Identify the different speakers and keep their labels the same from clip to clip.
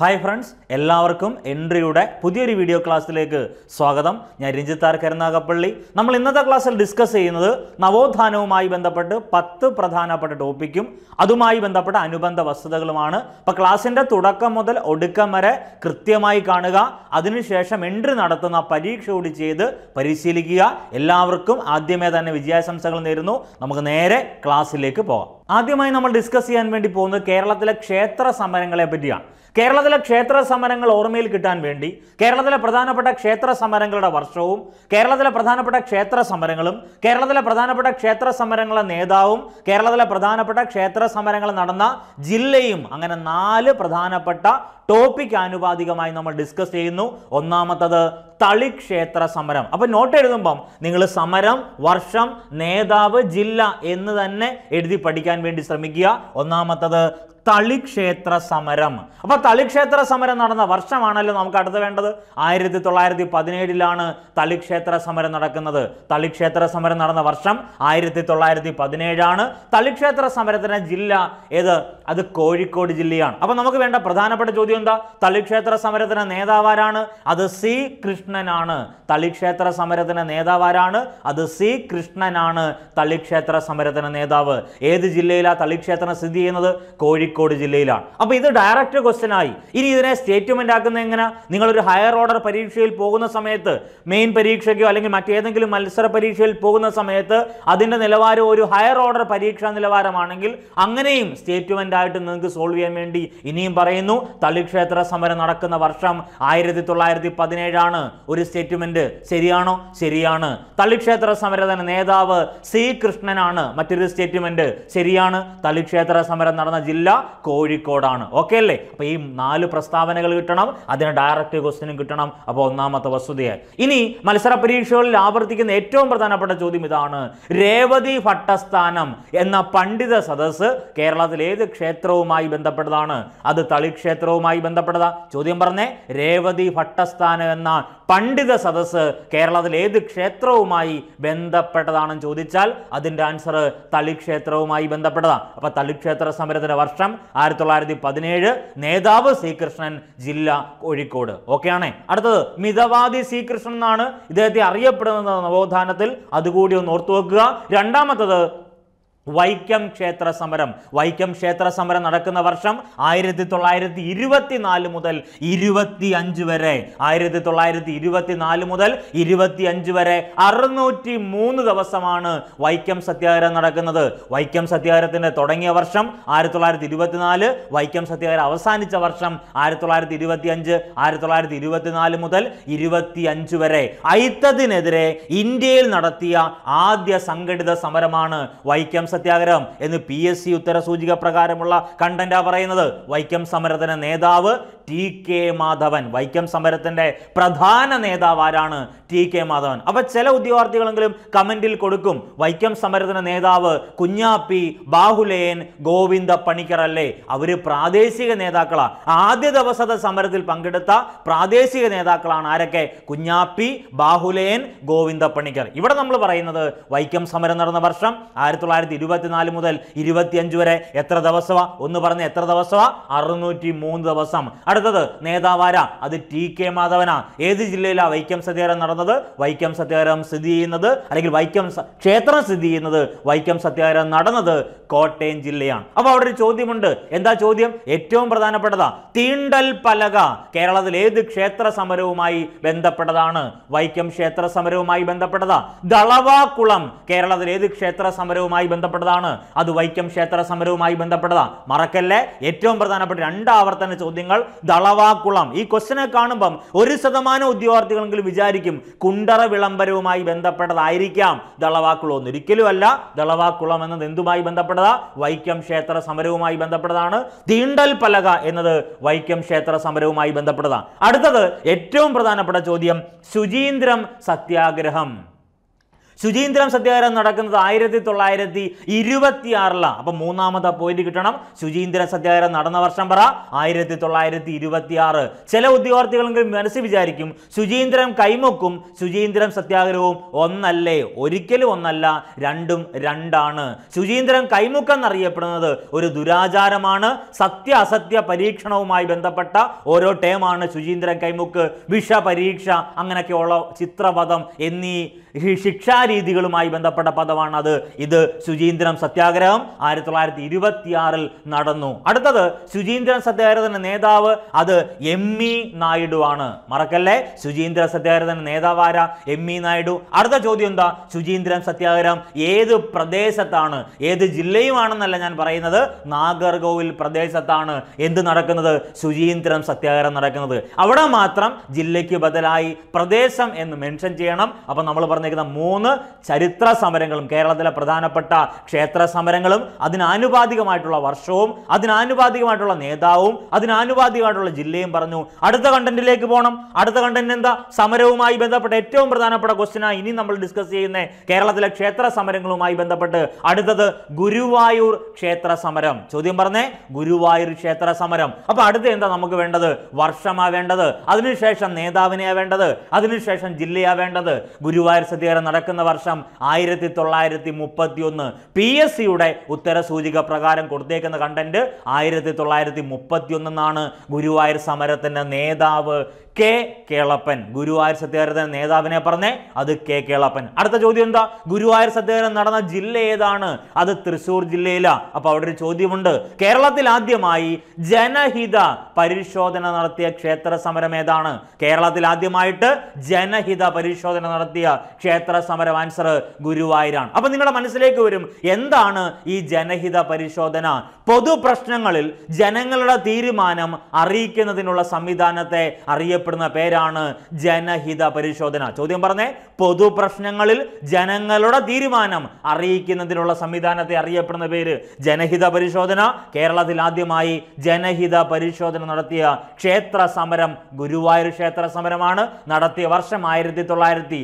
Speaker 1: hi friends എല്ലാവർക്കും എൻട്രിയുടെ പുതിയൊരു video ക്ലാസ്സിലേക്ക് സ്വാഗതം ഞാൻ രഞ്ജിത്ത് ആർ കരുനാഗപ്പള്ളി നമ്മൾ ഇന്നത്തെ ക്ലാസ്സിൽ ഡിസ്കസ് ചെയ്യുന്നത് നവോത്ഥാനവുമായി ബന്ധപ്പെട്ട് പത്ത് പ്രധാനപ്പെട്ട ടോപ്പിക്കും അതുമായി ബന്ധപ്പെട്ട അനുബന്ധ വസ്തുതകളുമാണ് അപ്പോൾ ക്ലാസ്സിൻ്റെ തുടക്കം മുതൽ ഒടുക്കം വരെ കൃത്യമായി കാണുക അതിനുശേഷം എൻട്രി നടത്തുന്ന പരീക്ഷ കൂടി ചെയ്ത് പരിശീലിക്കുക എല്ലാവർക്കും ആദ്യമേ തന്നെ വിജയാശംസകൾ നേരുന്നു നമുക്ക് നേരെ ക്ലാസ്സിലേക്ക് പോകാം ആദ്യമായി നമ്മൾ ഡിസ്കസ് ചെയ്യാൻ വേണ്ടി പോകുന്നത് കേരളത്തിലെ ക്ഷേത്ര സമരങ്ങളെ പറ്റിയാണ് കേരളത്തിലെ ക്ഷേത്ര സമരങ്ങൾ ഓർമ്മയിൽ കിട്ടാൻ വേണ്ടി കേരളത്തിലെ പ്രധാനപ്പെട്ട ക്ഷേത്ര സമരങ്ങളുടെ വർഷവും കേരളത്തിലെ പ്രധാനപ്പെട്ട ക്ഷേത്ര സമരങ്ങളും കേരളത്തിലെ പ്രധാനപ്പെട്ട ക്ഷേത്ര സമരങ്ങളുടെ നേതാവും കേരളത്തിലെ പ്രധാനപ്പെട്ട ക്ഷേത്ര സമരങ്ങൾ നടന്ന ജില്ലയും അങ്ങനെ നാല് പ്രധാനപ്പെട്ട ടോപ്പിക് ആനുപാതികമായി നമ്മൾ ഡിസ്കസ് ചെയ്യുന്നു ഒന്നാമത്തത് തളിക്ഷേത്ര സമരം അപ്പൊ നോട്ട് എഴുതുമ്പം നിങ്ങൾ സമരം വർഷം നേതാവ് ജില്ല എന്ന് തന്നെ എഴുതി പഠിക്കാൻ വേണ്ടി ശ്രമിക്കുക ഒന്നാമത്തത് തളിക്ഷേത്ര സമരം അപ്പോൾ തളിക്ഷേത്ര സമരം നടന്ന വർഷമാണല്ലോ നമുക്ക് അടുത്ത് വേണ്ടത് ആയിരത്തി തൊള്ളായിരത്തി പതിനേഴിലാണ് തളിക്ഷേത്ര സമരം നടക്കുന്നത് തളിക്ഷേത്ര സമരം നടന്ന വർഷം ആയിരത്തി തൊള്ളായിരത്തി പതിനേഴാണ് തളിക്ഷേത്ര സമരത്തിന്റെ ജില്ല ഏത് അത് കോഴിക്കോട് ജില്ലയാണ് അപ്പോൾ നമുക്ക് വേണ്ട പ്രധാനപ്പെട്ട ചോദ്യം എന്താ തളിക്ഷേത്ര സമരത്തിന് നേതാവാരാണ് അത് സി കൃഷ്ണനാണ് തളിക്ഷേത്ര സമരത്തിന് നേതാവാരാണ് അത് സി കൃഷ്ണനാണ് തളിക്ഷേത്ര സമരത്തിന് നേതാവ് ഏത് ജില്ലയിലാണ് തളിക്ഷേത്രം സ്ഥിതി ചെയ്യുന്നത് കോഴിക്കോട് കോഴിക്കോട് ജില്ലയിലാണ് അപ്പോൾ ഇത് ഡയറക്റ്റ് ക്വസ്റ്റൻ ആയി ഇനി ഇതിനെ സ്റ്റേറ്റ്മെൻ്റ് ആക്കുന്നത് എങ്ങനെ നിങ്ങളൊരു ഹയർ ഓർഡർ പരീക്ഷയിൽ പോകുന്ന സമയത്ത് മെയിൻ പരീക്ഷയ്ക്കോ അല്ലെങ്കിൽ മറ്റേതെങ്കിലും മത്സര പരീക്ഷയിൽ പോകുന്ന സമയത്ത് അതിൻ്റെ നിലവാരം ഒരു ഹയർ ഓർഡർ പരീക്ഷാ നിലവാരമാണെങ്കിൽ അങ്ങനെയും സ്റ്റേറ്റ്മെൻ്റ് ആയിട്ട് നിങ്ങൾക്ക് സോൾവ് ചെയ്യാൻ വേണ്ടി ഇനിയും പറയുന്നു തളിക്ഷേത്ര സമരം നടക്കുന്ന വർഷം ആയിരത്തി തൊള്ളായിരത്തി പതിനേഴാണ് ഒരു സ്റ്റേറ്റ്മെൻറ്റ് ശരിയാണോ ശരിയാണ് തളിക്ഷേത്ര സമരത്തിന് നേതാവ് സി കൃഷ്ണനാണ് മറ്റൊരു സ്റ്റേറ്റ്മെൻറ്റ് ശരിയാണ് തളിക്ഷേത്ര സമരം നടന്ന ജില്ല കോഴിക്കോടാണ് ഓക്കെ അല്ലേ അപ്പോൾ ഈ നാല് പ്രസ്താവനകൾ കിട്ടണം അതിന് ഡയറക്റ്റ് ക്വസ്റ്റ്യനും കിട്ടണം അപ്പോൾ ഒന്നാമത്തെ വസ്തുതയായി ഇനി മത്സര പരീക്ഷകളിൽ ആവർത്തിക്കുന്ന ഏറ്റവും പ്രധാനപ്പെട്ട ചോദ്യം ഇതാണ് രേവതി ഭട്ടസ്ഥാനം എന്ന പണ്ഡിത സദസ്സ് കേരളത്തിൽ ഏത് ക്ഷേത്രവുമായി ബന്ധപ്പെട്ടതാണ് അത് തളിക്ഷേത്രവുമായി ബന്ധപ്പെട്ടതാ ചോദ്യം പറഞ്ഞേ രേവതി ഭട്ടസ്ഥാനം എന്ന പണ്ഡിത സദസ്സ് കേരളത്തിൽ ഏത് ക്ഷേത്രവുമായി ബന്ധപ്പെട്ടതാണെന്ന് ചോദിച്ചാൽ അതിൻ്റെ ആൻസർ തളിക്ഷേത്രവുമായി ബന്ധപ്പെട്ടതാണ് അപ്പോൾ തളിക്ഷേത്ര സമരത്തിന്റെ വർഷം വർഷം ആയിരത്തി തൊള്ളായിരത്തി പതിനേഴ് നേതാവ് സി കൃഷ്ണൻ ജില്ല കോഴിക്കോട് ഓക്കെയാണേ അടുത്തത് മിതവാദി സി കൃഷ്ണൻ എന്നാണ് ഇദ്ദേഹത്തെ അറിയപ്പെടുന്നത് നവോത്ഥാനത്തിൽ അതുകൂടി ഒന്ന് ഓർത്തു വെക്കുക രണ്ടാമത്തത് വൈക്കം ക്ഷേത്ര സമരം വൈക്കം ക്ഷേത്ര സമരം നടക്കുന്ന വർഷം ആയിരത്തി തൊള്ളായിരത്തി ഇരുപത്തിനാല് മുതൽ ഇരുപത്തി അഞ്ച് വരെ ആയിരത്തി തൊള്ളായിരത്തി ഇരുപത്തിനാല് മുതൽ ഇരുപത്തി അഞ്ച് വരെ അറുന്നൂറ്റി മൂന്ന് ദിവസമാണ് വൈക്കം സത്യാഗ്രഹം നടക്കുന്നത് വൈക്കം സത്യാഗ്രഹത്തിൻ്റെ തുടങ്ങിയ വർഷം ആയിരത്തി തൊള്ളായിരത്തി ഇരുപത്തിനാല് വൈക്കം സത്യാഗ്രഹം അവസാനിച്ച വർഷം ആയിരത്തി തൊള്ളായിരത്തി ഇരുപത്തി അഞ്ച് ആയിരത്തി തൊള്ളായിരത്തി ഇരുപത്തിനാല് മുതൽ ഇരുപത്തി അഞ്ച് വരെ ഐത്തതിനെതിരെ ഇന്ത്യയിൽ നടത്തിയ ആദ്യ സംഘടിത സമരമാണ് വൈക്കം സത്യാഗ്രഹം എന്ന് പി എസ് സി ഉത്തരസൂചിക പ്രകാരമുള്ള കണ്ടന്റാ പറയുന്നത് വൈക്കം സമരത്തിന് നേതാവ് ടി കെ മാധവൻ വൈക്കം സമരത്തിൻ്റെ പ്രധാന നേതാവ് ആരാണ് ടി കെ മാധവൻ അപ്പോൾ ചില ഉദ്യോഗാർത്ഥികളെങ്കിലും കമന്റിൽ കൊടുക്കും വൈക്കം സമരത്തിന്റെ നേതാവ് കുഞ്ഞാപ്പി ബാഹുലേൻ ഗോവിന്ദ പണിക്കർ അല്ലേ അവര് പ്രാദേശിക നേതാക്കളാണ് ആദ്യ ദിവസത്തെ സമരത്തിൽ പങ്കെടുത്ത പ്രാദേശിക നേതാക്കളാണ് ആരൊക്കെ കുഞ്ഞാപ്പി ബാഹുലേൻ ഗോവിന്ദ പണിക്കർ ഇവിടെ നമ്മൾ പറയുന്നത് വൈക്കം സമരം നടന്ന വർഷം ആയിരത്തി തൊള്ളായിരത്തി ഇരുപത്തിനാല് മുതൽ ഇരുപത്തിയഞ്ച് വരെ എത്ര ദിവസമാ ഒന്ന് പറഞ്ഞ എത്ര ദിവസമാ അറുന്നൂറ്റി മൂന്ന് ദിവസം അടുത്തത് നേതാവാരാ അത് ടി കെ മാധവനാ ഏത് ജില്ലയിലാണ് വൈക്കം സത്യാഗ്രഹം നടന്നത് വൈക്കം സത്യാഗ്രഹം സ്ഥിതി ചെയ്യുന്നത് അല്ലെങ്കിൽ വൈക്കം ക്ഷേത്രം സ്ഥിതി ചെയ്യുന്നത് വൈക്കം സത്യാഗ്രഹം നടന്നത് കോട്ടയം ജില്ലയാണ് അപ്പോൾ അവിടെ ഒരു ചോദ്യമുണ്ട് എന്താ ചോദ്യം ഏറ്റവും പ്രധാനപ്പെട്ടതാ തീണ്ടൽ പലക കേരളത്തിൽ ഏത് ക്ഷേത്ര സമരവുമായി ബന്ധപ്പെട്ടതാണ് വൈക്കം ക്ഷേത്ര സമരവുമായി ബന്ധപ്പെട്ടതാ ദളവാക്കുളം കേരളത്തിൽ ഏത് ക്ഷേത്ര സമരവുമായി ബന്ധപ്പെട്ടതാണ് അത് വൈക്കം ക്ഷേത്ര സമരവുമായി ബന്ധപ്പെട്ടതാ മറക്കല്ലേ ഏറ്റവും പ്രധാനപ്പെട്ട രണ്ടാവർത്തന ചോദ്യങ്ങൾ ദളവാക്കുളം ഈ ക്വസ്റ്റിനെ കാണുമ്പം ഒരു ശതമാനം ഉദ്യോഗാർത്ഥികളെങ്കിലും വിചാരിക്കും കുണ്ടറ വിളംബരവുമായി ബന്ധപ്പെട്ടതായിരിക്കാം ദളവാക്കുളം എന്ന് അല്ല ദളവാക്കുളം എന്നത് എന്തുമായി ബന്ധപ്പെട്ടതാ വൈക്കം ക്ഷേത്ര സമരവുമായി ബന്ധപ്പെട്ടതാണ് തീണ്ടൽ പലക എന്നത് വൈക്കം ക്ഷേത്ര സമരവുമായി ബന്ധപ്പെട്ടതാണ് അടുത്തത് ഏറ്റവും പ്രധാനപ്പെട്ട ചോദ്യം ശുചീന്ദ്രം സത്യാഗ്രഹം ശുചീന്ദ്രം സത്യാഗ്രഹം നടക്കുന്നത് ആയിരത്തി തൊള്ളായിരത്തി ആറിലാണ് അപ്പം മൂന്നാമത്തെ പോയിന്റ് കിട്ടണം ശുചീന്ദ്ര സത്യാഗ്രഹം നടന്ന വർഷം പറ ആയിരത്തി തൊള്ളായിരത്തി ആറ് ചില ഉദ്യോഗാർത്ഥികളെങ്കിലും മനസ്സിൽ വിചാരിക്കും ശുചീന്ദ്രം കൈമുക്കും ശുചീന്ദ്രം സത്യാഗ്രഹവും ഒന്നല്ലേ ഒരിക്കലും ഒന്നല്ല രണ്ടും രണ്ടാണ് ശുചീന്ദ്രം എന്നറിയപ്പെടുന്നത് ഒരു ദുരാചാരമാണ് സത്യ അസത്യ പരീക്ഷണവുമായി ബന്ധപ്പെട്ട ഓരോ ടേമാണ് ശുചീന്ദ്രം കൈമുക്ക് പരീക്ഷ അങ്ങനെയൊക്കെയുള്ള ചിത്രപഥം എന്നീ ശിക്ഷാ രീതികളുമായി ബന്ധപ്പെട്ട പദമാണത് ഇത് ശുചീന്ദ്രം സത്യാഗ്രഹം ആയിരത്തി തൊള്ളായിരത്തി ഇരുപത്തിയാറിൽ നടന്നു അടുത്തത് ശുചീന്ദ്രൻ സത്യാഗ്രഹത്തിന്റെ നേതാവ് അത് എം ഇ നായിഡു ആണ് മറക്കല്ലേ ശുചീന്ദ്ര സത്യാഗ്രഹത്തിന്റെ നേതാവാര എം ഇ നായിഡു അടുത്ത ചോദ്യം എന്താ ശുചീന്ദ്രൻ സത്യാഗ്രഹം ഏത് പ്രദേശത്താണ് ഏത് ജില്ലയുമാണെന്നല്ല ഞാൻ പറയുന്നത് നാഗർകോവിൽ പ്രദേശത്താണ് എന്ത് നടക്കുന്നത് ശുചീന്ദ്രം സത്യാഗ്രഹം നടക്കുന്നത് അവിടെ മാത്രം ജില്ലയ്ക്ക് ബദലായി പ്രദേശം എന്ന് മെൻഷൻ ചെയ്യണം അപ്പൊ നമ്മൾ പറഞ്ഞിരിക്കുന്ന മൂന്ന് ചരിത്ര സമരങ്ങളും കേരളത്തിലെ പ്രധാനപ്പെട്ട ക്ഷേത്ര സമരങ്ങളും അതിനാനുപാതികമായിട്ടുള്ള വർഷവും അതിനാനുപാതികമായിട്ടുള്ള നേതാവും അതിനാനുപാതികമായിട്ടുള്ള ജില്ലയും പറഞ്ഞു അടുത്ത കണ്ടന്റിലേക്ക് പോകണം അടുത്ത കണ്ടന്റ് എന്താ സമരവുമായി ബന്ധപ്പെട്ട ഏറ്റവും പ്രധാനപ്പെട്ട ക്വസ്റ്റ്യനായി ഇനി നമ്മൾ ഡിസ്കസ് ചെയ്യുന്ന കേരളത്തിലെ ക്ഷേത്ര സമരങ്ങളുമായി ബന്ധപ്പെട്ട് അടുത്തത് ഗുരുവായൂർ ക്ഷേത്ര സമരം ചോദ്യം പറഞ്ഞേ ഗുരുവായൂർ ക്ഷേത്ര സമരം അപ്പൊ അടുത്ത എന്താ നമുക്ക് വേണ്ടത് വർഷമാ വേണ്ടത് അതിനുശേഷം നേതാവിനെയാ വേണ്ടത് അതിനുശേഷം ജില്ലയാ വേണ്ടത് ഗുരുവായൂർ സത്യകരം നടക്കുന്ന വർഷം ആയിരത്തി തൊള്ളായിരത്തി മുപ്പത്തി ഒന്ന് പി എസ് സിയുടെ ഉത്തര സൂചിക പ്രകാരം കൊടുത്തേക്കുന്ന കണ്ടന്റ് ആയിരത്തി തൊള്ളായിരത്തി മുപ്പത്തി ഒന്നെന്നാണ് ഗുരുവായൂർ സമരത്തിൻ്റെ നേതാവ് കെ കേളപ്പൻ ഗുരുവായൂർ സത്യാഗ്രഹത്തിന് നേതാവിനെ പറഞ്ഞേ അത് കെ കേളപ്പൻ അടുത്ത ചോദ്യം എന്താ ഗുരുവായൂർ സത്യാഗ്രഹം നടന്ന ജില്ല ഏതാണ് അത് തൃശൂർ ജില്ലയിലാ അപ്പോൾ അവിടെ ഒരു ചോദ്യമുണ്ട് കേരളത്തിൽ ആദ്യമായി ജനഹിത പരിശോധന നടത്തിയ ക്ഷേത്ര സമരം ഏതാണ് കേരളത്തിൽ ആദ്യമായിട്ട് ജനഹിത പരിശോധന നടത്തിയ ക്ഷേത്ര സമരം ആൻസർ ഗുരുവായൂരാണ് അപ്പം നിങ്ങളുടെ മനസ്സിലേക്ക് വരും എന്താണ് ഈ ജനഹിത പരിശോധന പൊതുപ്രശ്നങ്ങളിൽ ജനങ്ങളുടെ തീരുമാനം അറിയിക്കുന്നതിനുള്ള സംവിധാനത്തെ അറിയ അറിയപ്പെടുന്ന പേരാണ് ജനഹിത പരിശോധന ചോദ്യം പറഞ്ഞേ പൊതുപ്രശ്നങ്ങളിൽ ജനങ്ങളുടെ തീരുമാനം അറിയിക്കുന്നതിനുള്ള സംവിധാനത്തെ അറിയപ്പെടുന്ന പേര് ജനഹിത പരിശോധന കേരളത്തിൽ ആദ്യമായി ജനഹിത പരിശോധന നടത്തിയ ക്ഷേത്ര സമരം ഗുരുവായൂർ ക്ഷേത്ര സമരമാണ് നടത്തിയ വർഷം ആയിരത്തി തൊള്ളായിരത്തി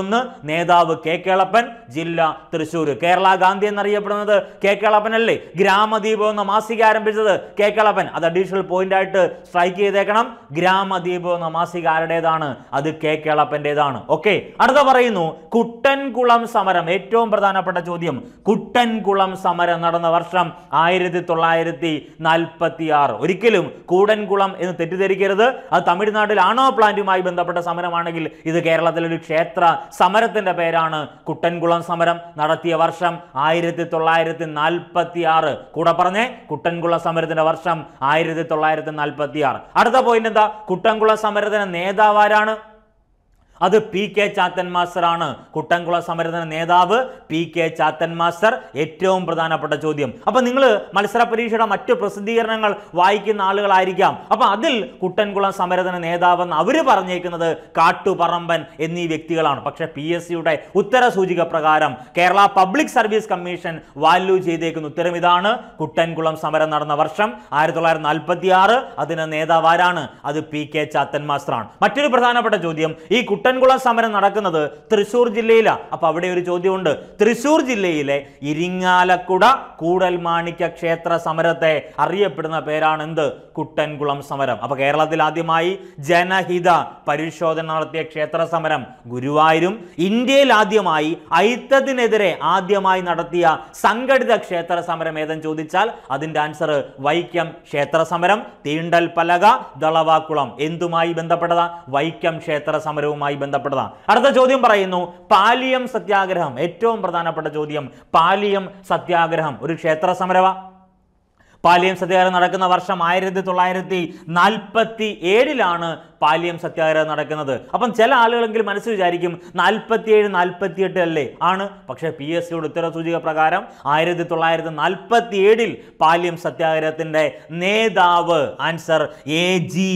Speaker 1: ഒന്ന് നേതാവ് കെ കേളപ്പൻ ജില്ല തൃശൂർ കേരള ഗാന്ധി എന്നറിയപ്പെടുന്നത് കെ കേളപ്പൻ അല്ലേ ഗ്രാമദീപം എന്ന മാസിക ആരംഭിച്ചത് കെ കേളപ്പൻ അത് അഡീഷണൽ പോയിന്റ് ആയിട്ട് സ്ട്രൈക്ക് ചെയ്തേക്കണം ഗ്രാമദ്വീപ് പോകുന്ന മാസിക ആരുടേതാണ് അത് കെ കേളപ്പൻ്റെതാണ് ഓക്കെ അടുത്ത പറയുന്നു കുട്ടൻകുളം സമരം ഏറ്റവും പ്രധാനപ്പെട്ട ചോദ്യം കുട്ടൻകുളം സമരം നടന്ന വർഷം ആയിരത്തി തൊള്ളായിരത്തി നാൽപ്പത്തി ആറ് ഒരിക്കലും കൂടൻകുളം എന്ന് തെറ്റിദ്ധരിക്കരുത് അത് തമിഴ്നാട്ടിൽ ആണോ പ്ലാന്റുമായി ബന്ധപ്പെട്ട സമരമാണെങ്കിൽ ഇത് കേരളത്തിലെ ഒരു ക്ഷേത്ര സമരത്തിന്റെ പേരാണ് കുട്ടൻകുളം സമരം നടത്തിയ വർഷം ആയിരത്തി തൊള്ളായിരത്തി നാൽപ്പത്തി ആറ് കൂടെ പറഞ്ഞേ കുട്ടൻകുളം സമരത്തിന്റെ വർഷം ആയിരത്തി തൊള്ളായിരത്തി നാൽപ്പത്തി ആറ് അടുത്ത പോയിന്റ് എന്താ കുട്ടൻകുളം സമരത്തിന് നേതാവ് ആരാണ് അത് പി കെ ചാത്തൻ മാസ്റ്ററാണ് കുട്ടൻകുള സമരത്തിന് നേതാവ് പി കെ ചാത്തൻ മാസ്റ്റർ ഏറ്റവും പ്രധാനപ്പെട്ട ചോദ്യം അപ്പൊ നിങ്ങൾ മത്സര പരീക്ഷയുടെ മറ്റു പ്രസിദ്ധീകരണങ്ങൾ വായിക്കുന്ന ആളുകളായിരിക്കാം അപ്പൊ അതിൽ കുട്ടൻകുളം സമരത്തിന് നേതാവെന്ന് അവർ പറഞ്ഞേക്കുന്നത് കാട്ടുപറമ്പൻ എന്നീ വ്യക്തികളാണ് പക്ഷേ പി എസ് സിയുടെ ഉത്തര സൂചിക പ്രകാരം Kerala public service commission value ചെയ്തേക്കുന്ന ഉത്തരം ഇതാണ് കുട്ടൻകുളം സമരം നടന്ന വർഷം ആയിരത്തി തൊള്ളായിരത്തി നാൽപ്പത്തി ആറ് അതിന് നേതാവ് ആരാണ് അത് പി കെ ചാത്തൻ മാസ്റ്ററാണ് മറ്റൊരു പ്രധാനപ്പെട്ട ചോദ്യം ഈ കുട്ടൻ കൂടൻകുളം സമരം നടക്കുന്നത് തൃശൂർ ജില്ലയിലാണ് അപ്പോൾ അവിടെ ഒരു ചോദ്യമുണ്ട് തൃശൂർ ജില്ലയിലെ ഇരിങ്ങാലക്കുട കൂടൽമാണിക്യ ക്ഷേത്ര സമരത്തെ അറിയപ്പെടുന്ന പേരാണ് എന്ത് കുട്ടൻകുളം സമരം അപ്പോൾ കേരളത്തിൽ ആദ്യമായി ജനഹിത പരിശോധന നടത്തിയ ക്ഷേത്ര സമരം ഗുരുവായൂരും ഇന്ത്യയിൽ ആദ്യമായി ഐത്തത്തിനെതിരെ ആദ്യമായി നടത്തിയ സംഘടിത ക്ഷേത്ര സമരം ഏതെന്ന് ചോദിച്ചാൽ അതിൻ്റെ ആൻസർ വൈക്കം ക്ഷേത്ര സമരം തീണ്ടൽ പലക ദളവാക്കുളം എന്തുമായി ബന്ധപ്പെട്ടതാ വൈക്കം ക്ഷേത്ര സമരവുമായി ബന്ധപ്പെട്ടതാണ് അടുത്ത ചോദ്യം പറയുന്നു പാലിയം സത്യാഗ്രഹം ഏറ്റവും പ്രധാനപ്പെട്ട ചോദ്യം പാലിയം സത്യാഗ്രഹം ഒരു ക്ഷേത്ര സമരവാ പാലിയം സത്യാഗ്രഹം നടക്കുന്ന വർഷം ആയിരത്തി തൊള്ളായിരത്തി നാൽപ്പത്തി ഏഴിലാണ് പാലിയം സത്യാഗ്രഹം നടക്കുന്നത് അപ്പം ചില ആളുകളെങ്കിലും മനസ്സ് വിചാരിക്കും നാൽപ്പത്തിയേഴ് എട്ട് അല്ലേ ആണ് പക്ഷേ പി എസ് സിയുടെ സൂചിക പ്രകാരം ആയിരത്തി തൊള്ളായിരത്തി നാൽപ്പത്തി ഏഴിൽ പാലിയം സത്യാഗ്രഹത്തിൻ്റെ നേതാവ് answer A G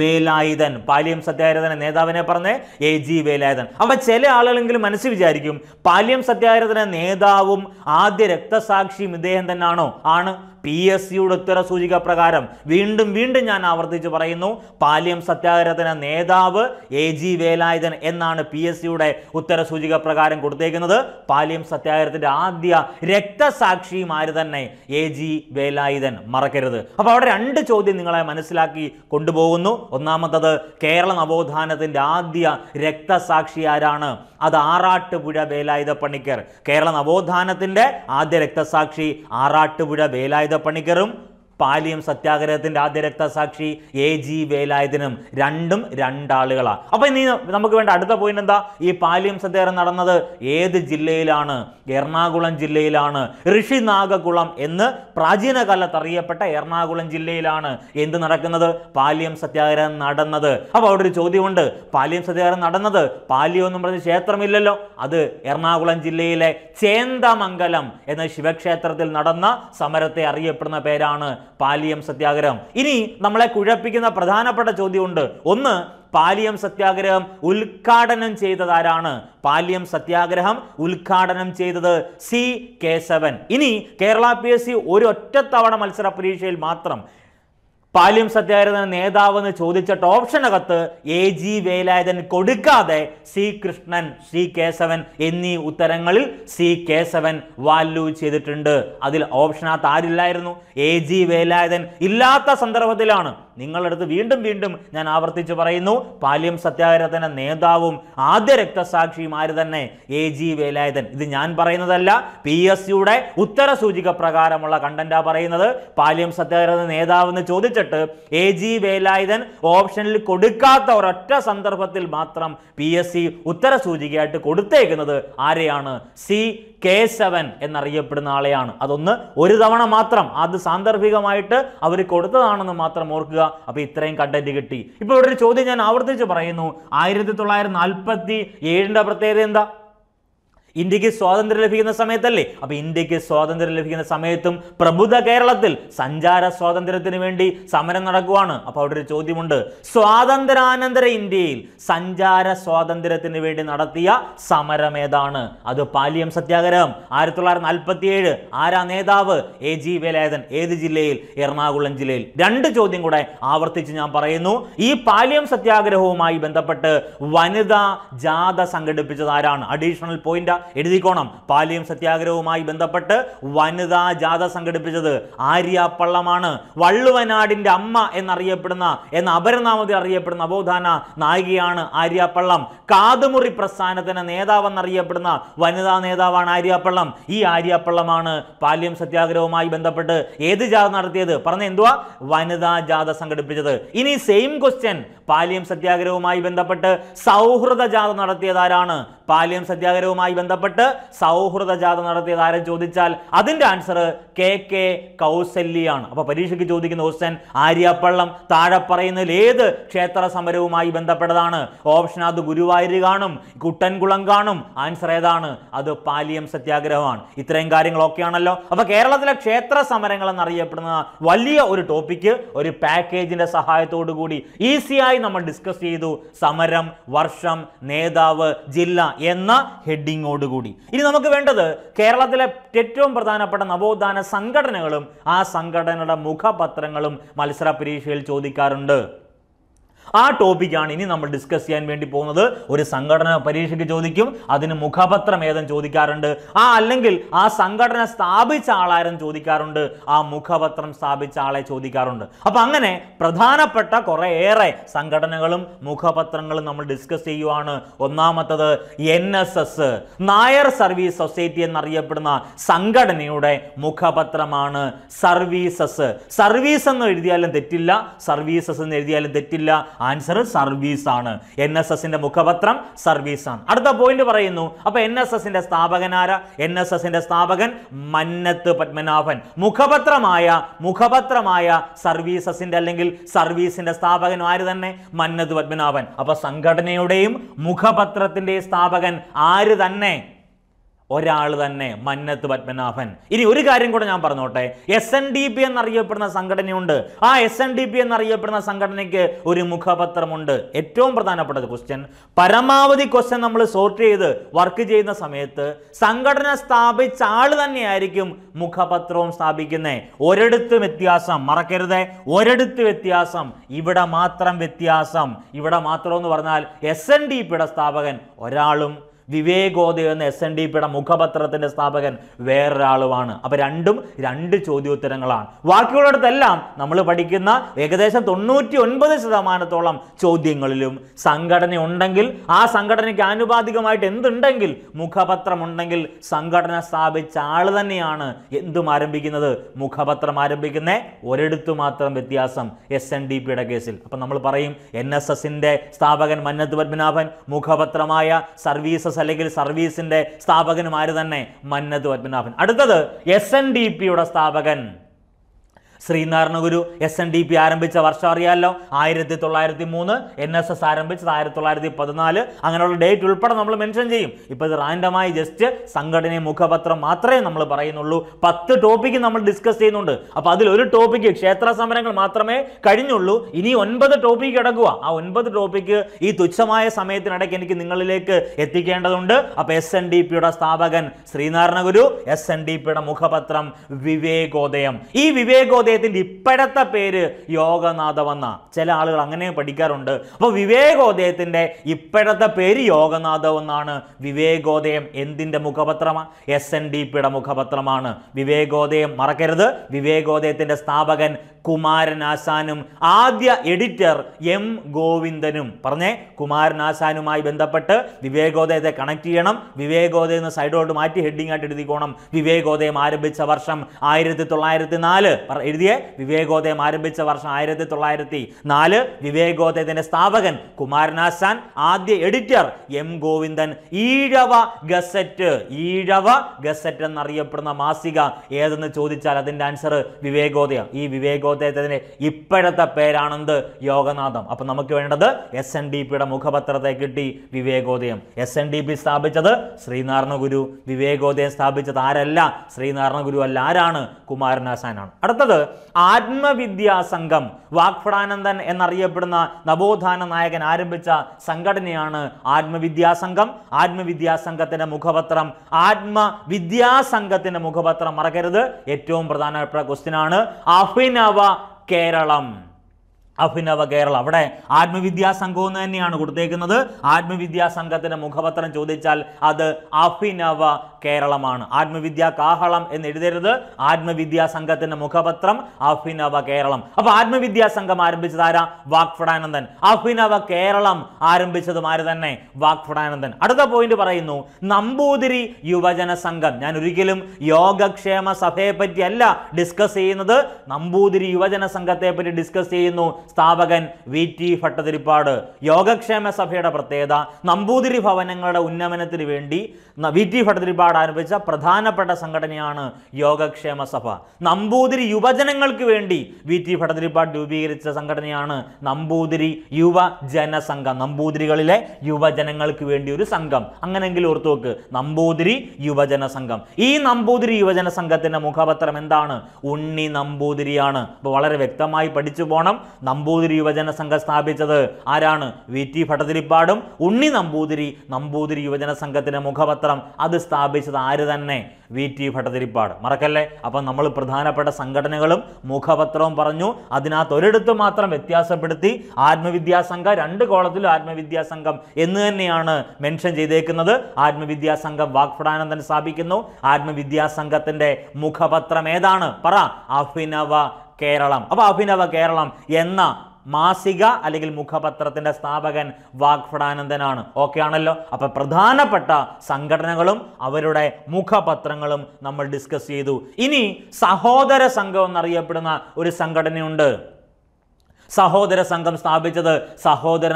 Speaker 1: Velayudhan Paliyam സത്യാഗ്രഹത്തിൻ്റെ നേതാവിനെ പറഞ്ഞ എ ജി വേലായുധൻ അപ്പം ചില ആളുകളെങ്കിലും മനസ്സ് വിചാരിക്കും പാലിയം സത്യാഗ്രഹത്തിൻ്റെ നേതാവും ആദ്യ രക്തസാക്ഷിയും ഇദ്ദേഹം തന്നെയാണോ ആണ് പി എസ് സിയുടെ ഉത്തര സൂചിക പ്രകാരം വീണ്ടും വീണ്ടും ഞാൻ ആവർത്തിച്ച് പറയുന്നു പാലിയം സത്യാഗ്രഹത്തിന് നേതാവ് എ ജി വേലായുധൻ എന്നാണ് പി എസ് സിയുടെ ഉത്തര സൂചിക പ്രകാരം കൊടുത്തേക്കുന്നത് പാലിയം സത്യാഗ്രഹത്തിന്റെ ആദ്യ രക്തസാക്ഷിയും ആര് തന്നെ എ ജി വേലായുധൻ മറക്കരുത് അപ്പോൾ അവിടെ രണ്ട് ചോദ്യം നിങ്ങളെ മനസ്സിലാക്കി കൊണ്ടുപോകുന്നു ഒന്നാമത്തത് കേരള നവോത്ഥാനത്തിന്റെ ആദ്യ രക്തസാക്ഷി ആരാണ് അത് ആറാട്ടുപുഴ വേലായുധ പണിക്കർ കേരള നവോത്ഥാനത്തിന്റെ ആദ്യ രക്തസാക്ഷി ആറാട്ടുപുഴ വേലായുധ இதை பண்ணிக்கிறோம் പാലിയം സത്യാഗ്രഹത്തിൻ്റെ ആദ്യ രക്തസാക്ഷി എ ജി വേലായുധനും രണ്ടും രണ്ടാളുകളാണ് അപ്പോൾ ഇനി നമുക്ക് വേണ്ട അടുത്ത പോയിന്റ് എന്താ ഈ പാലിയം സത്യാഗ്രഹം നടന്നത് ഏത് ജില്ലയിലാണ് എറണാകുളം ജില്ലയിലാണ് ഋഷി നാഗകുളം എന്ന് പ്രാചീന കാലത്ത് അറിയപ്പെട്ട എറണാകുളം ജില്ലയിലാണ് എന്ത് നടക്കുന്നത് പാലിയം സത്യാഗ്രഹം നടന്നത് അപ്പോൾ അവിടെ ഒരു ചോദ്യമുണ്ട് പാലിയം സത്യാഗ്രഹം നടന്നത് പാലിയം എന്ന് പറഞ്ഞ ക്ഷേത്രമില്ലല്ലോ അത് എറണാകുളം ജില്ലയിലെ ചേന്തമംഗലം എന്ന ശിവക്ഷേത്രത്തിൽ നടന്ന സമരത്തെ അറിയപ്പെടുന്ന പേരാണ് പാലിയം സത്യാഗ്രഹം ഇനി നമ്മളെ കുഴപ്പിക്കുന്ന പ്രധാനപ്പെട്ട ചോദ്യമുണ്ട് ഒന്ന് പാലിയം സത്യാഗ്രഹം ഉദ്ഘാടനം ചെയ്തതാരാണ് പാലിയം സത്യാഗ്രഹം ഉദ്ഘാടനം ചെയ്തത് സി കേശവൻ ഇനി കേരള പി എസ് സി തവണ മത്സര പരീക്ഷയിൽ മാത്രം പാലിയം സത്യാഗ്രഹ നേതാവെന്ന് ചോദിച്ചിട്ട് ഓപ്ഷനകത്ത് എ ജി വേലായുധൻ കൊടുക്കാതെ സി കൃഷ്ണൻ സി കേശവൻ എന്നീ ഉത്തരങ്ങളിൽ സി കേശവൻ വാല്യൂ ചെയ്തിട്ടുണ്ട് അതിൽ ഓപ്ഷനകത്ത് ആരില്ലായിരുന്നു എ ജി വേലായുധൻ ഇല്ലാത്ത സന്ദർഭത്തിലാണ് നിങ്ങളടുത്ത് വീണ്ടും വീണ്ടും ഞാൻ ആവർത്തിച്ച് പറയുന്നു പാലിയം സത്യാഗ്രഹത്തിൻ്റെ നേതാവും ആദ്യ രക്തസാക്ഷിയും ആര് തന്നെ എ ജി വേലായുധൻ ഇത് ഞാൻ പറയുന്നതല്ല പി എസ് സിയുടെ സൂചിക പ്രകാരമുള്ള കണ്ടന്റാ പറയുന്നത് പാലിയം സത്യാഗ്രഹ എന്ന് ചോദിച്ചിട്ട് എ ജി വേലായുധൻ ഓപ്ഷനിൽ കൊടുക്കാത്ത ഒരൊറ്റ സന്ദർഭത്തിൽ മാത്രം പി എസ് സി സൂചികയായിട്ട് കൊടുത്തേക്കുന്നത് ആരെയാണ് സി കെ സെവൻ എന്നറിയപ്പെടുന്ന ആളെയാണ് അതൊന്ന് ഒരു തവണ മാത്രം അത് സാന്ദർഭികമായിട്ട് അവർ കൊടുത്തതാണെന്ന് മാത്രം ഓർക്കുക കൊടുക്കുക അപ്പോൾ ഇത്രയും കണ്ടന്റ് കിട്ടി ഇപ്പോൾ ഇവിടെ ഒരു ചോദ്യം ഞാൻ ആവർത്തിച്ച് പറയുന്നു ആയിരത്തി തൊള്ളായിരത്തി നാൽപ്പത്തി ഏഴിൻ്റെ പ്രത്യേകത എന്താ ഇന്ത്യക്ക് സ്വാതന്ത്ര്യം ലഭിക്കുന്ന സമയത്തല്ലേ അപ്പോൾ ഇന്ത്യക്ക് സ്വാതന്ത്ര്യം ലഭിക്കുന്ന സമയത്തും പ്രബുദ്ധ കേരളത്തിൽ സഞ്ചാര സ്വാതന്ത്ര്യത്തിന് വേണ്ടി സമരം നടക്കുവാണ് അപ്പോൾ അവിടെ ഒരു ചോദ്യമുണ്ട് സ്വാതന്ത്ര്യാനന്തര ഇന്ത്യയിൽ സഞ്ചാര സ്വാതന്ത്ര്യത്തിന് വേണ്ടി നടത്തിയ സമരം ഏതാണ് അത് പാലിയം സത്യാഗ്രഹം ആയിരത്തി തൊള്ളായിരത്തി നാൽപ്പത്തി ഏഴ് ആരാ നേതാവ് എ ജി വേലായുധൻ ഏത് ജില്ലയിൽ എറണാകുളം ജില്ലയിൽ രണ്ട് ചോദ്യം കൂടെ ആവർത്തിച്ച് ഞാൻ പറയുന്നു ഈ പാലിയം സത്യാഗ്രഹവുമായി ബന്ധപ്പെട്ട് വനിതാ ജാഥ സംഘടിപ്പിച്ചത് ആരാണ് അഡീഷണൽ പോയിന്റ് എഴുതിക്കോണം പാലിയം സത്യാഗ്രഹവുമായി ബന്ധപ്പെട്ട് വനിതാ ജാഥ സംഘടിപ്പിച്ചത് ആര്യ പള്ളമാണ് വള്ളുവനാടിൻ്റെ അമ്മ എന്നറിയപ്പെടുന്ന എന്ന അപരനാമത്തിൽ അറിയപ്പെടുന്ന അബോധാന നായികയാണ് ആര്യാപ്പള്ളം കാതുമുറി പ്രസ്ഥാനത്തിന് നേതാവെന്നറിയപ്പെടുന്ന വനിതാ നേതാവാണ് ആര്യാപ്പള്ളം ഈ ആര്യാപ്പള്ളമാണ് പാലിയം സത്യാഗ്രഹവുമായി ബന്ധപ്പെട്ട് ഏത് ജാഥ നടത്തിയത് പറഞ്ഞ എന്തുവാ വനിതാ ജാഥ സംഘടിപ്പിച്ചത് ഇനി സെയിം ക്വസ്റ്റ്യൻ പാലിയം സത്യാഗ്രഹവുമായി ബന്ധപ്പെട്ട് സൗഹൃദ ജാഥ നടത്തിയതാരാണ് പാലിയം സത്യാഗ്രഹവുമായി ബന്ധപ്പെട്ട് സൗഹൃദ ജാഥ നടത്തിയതാരും ചോദിച്ചാൽ അതിൻ്റെ ആൻസർ കെ കെ കൗസല്യാണ് അപ്പോൾ പരീക്ഷയ്ക്ക് ചോദിക്കുന്ന ക്വസ്റ്റൻ ആര്യപ്പള്ളം താഴെ പറയുന്നതിൽ ഏത് ക്ഷേത്ര സമരവുമായി ബന്ധപ്പെട്ടതാണ് ഓപ്ഷൻ അത് ഗുരുവായൂർ കാണും കുട്ടൻകുളം കാണും ആൻസർ ഏതാണ് അത് പാലിയം സത്യാഗ്രഹമാണ് ഇത്രയും കാര്യങ്ങളൊക്കെയാണല്ലോ ആണല്ലോ അപ്പോൾ കേരളത്തിലെ ക്ഷേത്ര സമരങ്ങൾ എന്നറിയപ്പെടുന്ന വലിയ ഒരു ടോപ്പിക്ക് ഒരു പാക്കേജിൻ്റെ സഹായത്തോടു കൂടി ഈസിയായി നമ്മൾ ഡിസ്കസ് ചെയ്തു സമരം വർഷം നേതാവ് ജില്ല എന്ന ഹെഡിങ്ങോടുകൂടി ഇനി നമുക്ക് വേണ്ടത് കേരളത്തിലെ ഏറ്റവും പ്രധാനപ്പെട്ട നവോത്ഥാന സംഘടനകളും ആ സംഘടനയുടെ മുഖപത്രങ്ങളും മത്സര പരീക്ഷയിൽ ചോദിക്കാറുണ്ട് ആ ടോപ്പിക്കാണ് ഇനി നമ്മൾ ഡിസ്കസ് ചെയ്യാൻ വേണ്ടി പോകുന്നത് ഒരു സംഘടന പരീക്ഷയ്ക്ക് ചോദിക്കും അതിന് മുഖപത്രം ഏതെന്ന് ചോദിക്കാറുണ്ട് ആ അല്ലെങ്കിൽ ആ സംഘടന സ്ഥാപിച്ച ആളാരും ചോദിക്കാറുണ്ട് ആ മുഖപത്രം സ്ഥാപിച്ച ആളെ ചോദിക്കാറുണ്ട് അപ്പൊ അങ്ങനെ പ്രധാനപ്പെട്ട കുറേയേറെ സംഘടനകളും മുഖപത്രങ്ങളും നമ്മൾ ഡിസ്കസ് ചെയ്യുവാണ് ഒന്നാമത്തത് N S S Nair service society എന്നറിയപ്പെടുന്ന സംഘടനയുടെ മുഖപത്രമാണ് സർവീസസ് സർവീസ് എന്ന് എഴുതിയാലും തെറ്റില്ല സർവീസസ് എന്ന് എഴുതിയാലും തെറ്റില്ല ആൻസർ സർവീസ് ആണ് എൻ എസ് എസിന്റെ മുഖപത്രം സർവീസ് ആണ് അടുത്ത പോയിന്റ് പറയുന്നു അപ്പൊ എൻ എസ് എസിന്റെ ആരാ എൻ എസ് എസിന്റെ സ്ഥാപകൻ മന്നത്ത് പത്മനാഭൻ മുഖപത്രമായ മുഖപത്രമായ സർവീസസിന്റെ അല്ലെങ്കിൽ സർവീസിന്റെ സ്ഥാപകൻ ആര് തന്നെ മന്നത്ത് പത്മനാഭൻ അപ്പൊ സംഘടനയുടെയും മുഖപത്രത്തിന്റെയും സ്ഥാപകൻ ആര് തന്നെ ഒരാൾ തന്നെ മന്നത്ത് പത്മനാഭൻ ഇനി ഒരു കാര്യം കൂടെ ഞാൻ പറഞ്ഞോട്ടെ എസ് എൻ ഡി പി എന്നറിയപ്പെടുന്ന സംഘടനയുണ്ട് ആ എസ് എൻ ഡി പി എന്നറിയപ്പെടുന്ന സംഘടനയ്ക്ക് ഒരു മുഖപത്രമുണ്ട് ഏറ്റവും പ്രധാനപ്പെട്ട ക്വസ്റ്റ്യൻ പരമാവധി ക്വസ്റ്റ്യൻ നമ്മൾ സോർട്ട് ചെയ്ത് വർക്ക് ചെയ്യുന്ന സമയത്ത് സംഘടന സ്ഥാപിച്ച ആൾ തന്നെയായിരിക്കും മുഖപത്രവും സ്ഥാപിക്കുന്നത് ഒരിടത്ത് വ്യത്യാസം മറക്കരുത് ഒരിടത്ത് വ്യത്യാസം ഇവിടെ മാത്രം വ്യത്യാസം ഇവിടെ മാത്രം എന്ന് പറഞ്ഞാൽ എസ് എൻ ഡി പിയുടെ സ്ഥാപകൻ ഒരാളും വിവേകോദയ എന്ന എസ് എൻ ഡി പിയുടെ മുഖപത്രത്തിന്റെ സ്ഥാപകൻ വേറൊരാളുമാണ് അപ്പോൾ രണ്ടും രണ്ട് ചോദ്യോത്തരങ്ങളാണ് ബാക്കിയുള്ളിടത്തെല്ലാം നമ്മൾ പഠിക്കുന്ന ഏകദേശം തൊണ്ണൂറ്റി ഒൻപത് ശതമാനത്തോളം ചോദ്യങ്ങളിലും സംഘടന ഉണ്ടെങ്കിൽ ആ സംഘടനയ്ക്ക് ആനുപാതികമായിട്ട് എന്തുണ്ടെങ്കിൽ മുഖപത്രമുണ്ടെങ്കിൽ സംഘടന സ്ഥാപിച്ച ആൾ തന്നെയാണ് എന്തും ആരംഭിക്കുന്നത് മുഖപത്രം ആരംഭിക്കുന്ന ഒരിടത്ത് മാത്രം വ്യത്യാസം എസ് എൻ ഡി പിയുടെ കേസിൽ അപ്പൊ നമ്മൾ പറയും എൻ എസ് എസിന്റെ സ്ഥാപകൻ മന്നത്ത് പത്മനാഭൻ മുഖപത്രമായ സർവീസസ് അല്ലെങ്കിൽ സർവീസിന്റെ സ്ഥാപകനുമാര് ആര് തന്നെ മന്നത് പത്മനാഭൻ അടുത്തത് എസ് എൻ ഡി പിയുടെ സ്ഥാപകൻ Sreenarayana Guru S N D P ആരംഭിച്ച വർഷം അറിയാമല്ലോ ആയിരത്തി തൊള്ളായിരത്തി മൂന്ന് എൻ എസ് എസ് ആരംഭിച്ചത് ആയിരത്തി തൊള്ളായിരത്തി പതിനാല് അങ്ങനെയുള്ള ഡേറ്റ് ഉൾപ്പെടെ നമ്മൾ മെൻഷൻ ചെയ്യും ഇപ്പോൾ ഇത് റാൻഡമായി ജസ്റ്റ് സംഘടന മുഖപത്രം മാത്രമേ നമ്മൾ പറയുന്നുള്ളൂ പത്ത് ടോപ്പിക്ക് നമ്മൾ ഡിസ്കസ് ചെയ്യുന്നുണ്ട് അപ്പോൾ അതിൽ ഒരു ടോപ്പിക്ക് ക്ഷേത്ര സമരങ്ങൾ മാത്രമേ കഴിഞ്ഞുള്ളൂ ഇനി ഒൻപത് ടോപ്പിക്ക് കിടക്കുക ആ ഒൻപത് ടോപ്പിക്ക് ഈ തുച്ഛമായ സമയത്തിനിടയ്ക്ക് എനിക്ക് നിങ്ങളിലേക്ക് എത്തിക്കേണ്ടതുണ്ട് അപ്പോൾ എസ് എൻ ഡി പിയുടെ സ്ഥാപകൻ Sreenarayana Guru S N D പിയുടെ മുഖപത്രം വിവേകോദയം ഈ വിവേകോദയം അദ്ദേഹത്തിൻ്റെ ഇപ്പോഴത്തെ പേര് യോഗനാഥമെന്ന ചില ആളുകൾ അങ്ങനെ പഠിക്കാറുണ്ട് അപ്പോൾ വിവേകോദയത്തിൻ്റെ ഇപ്പോഴത്തെ പേര് യോഗനാഥം വിവേകോദയം എന്തിൻ്റെ മുഖപത്രമാണ് എസ് എൻ ഡി പിയുടെ മുഖപത്രമാണ് വിവേകോദയം മറക്കരുത് വിവേകോദയത്തിൻ്റെ സ്ഥാപകൻ കുമാരനാശാനും ആദ്യ എഡിറ്റർ എം ഗോവിന്ദനും പറഞ്ഞേ കുമാരനാശാനുമായി ബന്ധപ്പെട്ട് വിവേകോദയത്തെ കണക്ട് ചെയ്യണം വിവേകോദയം എന്ന് സൈഡോട്ട് മാറ്റി ഹെഡിങ് ആയിട്ട് എഴുതിക്കോണം വിവേകോദയം ആരംഭിച്ച വർഷം ആയിരത്തി തൊള്ളായിരത്തി നാല് എഴുതിയേ വിവേകോദയം ആരംഭിച്ച വർഷം ആയിരത്തി തൊള്ളായിരത്തി നാല് വിവേകോദയത്തിന്റെ സ്ഥാപകൻ കുമാരനാശാൻ ആദ്യ editor M Govindan Ezhava gazette Ezhava gazette എന്നറിയപ്പെടുന്ന മാസിക ഏതെന്ന് ചോദിച്ചാൽ അതിൻ്റെ ആൻസർ വിവേകോദയം ഈ വിവേകോ യോഗത്തേതിന് ഇപ്പോഴത്തെ പേരാണെന്ത് യോഗനാഥം അപ്പം നമുക്ക് വേണ്ടത് എസ് എൻ ഡി പിയുടെ മുഖപത്രത്തെ കിട്ടി Vivekodayam S N D P സ്ഥാപിച്ചത് ശ്രീനാരായണ ഗുരു വിവേകോദയം സ്ഥാപിച്ചത് ആരല്ല ശ്രീനാരായണ ഗുരു അല്ല ആരാണ് കുമാരനാശാനാണ് അടുത്തത് ആത്മവിദ്യാ സംഘം വാഗ്ഫടാനന്ദൻ എന്നറിയപ്പെടുന്ന നവോത്ഥാന നായകൻ ആരംഭിച്ച സംഘടനയാണ് ആത്മവിദ്യാ ആത്മവിദ്യാസംഘത്തിൻ്റെ മുഖപത്രം ആത്മവിദ്യാസംഘത്തിൻ്റെ മുഖപത്രം മറക്കരുത് ഏറ്റവും പ്രധാനപ്പെട്ട ക്വസ്റ്റ്യനാണ് അഭിനവ കേരളം അഭിനവ കേരളം അവിടെ ആത്മവിദ്യാ സംഘം തന്നെയാണ് കൊടുത്തേക്കുന്നത് ആത്മവിദ്യാ സംഘത്തിന്റെ മുഖപത്രം ചോദിച്ചാൽ അത് അഭിനവ കേരളമാണ് ആത്മവിദ്യ കാഹളം എന്ന് എഴുതരുത് ആത്മവിദ്യാ സംഘത്തിന്റെ മുഖപത്രം അഭിനവ കേരളം അപ്പൊ ആത്മവിദ്യാ സംഘം ആരംഭിച്ചത് ആരാ വാക്ഫുടാനന്ദൻ അഭിനവ കേരളം ആരംഭിച്ചതും ആര് തന്നെ വാക്ഫുടാനന്ദൻ അടുത്ത പോയിന്റ് പറയുന്നു നമ്പൂതിരി യുവജന സംഘം ഞാൻ ഒരിക്കലും യോഗക്ഷേമ സഭയെ പറ്റിയല്ല ഡിസ്കസ് ചെയ്യുന്നത് നമ്പൂതിരി യുവജന സംഘത്തെ പറ്റി ഡിസ്കസ് ചെയ്യുന്നു സ്ഥാപകൻ വി ടി ഭട്ടതിരിപ്പാട് യോഗക്ഷേമ സഭയുടെ പ്രത്യേകത നമ്പൂതിരി ഭവനങ്ങളുടെ ഉന്നമനത്തിന് വേണ്ടി വി ടി ഭട്ടതിരിപ്പാട് കഷ്ടപ്പാട് അനുഭവിച്ച പ്രധാനപ്പെട്ട സംഘടനയാണ് യോഗക്ഷേമ സഭ നമ്പൂതിരി യുവജനങ്ങൾക്ക് വേണ്ടി വി ടി ഭട്ടതിരിപ്പാട് രൂപീകരിച്ച സംഘടനയാണ് നമ്പൂതിരി യുവജന സംഘം നമ്പൂതിരികളിലെ യുവജനങ്ങൾക്ക് വേണ്ടി ഒരു സംഘം അങ്ങനെങ്കിലും ഓർത്തു നോക്ക് നമ്പൂതിരി യുവജന സംഘം ഈ നമ്പൂതിരി യുവജന സംഘത്തിന്റെ മുഖപത്രം എന്താണ് ഉണ്ണി നമ്പൂതിരിയാണ് അപ്പോൾ വളരെ വ്യക്തമായി പഠിച്ചു പോകണം നമ്പൂതിരി യുവജന സംഘം സ്ഥാപിച്ചത് ആരാണ് വി ടി ഭട്ടതിരിപ്പാടും ഉണ്ണി നമ്പൂതിരി നമ്പൂതിരി യുവജന സംഘത്തിന്റെ മുഖപത്രം അത് സ്ഥാപിച്ചു സ്ഥാപിച്ചത് ആര് തന്നെ വി ടി ഭട്ടതിരിപ്പാട് മറക്കല്ലേ അപ്പം നമ്മൾ പ്രധാനപ്പെട്ട സംഘടനകളും മുഖപത്രവും പറഞ്ഞു അതിനകത്ത് ഒരിടത്ത് മാത്രം വ്യത്യാസപ്പെടുത്തി ആത്മവിദ്യാസംഘം രണ്ട് കോളത്തിലും ആത്മവിദ്യാസംഘം എന്ന് തന്നെയാണ് മെൻഷൻ ചെയ്തേക്കുന്നത് ആത്മവിദ്യാസംഘം വാക്പ്രധാനന്ദൻ സ്ഥാപിക്കുന്നു ആത്മവിദ്യാസംഘത്തിൻ്റെ മുഖപത്രം ഏതാണ് പറ അഭിനവ കേരളം അപ്പോൾ അഭിനവ കേരളം എന്ന മാസിക അല്ലെങ്കിൽ മുഖപത്രത്തിന്റെ സ്ഥാപകൻ വാഗ്ഫടാനന്ദനാണ് ഓക്കെ ആണല്ലോ അപ്പൊ പ്രധാനപ്പെട്ട സംഘടനകളും അവരുടെ മുഖപത്രങ്ങളും നമ്മൾ ഡിസ്കസ് ചെയ്തു ഇനി സഹോദര സംഘം എന്നറിയപ്പെടുന്ന ഒരു സംഘടനയുണ്ട് സഹോദര സംഘം സ്ഥാപിച്ചത്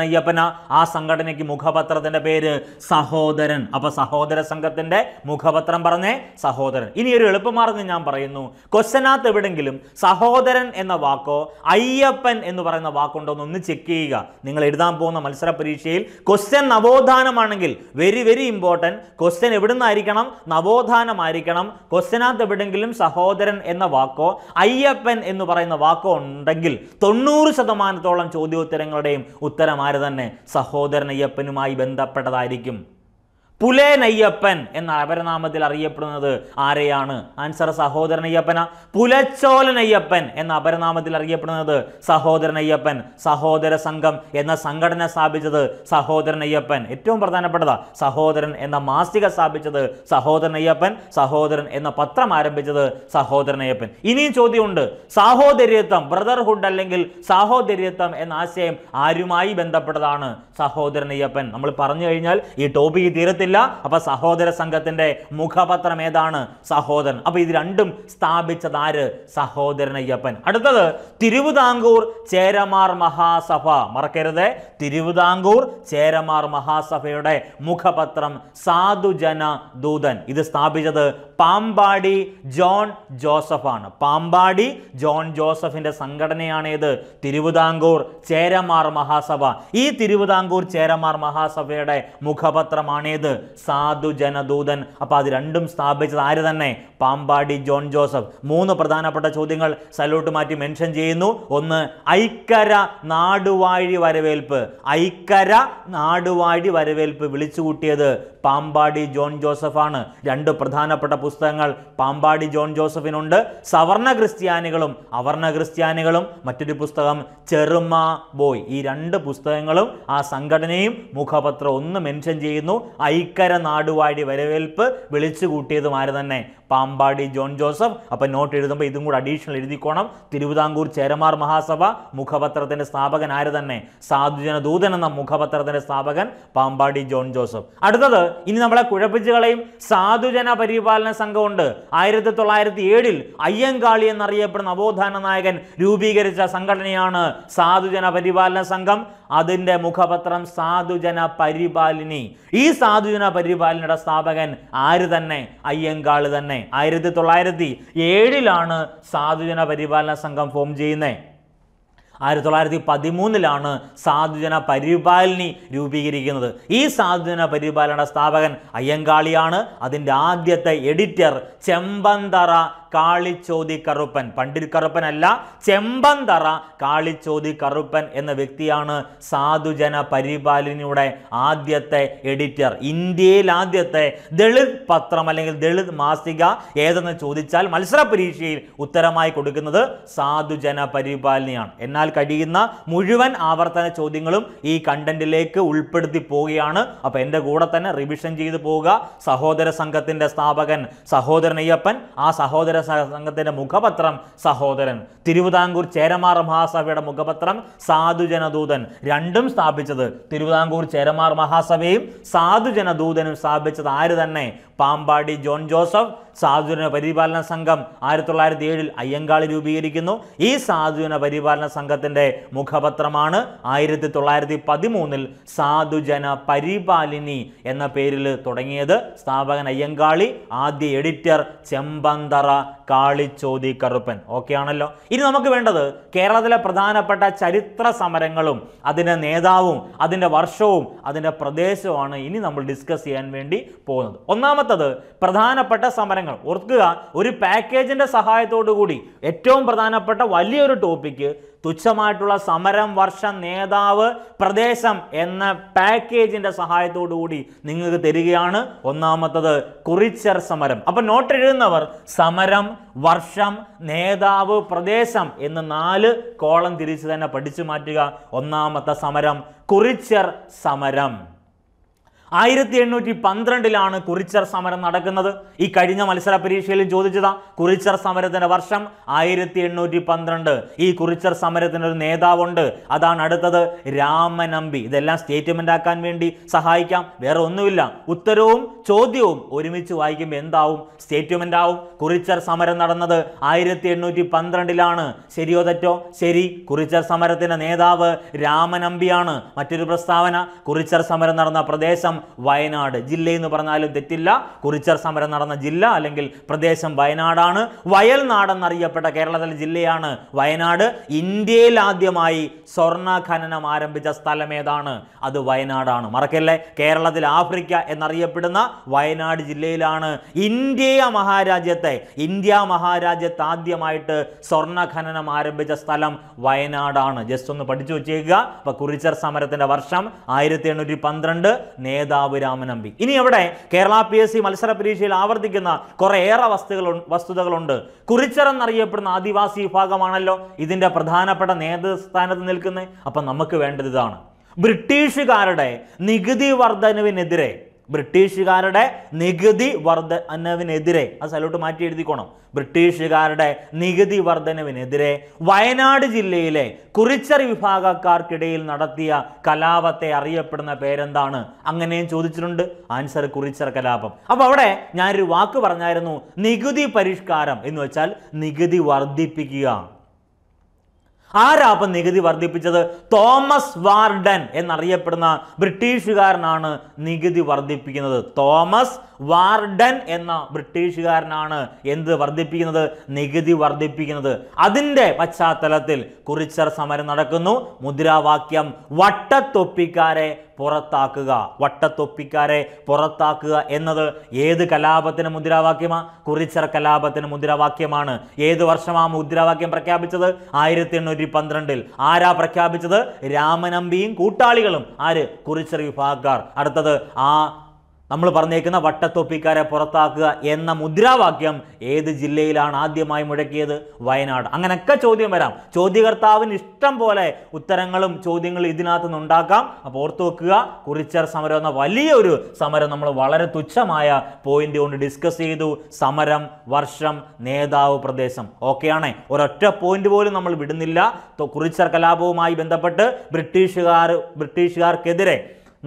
Speaker 1: അയ്യപ്പന ആ സംഘടനയ്ക്ക് മുഖപത്രത്തിന്റെ പേര് സഹോദരൻ അപ്പൊ സഹോദര സംഘത്തിന്റെ മുഖപത്രം പറഞ്ഞേ സഹോദരൻ ഇനി ഒരു എളുപ്പമാർഗം ഞാൻ പറയുന്നു ക്വസ്റ്റനകത്ത് എവിടെങ്കിലും സഹോദരൻ എന്ന വാക്കോ അയ്യപ്പൻ എന്ന് പറയുന്ന വാക്കുണ്ടോ എന്ന് ഒന്ന് ചെക്ക് ചെയ്യുക നിങ്ങൾ എഴുതാൻ പോകുന്ന മത്സര പരീക്ഷയിൽ ക്വസ്റ്റ്യൻ നവോത്ഥാനമാണെങ്കിൽ വെരി വെരി ഇമ്പോർട്ടൻറ്റ് ക്വസ്റ്റ്യൻ എവിടുന്നായിരിക്കണം നവോത്ഥാനമായിരിക്കണം ക്വസ്റ്റ്യനകത്ത് എവിടെങ്കിലും സഹോദരൻ എന്ന വാക്കോ അയ്യപ്പൻ എന്ന് പറയുന്ന വാക്കോ ഉണ്ടെങ്കിൽ തൊണ്ണൂറ് ശതമാനത്തോളം ചോദ്യോത്തരങ്ങളുടെയും ഉത്തരമാര് തന്നെ സഹോദരനയ്യപ്പനുമായി ബന്ധപ്പെട്ടതായിരിക്കും പുലേനയ്യപ്പൻ എന്ന അപരനാമത്തിൽ അറിയപ്പെടുന്നത് ആരെയാണ് ആൻസർ പുലച്ചോല പുലച്ചോലനയ്യപ്പൻ എന്ന അപരനാമത്തിൽ അറിയപ്പെടുന്നത് അയ്യപ്പൻ സഹോദര സംഘം എന്ന സംഘടന സ്ഥാപിച്ചത് അയ്യപ്പൻ ഏറ്റവും പ്രധാനപ്പെട്ടതാ സഹോദരൻ എന്ന മാസിക സ്ഥാപിച്ചത് അയ്യപ്പൻ സഹോദരൻ എന്ന പത്രം ആരംഭിച്ചത് അയ്യപ്പൻ ഇനിയും ചോദ്യമുണ്ട് സാഹോദര്യത്വം ബ്രദർഹുഡ് അല്ലെങ്കിൽ സാഹോദര്യത്വം എന്ന ആശയം ആരുമായി ബന്ധപ്പെട്ടതാണ് അയ്യപ്പൻ നമ്മൾ പറഞ്ഞു കഴിഞ്ഞാൽ ഈ ടോപ്പിക്ക് തീരത്തിൽ പറ്റത്തില്ല അപ്പൊ സഹോദര സംഘത്തിന്റെ മുഖപത്രം ഏതാണ് സഹോദരൻ അപ്പൊ ഇത് രണ്ടും സ്ഥാപിച്ചത് ആര് അയ്യപ്പൻ അടുത്തത് തിരുവിതാംകൂർ ചേരമാർ മഹാസഭ മറക്കരുത് തിരുവിതാംകൂർ ചേരമാർ മഹാസഭയുടെ മുഖപത്രം സാധുജന ദൂതൻ ഇത് സ്ഥാപിച്ചത് പാമ്പാടി ജോൺ ജോസഫാണ് പാമ്പാടി ജോൺ ജോസഫിന്റെ സംഘടനയാണ് ഇത് തിരുവിതാംകൂർ ചേരമാർ മഹാസഭ ഈ തിരുവിതാംകൂർ ചേരമാർ മഹാസഭയുടെ മുഖപത്രമാണേത് സാധു ജനദൂതൻ അപ്പോൾ അത് രണ്ടും സ്ഥാപിച്ചത് ആര് തന്നെ പാമ്പാടി ജോൺ ജോസഫ് മൂന്ന് പ്രധാനപ്പെട്ട ചോദ്യങ്ങൾ സല്യൂട്ട് മാറ്റി മെൻഷൻ ചെയ്യുന്നു ഒന്ന് ഐക്കര നാടുവാഴി വരവേൽപ്പ് ഐക്കര നാടുവാഴി വരവേൽപ്പ് വിളിച്ചുകൂട്ടിയത് പാമ്പാടി ജോൺ ജോസഫാണ് രണ്ട് പ്രധാനപ്പെട്ട പുസ്തകങ്ങൾ പാമ്പാടി ജോൺ ജോസഫിനുണ്ട് സവർണ ക്രിസ്ത്യാനികളും അവർണ ക്രിസ്ത്യാനികളും മറ്റൊരു പുസ്തകം ചെറുമ ബോയ് ഈ രണ്ട് പുസ്തകങ്ങളും ആ സംഘടനയും മുഖപത്രം ഒന്ന് മെൻഷൻ ചെയ്യുന്നു ഐക്കര നാടുവാഴി വരവേൽപ്പ് വിളിച്ചു കൂട്ടിയതുമാര് തന്നെ പാമ്പാടി ജോൺ ജോസഫ് അപ്പോൾ നോട്ട് എഴുതുമ്പോൾ ഇതും കൂടെ അഡീഷണൽ എഴുതിക്കോണം തിരുവിതാംകൂർ ചേരമാർ മഹാസഭ മുഖപത്രത്തിൻ്റെ സ്ഥാപകൻ ആര് തന്നെ സാധുജന ദൂതൻ എന്ന മുഖപത്രത്തിൻ്റെ സ്ഥാപകൻ പാമ്പാടി ജോൺ ജോസഫ് അടുത്തത് ഇനി നമ്മളെ കുഴപ്പിച്ച് കളയും സാധുജന പരിപാലന സംഘമുണ്ട് ആയിരത്തി തൊള്ളായിരത്തി ഏഴിൽ അയ്യങ്കാളി എന്നറിയപ്പെടുന്ന നവോത്ഥാന നായകൻ രൂപീകരിച്ച സംഘടനയാണ് സാധുജന പരിപാലന സംഘം അതിൻ്റെ മുഖപത്രം സാധുജന പരിപാലിനി ഈ സാധുജന പരിപാലനയുടെ സ്ഥാപകൻ ആര് തന്നെ അയ്യങ്കാൾ തന്നെ ആയിരത്തി തൊള്ളായിരത്തി ഏഴിലാണ് സാധുജന പരിപാലന സംഘം ഫോം ചെയ്യുന്നത് ആയിരത്തി തൊള്ളായിരത്തി പതിമൂന്നിലാണ് സാധുജന പരിപാലിനി രൂപീകരിക്കുന്നത് ഈ സാധുജന പരിപാലന സ്ഥാപകൻ അയ്യങ്കാളിയാണ് അതിൻ്റെ ആദ്യത്തെ എഡിറ്റർ ചെമ്പന്തറ കാളിച്ചോതി കറുപ്പൻ പണ്ഡിറ്റ് കറുപ്പൻ അല്ല ചെമ്പന്തറ കാളിച്ചോതി കറുപ്പൻ എന്ന വ്യക്തിയാണ് സാധുജന പരിപാലനയുടെ ആദ്യത്തെ എഡിറ്റർ ഇന്ത്യയിൽ ആദ്യത്തെ ദളിത് പത്രം അല്ലെങ്കിൽ ദളിത് മാസിക ഏതെന്ന് ചോദിച്ചാൽ മത്സര പരീക്ഷയിൽ ഉത്തരമായി കൊടുക്കുന്നത് സാധുജന പരിപാലനയാണ് എന്നാൽ കഴിയുന്ന മുഴുവൻ ആവർത്തന ചോദ്യങ്ങളും ഈ കണ്ടന്റിലേക്ക് ഉൾപ്പെടുത്തി പോവുകയാണ് അപ്പോൾ എന്റെ കൂടെ തന്നെ റിവിഷൻ ചെയ്തു പോവുക സഹോദര സംഘത്തിന്റെ സ്ഥാപകൻ സഹോദരൻ അയ്യപ്പൻ ആ സഹോദര സംഘത്തിൻ്റെ മുഖപത്രം സഹോദരൻ തിരുവിതാംകൂർ ചേരമാർ മഹാസഭയുടെ മുഖപത്രം സാധുജനദൂതൻ രണ്ടും സ്ഥാപിച്ചത് തിരുവിതാംകൂർ ചേരമാർ മഹാസഭയും സാധുജനദൂതനും സ്ഥാപിച്ചത് ആര് തന്നെ പാമ്പാടി ജോൺ ജോസഫ് സാധുജന പരിപാലന സംഘം ആയിരത്തി തൊള്ളായിരത്തി ഏഴിൽ അയ്യങ്കാളി രൂപീകരിക്കുന്നു ഈ സാധുജന പരിപാലന സംഘത്തിൻ്റെ മുഖപത്രമാണ് ആയിരത്തി തൊള്ളായിരത്തി പതിമൂന്നിൽ സാധുജന പരിപാലിനി എന്ന പേരിൽ തുടങ്ങിയത് സ്ഥാപകൻ അയ്യങ്കാളി ആദ്യ എഡിറ്റർ ചെമ്പന്തറ കാളിച്ചോതി കറുപ്പൻ ഓക്കെ ആണല്ലോ ഇനി നമുക്ക് വേണ്ടത് കേരളത്തിലെ പ്രധാനപ്പെട്ട ചരിത്ര സമരങ്ങളും അതിൻ്റെ നേതാവും അതിൻ്റെ വർഷവും അതിൻ്റെ പ്രദേശവുമാണ് ഇനി നമ്മൾ ഡിസ്കസ് ചെയ്യാൻ വേണ്ടി പോകുന്നത് ഒന്നാമത്തത് പ്രധാനപ്പെട്ട സമരങ്ങൾ കാര്യങ്ങൾ ഓർക്കുക ഒരു പാക്കേജിൻ്റെ സഹായത്തോടു കൂടി ഏറ്റവും പ്രധാനപ്പെട്ട വലിയൊരു ടോപ്പിക്ക് തുച്ഛമായിട്ടുള്ള സമരം വർഷം നേതാവ് പ്രദേശം എന്ന പാക്കേജിൻ്റെ കൂടി നിങ്ങൾക്ക് തരികയാണ് ഒന്നാമത്തത് കുറിച്ചർ സമരം അപ്പം നോട്ട് എഴുതുന്നവർ സമരം വർഷം നേതാവ് പ്രദേശം എന്ന് നാല് കോളം തിരിച്ച് തന്നെ പഠിച്ചു മാറ്റുക ഒന്നാമത്തെ സമരം കുറിച്ചർ സമരം ആയിരത്തി എണ്ണൂറ്റി പന്ത്രണ്ടിലാണ് കുറിച്ചർ സമരം നടക്കുന്നത് ഈ കഴിഞ്ഞ മത്സര പരീക്ഷയിൽ ചോദിച്ചതാ കുറിച്ചർ സമരത്തിന്റെ വർഷം ആയിരത്തി എണ്ണൂറ്റി പന്ത്രണ്ട് ഈ കുറിച്ചർ സമരത്തിനൊരു നേതാവുണ്ട് അതാണ് അടുത്തത് രാമനമ്പി ഇതെല്ലാം സ്റ്റേറ്റ്മെന്റ് ആക്കാൻ വേണ്ടി സഹായിക്കാം വേറെ ഒന്നുമില്ല ഉത്തരവും ചോദ്യവും ഒരുമിച്ച് വായിക്കുമ്പോൾ എന്താവും സ്റ്റേറ്റ്മെന്റ് ആവും കുറിച്ചർ സമരം നടന്നത് ആയിരത്തി എണ്ണൂറ്റി പന്ത്രണ്ടിലാണ് ശരിയോ തെറ്റോ ശരി കുറിച്ചർ സമരത്തിന്റെ നേതാവ് രാമനമ്പിയാണ് മറ്റൊരു പ്രസ്താവന കുറിച്ചർ സമരം നടന്ന പ്രദേശം പ്രദേശം വയനാട് എന്ന് പറഞ്ഞാലും തെറ്റില്ല കുറിച്ചർ സമരം നടന്ന ജില്ല അല്ലെങ്കിൽ പ്രദേശം വയനാടാണ് വയൽ നാടെന്നറിയപ്പെട്ട കേരളത്തിലെ ജില്ലയാണ് വയനാട് ഇന്ത്യയിൽ ആദ്യമായി സ്വർണ്ണ ഖനനം ആരംഭിച്ച സ്ഥലം ഏതാണ് അത് വയനാടാണ് മറക്കല്ലേ കേരളത്തിൽ ആഫ്രിക്ക എന്നറിയപ്പെടുന്ന വയനാട് ജില്ലയിലാണ് ഇന്ത്യ മഹാരാജ്യത്തെ ഇന്ത്യ മഹാരാജ്യത്ത് ആദ്യമായിട്ട് സ്വർണ്ണ ഖനനം ആരംഭിച്ച സ്ഥലം വയനാടാണ് ജസ്റ്റ് ഒന്ന് പഠിച്ചു വെച്ചേക്കുക അപ്പോൾ കുറിച്ചർ സമരത്തിന്റെ വർഷം ആയിരത്തി എണ്ണൂറ്റി പന്ത്രണ്ട് നേതാവ് രാമൻ അമ്പി ഇനി അവിടെ കേരള പി എസ് സി മത്സര പരീക്ഷയിൽ ആവർത്തിക്കുന്ന കുറേയേറെ വസ്തുകൾ വസ്തുതകളുണ്ട് കുറിച്ചർ എന്നറിയപ്പെടുന്ന ആദിവാസി വിഭാഗമാണല്ലോ ഇതിൻ്റെ പ്രധാനപ്പെട്ട നേതൃസ്ഥാനത്ത് നിൽക്കുന്നത് അപ്പം നമുക്ക് വേണ്ടത് ഇതാണ് ബ്രിട്ടീഷുകാരുടെ നികുതി വർധനവിനെതിരെ ബ്രിട്ടീഷുകാരുടെ നികുതി വർധനവിനെതിരെ ആ സല്യൂട്ട് മാറ്റി എഴുതിക്കോണം ബ്രിട്ടീഷുകാരുടെ നികുതി വർധനവിനെതിരെ വയനാട് ജില്ലയിലെ കുറിച്ചറി വിഭാഗക്കാർക്കിടയിൽ നടത്തിയ കലാപത്തെ അറിയപ്പെടുന്ന പേരെന്താണ് അങ്ങനെയും ചോദിച്ചിട്ടുണ്ട് ആൻസർ കുറിച്ചർ കലാപം അപ്പോൾ അവിടെ ഞാനൊരു വാക്ക് പറഞ്ഞായിരുന്നു നികുതി പരിഷ്കാരം എന്ന് വെച്ചാൽ നികുതി വർദ്ധിപ്പിക്കുക ആരാപ്പം നികുതി വർദ്ധിപ്പിച്ചത് തോമസ് വാർഡൻ എന്നറിയപ്പെടുന്ന ബ്രിട്ടീഷുകാരനാണ് നികുതി വർദ്ധിപ്പിക്കുന്നത് തോമസ് വാർഡൻ എന്ന ബ്രിട്ടീഷുകാരനാണ് എന്ത് വർദ്ധിപ്പിക്കുന്നത് നികുതി വർദ്ധിപ്പിക്കുന്നത് അതിൻ്റെ പശ്ചാത്തലത്തിൽ കുറിച്ചർ സമരം നടക്കുന്നു മുദ്രാവാക്യം വട്ടത്തൊപ്പിക്കാരെ പുറത്താക്കുക വട്ടത്തൊപ്പിക്കാരെ പുറത്താക്കുക എന്നത് ഏത് കലാപത്തിന് മുദ്രാവാക്യമാണ് കുറിച്ചർ കലാപത്തിന് മുദ്രാവാക്യമാണ് ഏത് വർഷമാ മുദ്രാവാക്യം പ്രഖ്യാപിച്ചത് ആയിരത്തി എണ്ണൂറ്റി പന്ത്രണ്ടിൽ ആരാ പ്രഖ്യാപിച്ചത് രാമനമ്പിയും കൂട്ടാളികളും ആര് കുറിച്ചർ വിഭാഗക്കാർ അടുത്തത് ആ നമ്മൾ പറഞ്ഞേക്കുന്ന വട്ടത്തൊപ്പിക്കാരെ പുറത്താക്കുക എന്ന മുദ്രാവാക്യം ഏത് ജില്ലയിലാണ് ആദ്യമായി മുഴക്കിയത് വയനാട് അങ്ങനെയൊക്കെ ചോദ്യം വരാം ചോദ്യകർത്താവിന് ഇഷ്ടം പോലെ ഉത്തരങ്ങളും ചോദ്യങ്ങളും ഇതിനകത്ത് നിന്നുണ്ടാക്കാം അപ്പോൾ ഓർത്തു വെക്കുക കുറിച്ചർ സമരം എന്ന വലിയൊരു സമരം നമ്മൾ വളരെ തുച്ഛമായ പോയിന്റ് കൊണ്ട് ഡിസ്കസ് ചെയ്തു സമരം വർഷം നേതാവ് പ്രദേശം ഓക്കെയാണേ ഒരൊറ്റ പോയിന്റ് പോലും നമ്മൾ വിടുന്നില്ല കുറിച്ചർ കലാപവുമായി ബന്ധപ്പെട്ട് ബ്രിട്ടീഷുകാർ ബ്രിട്ടീഷുകാർക്കെതിരെ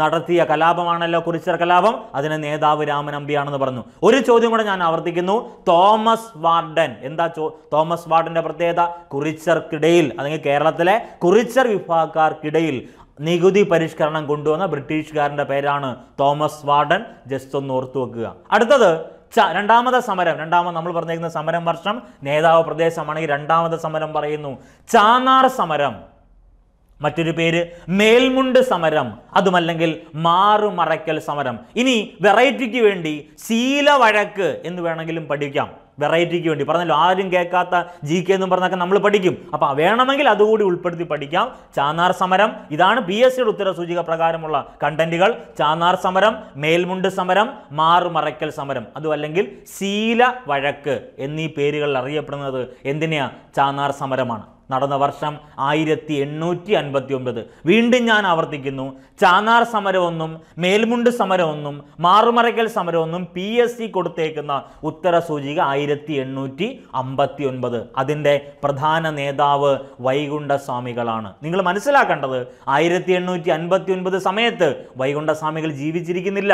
Speaker 1: നടത്തിയ കലാപമാണല്ലോ കുറിച്ചർ കലാപം അതിന് നേതാവ് രാമൻ അമ്പിയാണെന്ന് പറഞ്ഞു ഒരു ചോദ്യം കൂടെ ഞാൻ ആവർത്തിക്കുന്നു തോമസ് വാർഡൻ എന്താ തോമസ് വാർഡന്റെ പ്രത്യേകത കുറിച്ചർക്കിടയിൽ അല്ലെങ്കിൽ കേരളത്തിലെ കുറിച്ചർ വിഭാഗക്കാർക്കിടയിൽ നികുതി പരിഷ്കരണം കൊണ്ടുവന്ന ബ്രിട്ടീഷുകാരൻ്റെ പേരാണ് തോമസ് വാർഡൻ ജസ്റ്റ് ഒന്ന് ഓർത്തു വെക്കുക അടുത്തത് ച രണ്ടാമത് സമരം രണ്ടാമത് നമ്മൾ പറഞ്ഞിരിക്കുന്ന സമരം വർഷം നേതാവ് പ്രദേശമാണെങ്കിൽ രണ്ടാമത് സമരം പറയുന്നു ചാനാർ സമരം മറ്റൊരു പേര് മേൽമുണ്ട് സമരം അതുമല്ലെങ്കിൽ മാറുമറയ്ക്കൽ സമരം ഇനി വെറൈറ്റിക്ക് വേണ്ടി ശീല വഴക്ക് എന്ന് വേണമെങ്കിലും പഠിക്കാം വെറൈറ്റിക്ക് വേണ്ടി പറഞ്ഞല്ലോ ആരും കേൾക്കാത്ത ജി കെ എന്നും പറഞ്ഞൊക്കെ നമ്മൾ പഠിക്കും അപ്പോൾ വേണമെങ്കിൽ അതുകൂടി ഉൾപ്പെടുത്തി പഠിക്കാം ചാനാർ സമരം ഇതാണ് പി എസ് സിയുടെ ഉത്തര സൂചിക പ്രകാരമുള്ള കണ്ടന്റുകൾ ചാനാർ സമരം മേൽമുണ്ട് സമരം മാറുമറയ്ക്കൽ സമരം അതുമല്ലെങ്കിൽ ശീല വഴക്ക് എന്നീ പേരുകളിൽ അറിയപ്പെടുന്നത് എന്തിനാ ചാനാർ സമരമാണ് നടന്ന വർഷം ആയിരത്തി എണ്ണൂറ്റി അൻപത്തി ഒമ്പത് വീണ്ടും ഞാൻ ആവർത്തിക്കുന്നു ചാനാർ സമരമൊന്നും മേൽമുണ്ട് സമരമൊന്നും മാറുമറയ്ക്കൽ സമരമൊന്നും പി എസ് സി കൊടുത്തേക്കുന്ന ഉത്തര സൂചിക ആയിരത്തി എണ്ണൂറ്റി അമ്പത്തി ഒൻപത് അതിൻ്റെ പ്രധാന നേതാവ് വൈകുണ്ഠസ്വാമികളാണ് നിങ്ങൾ മനസ്സിലാക്കേണ്ടത് ആയിരത്തി എണ്ണൂറ്റി അൻപത്തി ഒൻപത് സമയത്ത് വൈകുണ്ഠസ്വാമികൾ ജീവിച്ചിരിക്കുന്നില്ല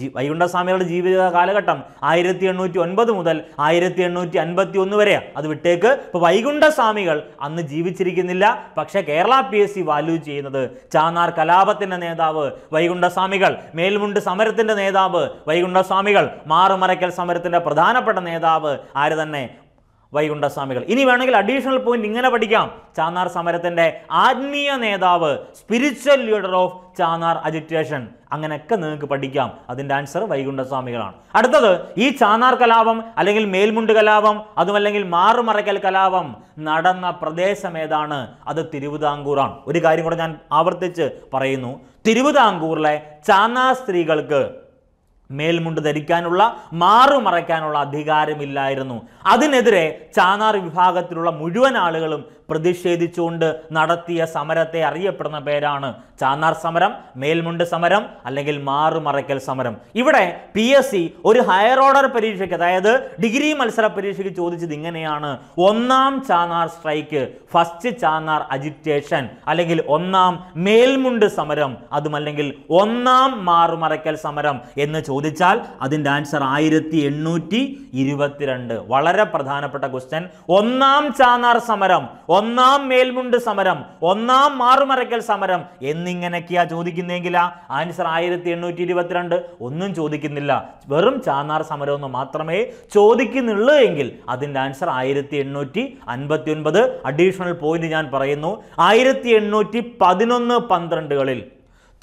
Speaker 1: ജി വൈകുണ്ഠസ്വാമികളുടെ ജീവിത കാലഘട്ടം ആയിരത്തി എണ്ണൂറ്റി ഒൻപത് മുതൽ ആയിരത്തി എണ്ണൂറ്റി അൻപത്തി ഒന്ന് വരെയാണ് അത് വിട്ടേക്ക് ഇപ്പോൾ വൈകുണ്ഠസ്വാമികൾ അന്ന് ജീവിച്ചിരിക്കുന്നില്ല പക്ഷേ Kerala P S C value ചെയ്യുന്നത് ചാന്നാർ കലാപത്തിൻ്റെ നേതാവ് വൈകുണ്ഠസ്വാമികൾ മേൽമുണ്ട് സമരത്തിൻ്റെ നേതാവ് വൈകുണ്ഠസ്വാമികൾ മാറുമറയ്ക്കൽ സമരത്തിൻ്റെ പ്രധാനപ്പെട്ട നേതാവ് ആര് തന്നെ വൈകുണ്ഠസ്വാമികൾ ഇനി വേണമെങ്കിൽ അഡീഷണൽ പോയിന്റ് ഇങ്ങനെ പഠിക്കാം ചാന്നാർ സമരത്തിന്റെ ആത്മീയ നേതാവ് spiritual leader of Channar agitation അങ്ങനെയൊക്കെ നിങ്ങൾക്ക് പഠിക്കാം അതിൻ്റെ ആൻസർ വൈകുണ്ഠസ്വാമികളാണ് അടുത്തത് ഈ ചാന്നാർ കലാപം അല്ലെങ്കിൽ മേൽമുണ്ട് കലാപം അതുമല്ലെങ്കിൽ മാറുമറയ്ക്കൽ കലാപം നടന്ന പ്രദേശം ഏതാണ് അത് തിരുവിതാംകൂറാണ് ഒരു കാര്യം കൂടെ ഞാൻ ആവർത്തിച്ച് പറയുന്നു തിരുവിതാംകൂറിലെ ചാന്നാർ സ്ത്രീകൾക്ക് മേൽമുണ്ട് ധരിക്കാനുള്ള മാറുമറയ്ക്കാനുള്ള അധികാരമില്ലായിരുന്നു അതിനെതിരെ ചാനാർ വിഭാഗത്തിലുള്ള മുഴുവൻ ആളുകളും പ്രതിഷേധിച്ചുകൊണ്ട് നടത്തിയ സമരത്തെ അറിയപ്പെടുന്ന പേരാണ് ചാന്നാർ സമരം മേൽമുണ്ട് സമരം അല്ലെങ്കിൽ മാറുമറയ്ക്കൽ സമരം ഇവിടെ പി എസ് സി ഒരു ഹയർ ഓർഡർ പരീക്ഷയ്ക്ക് അതായത് ഡിഗ്രി മത്സര പരീക്ഷയ്ക്ക് ചോദിച്ചത് ഇങ്ങനെയാണ് ഒന്നാം Channar strike first Channar agitation അല്ലെങ്കിൽ ഒന്നാം മേൽമുണ്ട് സമരം അതുമല്ലെങ്കിൽ ഒന്നാം മാറുമറയ്ക്കൽ സമരം എന്ന് ചോദിച്ചാൽ അതിൻ്റെ ആൻസർ ആയിരത്തി എണ്ണൂറ്റി ഇരുപത്തിരണ്ട് വളരെ പ്രധാനപ്പെട്ട ക്വസ്റ്റ്യൻ ഒന്നാം ചാന്നാർ സമരം ഒന്നാം മേൽമുണ്ട് സമരം ഒന്നാം മാറുമറയ്ക്കൽ സമരം എന്നിങ്ങനെയൊക്കെയാ ചോദിക്കുന്നെങ്കിൽ ആൻസർ ആയിരത്തി എണ്ണൂറ്റി ഇരുപത്തിരണ്ട് ഒന്നും ചോദിക്കുന്നില്ല വെറും ചാന്നാർ സമരം ഒന്ന് മാത്രമേ ചോദിക്കുന്നുള്ളൂ എങ്കിൽ അതിൻ്റെ ആൻസർ ആയിരത്തി എണ്ണൂറ്റി അൻപത്തി ഒൻപത് അഡീഷണൽ പോയിന്റ് ഞാൻ പറയുന്നു ആയിരത്തി എണ്ണൂറ്റി പതിനൊന്ന് പന്ത്രണ്ടുകളിൽ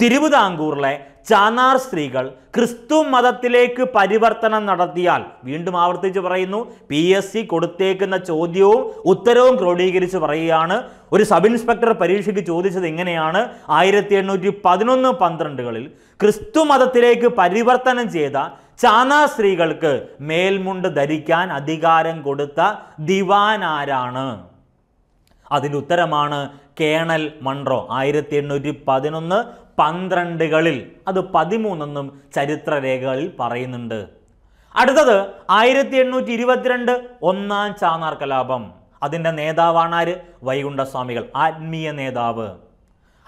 Speaker 1: തിരുവിതാംകൂറിലെ ചാനാർ സ്ത്രീകൾ ക്രിസ്തു മതത്തിലേക്ക് പരിവർത്തനം നടത്തിയാൽ വീണ്ടും ആവർത്തിച്ച് പറയുന്നു പി എസ് സി കൊടുത്തേക്കുന്ന ചോദ്യവും ഉത്തരവും ക്രോഡീകരിച്ച് പറയുകയാണ് ഒരു സബ് ഇൻസ്പെക്ടർ പരീക്ഷയ്ക്ക് ചോദിച്ചത് എങ്ങനെയാണ് ആയിരത്തി എണ്ണൂറ്റി പതിനൊന്ന് പന്ത്രണ്ടുകളിൽ ക്രിസ്തു മതത്തിലേക്ക് പരിവർത്തനം ചെയ്ത ചാനാ സ്ത്രീകൾക്ക് മേൽമുണ്ട് ധരിക്കാൻ അധികാരം കൊടുത്ത ദിവാൻ ആരാണ് അതിൻ്റെ ഉത്തരമാണ് കേണൽ മൺറോ ആയിരത്തി എണ്ണൂറ്റി പതിനൊന്ന് പന്ത്രണ്ടുകളിൽ അത് പതിമൂന്നെന്നും ചരിത്രരേഖകളിൽ പറയുന്നുണ്ട് അടുത്തത് ആയിരത്തി എണ്ണൂറ്റി ഇരുപത്തിരണ്ട് ഒന്നാം ചാനാർ കലാപം അതിൻ്റെ നേതാവാണ് ആര് വൈകുണ്ഠസ്വാമികൾ ആത്മീയ നേതാവ്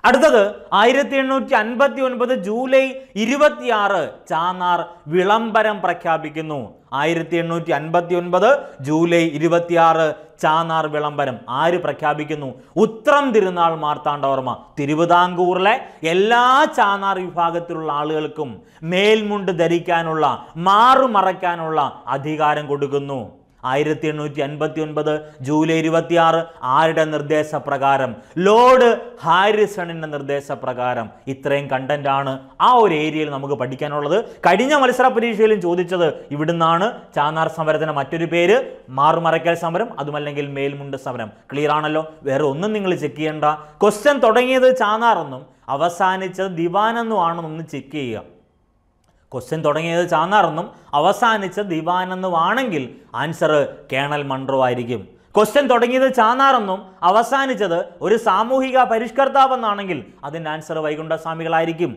Speaker 1: അടുത്തത് ആയിരത്തി എണ്ണൂറ്റി അൻപത്തി ഒൻപത് ജൂലൈ ഇരുപത്തിയാറ് ചാനാർ വിളംബരം പ്രഖ്യാപിക്കുന്നു ആയിരത്തി എണ്ണൂറ്റി അൻപത്തി ഒൻപത് ജൂലൈ ഇരുപത്തിയാറ് ചാനാർ വിളംബരം ആര് പ്രഖ്യാപിക്കുന്നു ഉത്രം തിരുനാൾ മാർത്താണ്ഡവർമ്മ തിരുവിതാംകൂറിലെ എല്ലാ ചാനാർ വിഭാഗത്തിലുള്ള ആളുകൾക്കും മേൽമുണ്ട് ധരിക്കാനുള്ള മാറുമറയ്ക്കാനുള്ള അധികാരം കൊടുക്കുന്നു ആയിരത്തി എണ്ണൂറ്റി അൻപത്തി ഒൻപത് ജൂലൈ ഇരുപത്തിയാറ് ആരുടെ നിർദ്ദേശപ്രകാരം ലോർഡ് ഹാരിസണിൻ്റെ നിർദ്ദേശപ്രകാരം ഇത്രയും ആണ് ആ ഒരു ഏരിയയിൽ നമുക്ക് പഠിക്കാനുള്ളത് കഴിഞ്ഞ മത്സര പരീക്ഷയിലും ചോദിച്ചത് ഇവിടുന്നാണ് ചാന്നാർ സമരത്തിന് മറ്റൊരു പേര് മാറുമറയ്ക്കൽ സമരം അതുമല്ലെങ്കിൽ മേൽമുണ്ട് സമരം ക്ലിയർ ആണല്ലോ വേറെ ഒന്നും നിങ്ങൾ ചെക്ക് ചെയ്യേണ്ട ക്വസ്റ്റ്യൻ തുടങ്ങിയത് ചാന്നാർ എന്നും അവസാനിച്ചത് ദിവാനെന്നും ആണെന്നൊന്ന് ചെക്ക് ചെയ്യുക ക്വസ്റ്റ്യൻ തുടങ്ങിയത് ചാന്നാറെന്നും അവസാനിച്ച ദിവാനെന്നുമാണെങ്കിൽ ആൻസർ കേണൽ മൺട്രോ ആയിരിക്കും ക്വസ്റ്റ്യൻ തുടങ്ങിയത് ചാന്നാറെന്നും അവസാനിച്ചത് ഒരു സാമൂഹിക പരിഷ്കർത്താവെന്നാണെങ്കിൽ അതിൻ്റെ ആൻസർ വൈകുണ്ഠസ്വാമികളായിരിക്കും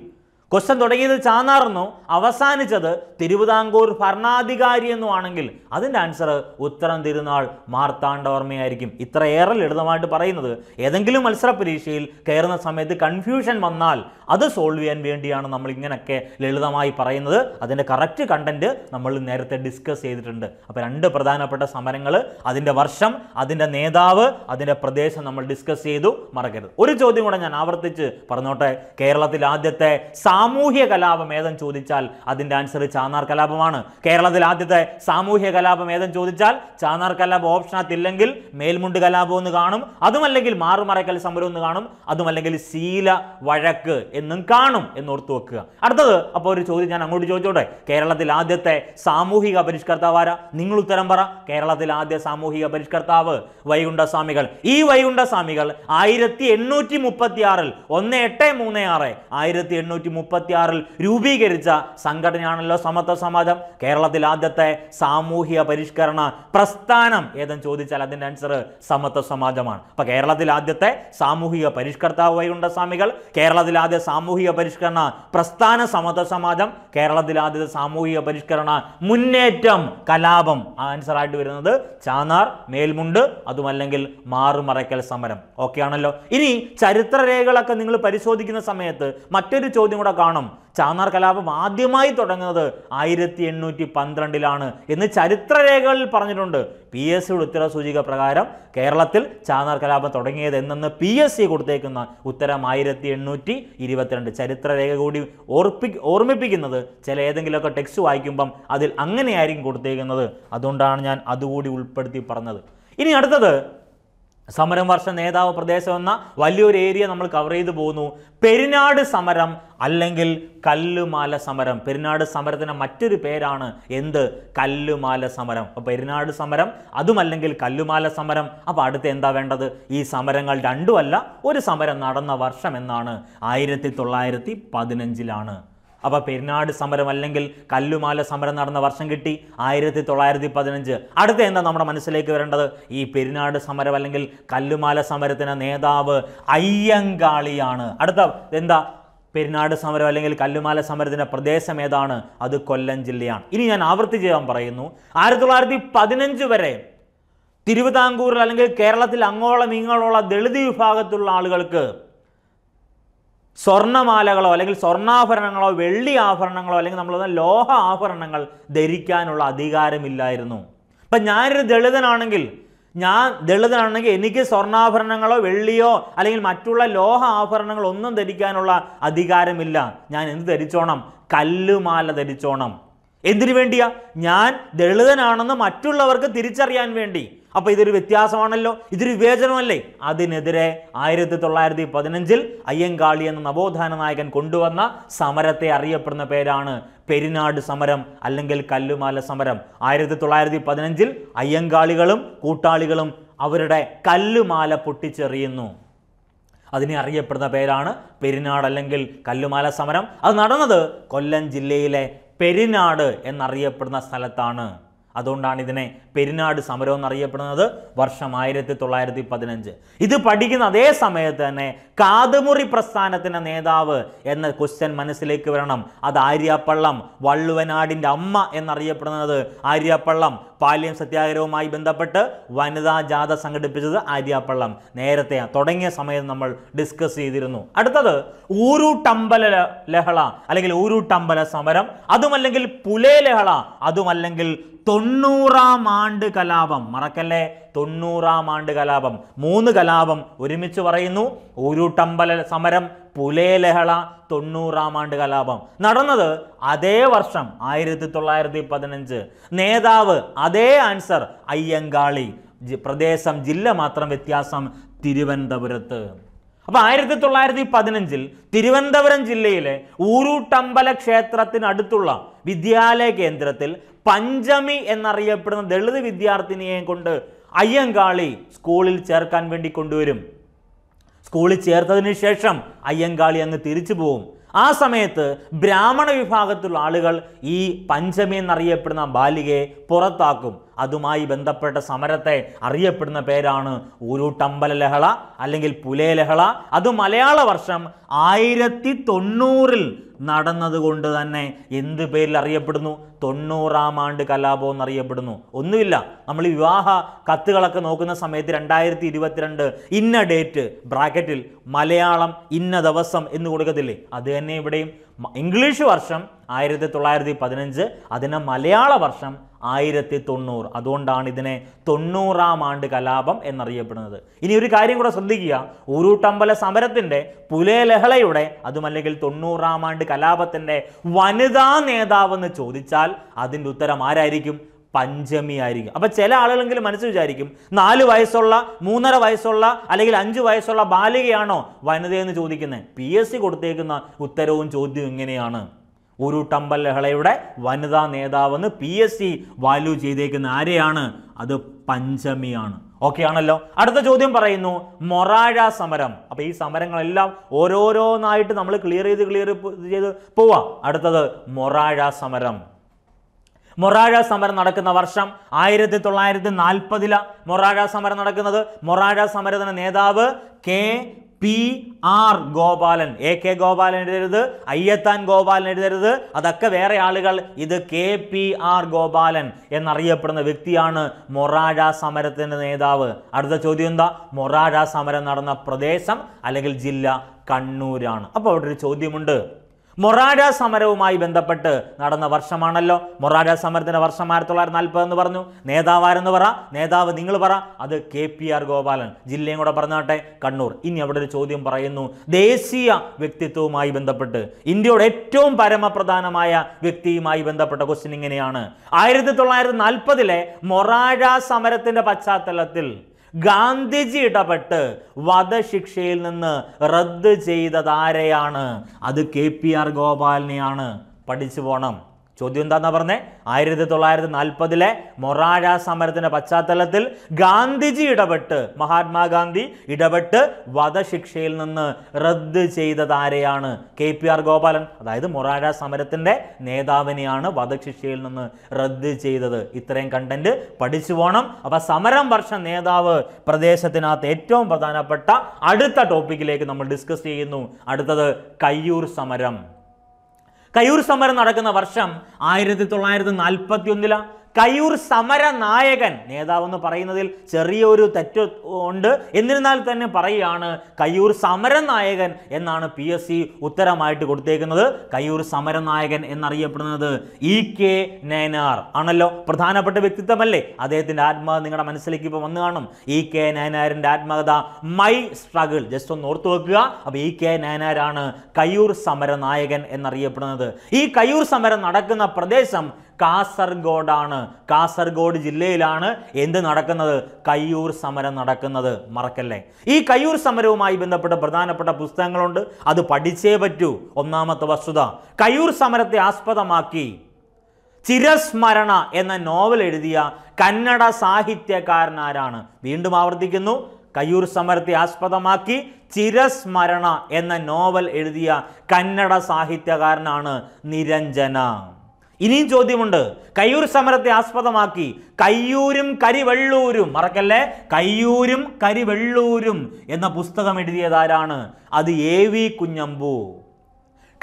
Speaker 1: ക്വസ്റ്റൻ തുടങ്ങിയത് ചാന്നാറെന്നോ അവസാനിച്ചത് തിരുവിതാംകൂർ ഭരണാധികാരി എന്നോ ആണെങ്കിൽ അതിൻ്റെ ആൻസർ ഉത്തരം തിരുനാൾ മാർത്താണ്ഡവർമ്മയായിരിക്കും ഇത്രയേറെ ലളിതമായിട്ട് പറയുന്നത് ഏതെങ്കിലും മത്സര പരീക്ഷയിൽ കയറുന്ന സമയത്ത് കൺഫ്യൂഷൻ വന്നാൽ അത് സോൾവ് ചെയ്യാൻ വേണ്ടിയാണ് നമ്മൾ ഇങ്ങനെയൊക്കെ ലളിതമായി പറയുന്നത് അതിൻ്റെ കറക്റ്റ് കണ്ടൻറ്റ് നമ്മൾ നേരത്തെ ഡിസ്കസ് ചെയ്തിട്ടുണ്ട് അപ്പോൾ രണ്ട് പ്രധാനപ്പെട്ട സമരങ്ങൾ അതിൻ്റെ വർഷം അതിൻ്റെ നേതാവ് അതിൻ്റെ പ്രദേശം നമ്മൾ ഡിസ്കസ് ചെയ്തു മറക്കരുത് ഒരു ചോദ്യം കൂടെ ഞാൻ ആവർത്തിച്ച് പറഞ്ഞോട്ടെ കേരളത്തിൽ ആദ്യത്തെ സാമൂഹ്യ കലാപം ഏതെന്ന് ചോദിച്ചാൽ അതിൻ്റെ ആൻസർ ചാന്നാർ കലാപമാണ് കേരളത്തിൽ ആദ്യത്തെ സാമൂഹ്യ കലാപം ഏതെന്ന് ചോദിച്ചാൽ ചാന്നാർ കലാപം ഓപ്ഷനകത്തില്ലെങ്കിൽ മേൽമുണ്ട് കലാപം എന്ന് കാണും അതുമല്ലെങ്കിൽ മാറുമറയ്ക്കൽ സമരം എന്ന് കാണും അതുമല്ലെങ്കിൽ ശീല വഴക്ക് എന്നും കാണും എന്നോർത്ത് വെക്കുക അടുത്തത് അപ്പോൾ ഒരു ചോദ്യം ഞാൻ അങ്ങോട്ട് ചോദിച്ചോട്ടെ കേരളത്തിൽ ആദ്യത്തെ സാമൂഹിക പരിഷ്കർത്താവ് ആരാ നിങ്ങൾ ഉത്തരം പറ കേരളത്തിൽ ആദ്യ സാമൂഹിക പരിഷ്കർത്താവ് വൈകുണ്ഠസ്വാമികൾ ഈ വൈകുണ്ഠസ്വാമികൾ ആയിരത്തി എണ്ണൂറ്റി മുപ്പത്തി ആറിൽ ഒന്ന് എട്ട് മൂന്ന് ആറ് ആയിരത്തി എണ്ണൂറ്റി മുപ്പത്തിയാറിൽ രൂപീകരിച്ച സംഘടനയാണല്ലോ സമത്വ സമാജം കേരളത്തിൽ ആദ്യത്തെ സാമൂഹിക പരിഷ്കരണ പ്രസ്ഥാനം ഏതെന്ന് ചോദിച്ചാൽ അതിൻ്റെ ആൻസർ സമത്വ സമാജമാണ് അപ്പോൾ കേരളത്തിൽ ആദ്യത്തെ സാമൂഹിക പരിഷ്കർത്താവ് സ്വാമികൾ കേരളത്തിൽ ആദ്യ സാമൂഹിക പരിഷ്കരണ പ്രസ്ഥാന സമത്വ സമാജം കേരളത്തിൽ ആദ്യത്തെ സാമൂഹിക പരിഷ്കരണ മുന്നേറ്റം കലാപം ആൻസർ ആയിട്ട് വരുന്നത് ചാനാർ മേൽമുണ്ട് അതുമല്ലെങ്കിൽ മാറുമറയ്ക്കൽ സമരം ഓക്കെ ആണല്ലോ ഇനി ചരിത്രരേഖകളൊക്കെ നിങ്ങൾ പരിശോധിക്കുന്ന സമയത്ത് മറ്റൊരു ചോദ്യം കൂടെ കാണും ചാന്നാർ കലാപം ആദ്യമായി തുടങ്ങുന്നത് ആയിരത്തി എണ്ണൂറ്റി പന്ത്രണ്ടിലാണ് എന്ന് ചരിത്രരേഖകളിൽ പറഞ്ഞിട്ടുണ്ട് പി എസ് സിയുടെ ഉത്തരസൂചിക പ്രകാരം കേരളത്തിൽ ചാന്നാർ കലാപം തുടങ്ങിയത് എന്നെന്ന് പി എസ് സി കൊടുത്തേക്കുന്ന ഉത്തരം ആയിരത്തി എണ്ണൂറ്റി ഇരുപത്തിരണ്ട് ചരിത്രരേഖ കൂടി ഓർപ്പി ഓർമ്മിപ്പിക്കുന്നത് ചില ഏതെങ്കിലുമൊക്കെ ടെക്സ്റ്റ് വായിക്കുമ്പം അതിൽ അങ്ങനെയായിരിക്കും കൊടുത്തേക്കുന്നത് അതുകൊണ്ടാണ് ഞാൻ അതുകൂടി ഉൾപ്പെടുത്തി പറഞ്ഞത് ഇനി അടുത്തത് സമരം വർഷ നേതാവ് പ്രദേശം എന്ന വലിയൊരു ഏരിയ നമ്മൾ കവർ ചെയ്തു പോകുന്നു പെരിനാട് സമരം അല്ലെങ്കിൽ കല്ലുമാല സമരം പെരിനാട് സമരത്തിന് മറ്റൊരു പേരാണ് എന്ത് കല്ലുമാല സമരം അപ്പോൾ പെരിനാട് സമരം അതുമല്ലെങ്കിൽ കല്ലുമാല സമരം അപ്പോൾ അടുത്ത് എന്താ വേണ്ടത് ഈ സമരങ്ങൾ രണ്ടുമല്ല ഒരു സമരം നടന്ന വർഷം എന്നാണ് ആയിരത്തി തൊള്ളായിരത്തി പതിനഞ്ചിലാണ് അപ്പോൾ പെരുന്നാട് സമരം അല്ലെങ്കിൽ കല്ലുമാല സമരം നടന്ന വർഷം കിട്ടി ആയിരത്തി തൊള്ളായിരത്തി പതിനഞ്ച് അടുത്ത എന്താ നമ്മുടെ മനസ്സിലേക്ക് വരേണ്ടത് ഈ പെരുന്നാട് സമരം അല്ലെങ്കിൽ കല്ലുമാല സമരത്തിന് നേതാവ് അയ്യങ്കാളിയാണ് അടുത്ത എന്താ പെരുന്നാട് സമരം അല്ലെങ്കിൽ കല്ലുമാല സമരത്തിൻ്റെ പ്രദേശം ഏതാണ് അത് കൊല്ലം ജില്ലയാണ് ഇനി ഞാൻ ആവർത്തി ചെയ്യാൻ പറയുന്നു ആയിരത്തി തൊള്ളായിരത്തി പതിനഞ്ച് വരെ തിരുവിതാംകൂറിൽ അല്ലെങ്കിൽ കേരളത്തിൽ അങ്ങോളം ഇങ്ങോളമുള്ള ദളിത് വിഭാഗത്തിലുള്ള ആളുകൾക്ക് സ്വർണ്ണമാലകളോ അല്ലെങ്കിൽ സ്വർണ്ണാഭരണങ്ങളോ വെള്ളി ആഭരണങ്ങളോ അല്ലെങ്കിൽ നമ്മൾ ലോഹ ആഭരണങ്ങൾ ധരിക്കാനുള്ള അധികാരമില്ലായിരുന്നു ഇപ്പം ഞാനൊരു ദളിതനാണെങ്കിൽ ഞാൻ ദളിതനാണെങ്കിൽ എനിക്ക് സ്വർണ്ണാഭരണങ്ങളോ വെള്ളിയോ അല്ലെങ്കിൽ മറ്റുള്ള ലോഹ ആഭരണങ്ങളോ ഒന്നും ധരിക്കാനുള്ള അധികാരമില്ല ഞാൻ എന്ത് ധരിച്ചോണം കല്ലുമാല ധരിച്ചോണം എന്തിനു വേണ്ടിയാ ഞാൻ ദളിതനാണെന്ന് മറ്റുള്ളവർക്ക് തിരിച്ചറിയാൻ വേണ്ടി അപ്പോൾ ഇതൊരു വ്യത്യാസമാണല്ലോ ഇതൊരു വിവേചനമല്ലേ അതിനെതിരെ ആയിരത്തി തൊള്ളായിരത്തി പതിനഞ്ചിൽ അയ്യങ്കാളി എന്ന നവോത്ഥാന നായകൻ കൊണ്ടുവന്ന സമരത്തെ അറിയപ്പെടുന്ന പേരാണ് പെരിനാട് സമരം അല്ലെങ്കിൽ കല്ലുമാല സമരം ആയിരത്തി തൊള്ളായിരത്തി പതിനഞ്ചിൽ അയ്യങ്കാളികളും കൂട്ടാളികളും അവരുടെ കല്ലുമാല പൊട്ടിച്ചെറിയുന്നു അതിനെ അറിയപ്പെടുന്ന പേരാണ് പെരിനാട് അല്ലെങ്കിൽ കല്ലുമാല സമരം അത് നടന്നത് കൊല്ലം ജില്ലയിലെ പെരിനാട് എന്നറിയപ്പെടുന്ന സ്ഥലത്താണ് അതുകൊണ്ടാണ് ഇതിനെ പെരുന്നാട് സമരം എന്നറിയപ്പെടുന്നത് വർഷം ആയിരത്തി തൊള്ളായിരത്തി പതിനഞ്ച് ഇത് പഠിക്കുന്ന അതേ സമയത്ത് തന്നെ കാതുമുറി പ്രസ്ഥാനത്തിൻ്റെ നേതാവ് എന്ന ക്വസ്റ്റ്യൻ മനസ്സിലേക്ക് വരണം അത് ആര്യപ്പള്ളം വള്ളുവനാടിൻ്റെ അമ്മ എന്നറിയപ്പെടുന്നത് ആര്യപ്പള്ളം പാലിയം സത്യാഗ്രഹവുമായി ബന്ധപ്പെട്ട് വനിതാ ജാഥ സംഘടിപ്പിച്ചത് ആര്യാപ്പള്ളം നേരത്തെ തുടങ്ങിയ സമയത്ത് നമ്മൾ ഡിസ്കസ് ചെയ്തിരുന്നു അടുത്തത് ഊരു ടമ്പല ലഹള അല്ലെങ്കിൽ ഊരു ടമ്പല സമരം അതുമല്ലെങ്കിൽ പുലേ ലഹള അതുമല്ലെങ്കിൽ തൊണ്ണൂറാം ആണ്ട് കലാപം മറക്കല്ലേ തൊണ്ണൂറാം ആണ്ട് കലാപം മൂന്ന് കലാപം ഒരുമിച്ച് പറയുന്നു ഉരുട്ടമ്പല സമരം പുലേലഹള തൊണ്ണൂറാം ആണ്ട് കലാപം നടന്നത് അതേ വർഷം ആയിരത്തി തൊള്ളായിരത്തി പതിനഞ്ച് നേതാവ് അതേ ആൻസർ അയ്യങ്കാളി പ്രദേശം ജില്ല മാത്രം വ്യത്യാസം തിരുവനന്തപുരത്ത് അപ്പോൾ ആയിരത്തി തൊള്ളായിരത്തി പതിനഞ്ചിൽ തിരുവനന്തപുരം ജില്ലയിലെ ഊരൂട്ടമ്പല ക്ഷേത്രത്തിനടുത്തുള്ള വിദ്യാലയ കേന്ദ്രത്തിൽ പഞ്ചമി എന്നറിയപ്പെടുന്ന ദളിത് വിദ്യാർത്ഥിനിയെ കൊണ്ട് അയ്യങ്കാളി സ്കൂളിൽ ചേർക്കാൻ വേണ്ടി കൊണ്ടുവരും സ്കൂളിൽ ചേർത്തതിന് ശേഷം അയ്യങ്കാളി അങ്ങ് തിരിച്ചു പോവും ആ സമയത്ത് ബ്രാഹ്മണ വിഭാഗത്തിലുള്ള ആളുകൾ ഈ പഞ്ചമി എന്നറിയപ്പെടുന്ന ബാലികയെ പുറത്താക്കും അതുമായി ബന്ധപ്പെട്ട സമരത്തെ അറിയപ്പെടുന്ന പേരാണ് ഊരൂട്ടമ്പല ലഹള അല്ലെങ്കിൽ പുലേ ലഹള അത് മലയാള വർഷം ആയിരത്തി തൊണ്ണൂറിൽ നടന്നതുകൊണ്ട് തന്നെ എന്ത് പേരിൽ അറിയപ്പെടുന്നു തൊണ്ണൂറാം ആണ്ട് കലാപം എന്നറിയപ്പെടുന്നു ഒന്നുമില്ല നമ്മൾ വിവാഹ കത്തുകളൊക്കെ നോക്കുന്ന സമയത്ത് രണ്ടായിരത്തി ഇരുപത്തിരണ്ട് ഇന്ന ഡേറ്റ് ബ്രാക്കറ്റിൽ മലയാളം ഇന്ന ദിവസം എന്ന് കൊടുക്കത്തില്ലേ അത് തന്നെ ഇവിടെയും ഇംഗ്ലീഷ് വർഷം ആയിരത്തി തൊള്ളായിരത്തി പതിനഞ്ച് അതിനെ മലയാള വർഷം ആയിരത്തി തൊണ്ണൂറ് അതുകൊണ്ടാണ് ഇതിനെ തൊണ്ണൂറാം ആണ്ട് കലാപം എന്നറിയപ്പെടുന്നത് ഇനി ഒരു കാര്യം കൂടെ ശ്രദ്ധിക്കുക ഊരൂട്ടമ്പല സമരത്തിൻ്റെ പുലേലഹളയുടെ അതുമല്ലെങ്കിൽ തൊണ്ണൂറാം ആണ്ട് കലാപത്തിൻ്റെ വനിതാ നേതാവെന്ന് ചോദിച്ചാൽ അതിൻ്റെ ഉത്തരം ആരായിരിക്കും പഞ്ചമി ആയിരിക്കും അപ്പൊ ചില ആളുകളെങ്കിലും മനസ്സ് വിചാരിക്കും നാല് വയസ്സുള്ള മൂന്നര വയസ്സുള്ള അല്ലെങ്കിൽ അഞ്ച് വയസ്സുള്ള ബാലികയാണോ വനിതയെന്ന് ചോദിക്കുന്നത് പി എസ് സി കൊടുത്തേക്കുന്ന ഉത്തരവും ചോദ്യവും ഇങ്ങനെയാണ് ഒരു ടമ്പൽ ലഹളയുടെ വനിതാ നേതാവെന്ന് പി എസ് സി വാല്യൂ ചെയ്തേക്കുന്ന ആരെയാണ് അത് പഞ്ചമിയാണ് ഓക്കെ ആണല്ലോ അടുത്ത ചോദ്യം പറയുന്നു മൊറാഴ സമരം അപ്പോൾ ഈ സമരങ്ങളെല്ലാം ഓരോരോന്നായിട്ട് നമ്മൾ ക്ലിയർ ചെയ്ത് ക്ലിയർ ചെയ്ത് പോവാം അടുത്തത് മൊറാഴ സമരം മൊറാഴ സമരം നടക്കുന്ന വർഷം ആയിരത്തി തൊള്ളായിരത്തി നാൽപ്പതിലാണ് മൊറാഴ സമരം നടക്കുന്നത് മൊറാഴ സമരത്തിന് നേതാവ് K P R Gopalan A K Gopalan എഴുതരുത് അയ്യത്താൻ ഗോപാലൻ എഴുതരുത് അതൊക്കെ വേറെ ആളുകൾ ഇത് കെ പി ആർ ഗോപാലൻ എന്നറിയപ്പെടുന്ന വ്യക്തിയാണ് മൊറാഴ സമരത്തിൻ്റെ നേതാവ് അടുത്ത ചോദ്യം എന്താ മൊറാഴ സമരം നടന്ന പ്രദേശം അല്ലെങ്കിൽ ജില്ല കണ്ണൂരാണ് അപ്പോൾ അവിടെ ഒരു ചോദ്യമുണ്ട് മൊറാഡ സമരവുമായി ബന്ധപ്പെട്ട് നടന്ന വർഷമാണല്ലോ മൊറാഡ സമരത്തിൻ്റെ വർഷം ആയിരത്തി തൊള്ളായിരത്തി എന്ന് പറഞ്ഞു നേതാവാരെന്ന് പറ നേതാവ് നിങ്ങൾ പറ അത് കെ പി ആർ ഗോപാലൻ ജില്ലയും കൂടെ പറഞ്ഞാട്ടെ കണ്ണൂർ ഇനി അവിടെ ഒരു ചോദ്യം പറയുന്നു ദേശീയ വ്യക്തിത്വവുമായി ബന്ധപ്പെട്ട് ഇന്ത്യയുടെ ഏറ്റവും പരമപ്രധാനമായ വ്യക്തിയുമായി ബന്ധപ്പെട്ട ക്വസ്റ്റ്യൻ ഇങ്ങനെയാണ് ആയിരത്തി തൊള്ളായിരത്തി നാൽപ്പതിലെ മൊറാഡ സമരത്തിൻ്റെ പശ്ചാത്തലത്തിൽ ഗാന്ധിജി ഇടപെട്ട് വധശിക്ഷയിൽ നിന്ന് റദ്ദ് ചെയ്തതാരെയാണ് അത് കെ പി ആർ ഗോപാലിനെയാണ് പഠിച്ചു പോണം ചോദ്യം എന്താന്നാ പറഞ്ഞേ ആയിരത്തി തൊള്ളായിരത്തി നാൽപ്പതിലെ മൊറാഴ സമരത്തിന്റെ പശ്ചാത്തലത്തിൽ ഗാന്ധിജി ഇടപെട്ട് മഹാത്മാഗാന്ധി ഇടപെട്ട് വധശിക്ഷയിൽ നിന്ന് റദ്ദ് ചെയ്തതാരെയാണ് കെ പി ആർ ഗോപാലൻ അതായത് മൊറാഴ സമരത്തിന്റെ നേതാവിനെയാണ് വധശിക്ഷയിൽ നിന്ന് റദ്ദ് ചെയ്തത് ഇത്രയും കണ്ടന്റ് പഠിച്ചു പോകണം അപ്പൊ സമരം വർഷം നേതാവ് പ്രദേശത്തിനകത്ത് ഏറ്റവും പ്രധാനപ്പെട്ട അടുത്ത ടോപ്പിക്കിലേക്ക് നമ്മൾ ഡിസ്കസ് ചെയ്യുന്നു അടുത്തത് കയ്യൂർ സമരം കയ്യൂർ സമരം നടക്കുന്ന വർഷം ആയിരത്തി തൊള്ളായിരത്തി നാൽപ്പത്തി ഒന്നിലാണ് കയ്യൂർ സമര നായകൻ നേതാവെന്ന് പറയുന്നതിൽ ചെറിയൊരു തെറ്റ് ഉണ്ട് എന്നിരുന്നാൽ തന്നെ പറയുകയാണ് കയ്യൂർ സമര നായകൻ എന്നാണ് പി എസ് സി ഉത്തരമായിട്ട് കൊടുത്തേക്കുന്നത് കയ്യൂർ സമര നായകൻ എന്നറിയപ്പെടുന്നത് ഇ കെ നയനാർ ആണല്ലോ പ്രധാനപ്പെട്ട വ്യക്തിത്വമല്ലേ അദ്ദേഹത്തിൻ്റെ ആത്മകഥ നിങ്ങളുടെ മനസ്സിലേക്ക് ഇപ്പോൾ വന്നു കാണും ഇ കെ നയനാറിൻ്റെ ആത്മകഥ മൈ സ്ട്രഗിൾ ജസ്റ്റ് ഒന്ന് ഓർത്തു വെക്കുക അപ്പോൾ ഇ കെ നയനാരാണ് കയ്യൂർ സമര നായകൻ എന്നറിയപ്പെടുന്നത് ഈ കയ്യൂർ സമരം നടക്കുന്ന പ്രദേശം കാസർഗോഡാണ് കാസർഗോഡ് ജില്ലയിലാണ് എന്ത് നടക്കുന്നത് കയ്യൂർ സമരം നടക്കുന്നത് മറക്കല്ലേ ഈ കയ്യൂർ സമരവുമായി ബന്ധപ്പെട്ട പ്രധാനപ്പെട്ട പുസ്തകങ്ങളുണ്ട് അത് പഠിച്ചേ പറ്റൂ ഒന്നാമത്തെ വസ്തുത കയ്യൂർ സമരത്തെ ആസ്പദമാക്കി ചിരസ്മരണ എന്ന നോവൽ എഴുതിയ കന്നഡ സാഹിത്യകാരനാരാണ് വീണ്ടും ആവർത്തിക്കുന്നു കയ്യൂർ സമരത്തെ ആസ്പദമാക്കി ചിരസ്മരണ എന്ന നോവൽ എഴുതിയ കന്നഡ സാഹിത്യകാരനാണ് നിരഞ്ജന ഇനിയും ചോദ്യമുണ്ട് കയ്യൂർ സമരത്തെ ആസ്പദമാക്കി കയ്യൂരും കരിവെള്ളൂരും മറക്കല്ലേ കയ്യൂരും കരിവെള്ളൂരും എന്ന പുസ്തകം എഴുതിയതാരാണ് അത് എ വി കുഞ്ഞമ്പു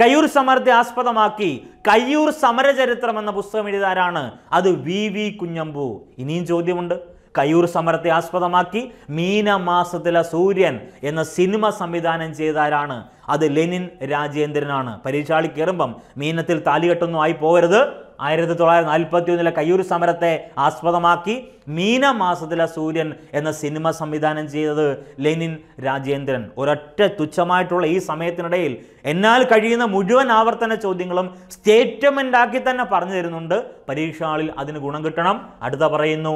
Speaker 1: കയ്യൂർ സമരത്തെ ആസ്പദമാക്കി കയ്യൂർ സമരചരിത്രം എന്ന പുസ്തകം എഴുതിയതാരാണ് അത് വി വി കുഞ്ഞമ്പു ഇനിയും ചോദ്യമുണ്ട് കയ്യൂർ സമരത്തെ ആസ്പദമാക്കി മീനമാസത്തിലെ സൂര്യൻ എന്ന സിനിമ സംവിധാനം ചെയ്താരാണ് അത് ലെനിൻ രാജേന്ദ്രനാണ് പരീക്ഷാളി കയറുമ്പം മീനത്തിൽ താലികെട്ടൊന്നും ആയി പോകരുത് ആയിരത്തി തൊള്ളായിരത്തി നാൽപ്പത്തി ഒന്നിലെ കയ്യൂർ സമരത്തെ ആസ്പദമാക്കി മീനമാസത്തിലെ സൂര്യൻ എന്ന സിനിമ സംവിധാനം ചെയ്തത് ലെനിൻ രാജേന്ദ്രൻ ഒരൊറ്റ തുച്ഛമായിട്ടുള്ള ഈ സമയത്തിനിടയിൽ എന്നാൽ കഴിയുന്ന മുഴുവൻ ആവർത്തന ചോദ്യങ്ങളും സ്റ്റേറ്റ്മെന്റ് ആക്കി തന്നെ പറഞ്ഞു തരുന്നുണ്ട് പരീക്ഷകളിൽ അതിന് ഗുണം കിട്ടണം അടുത്ത പറയുന്നു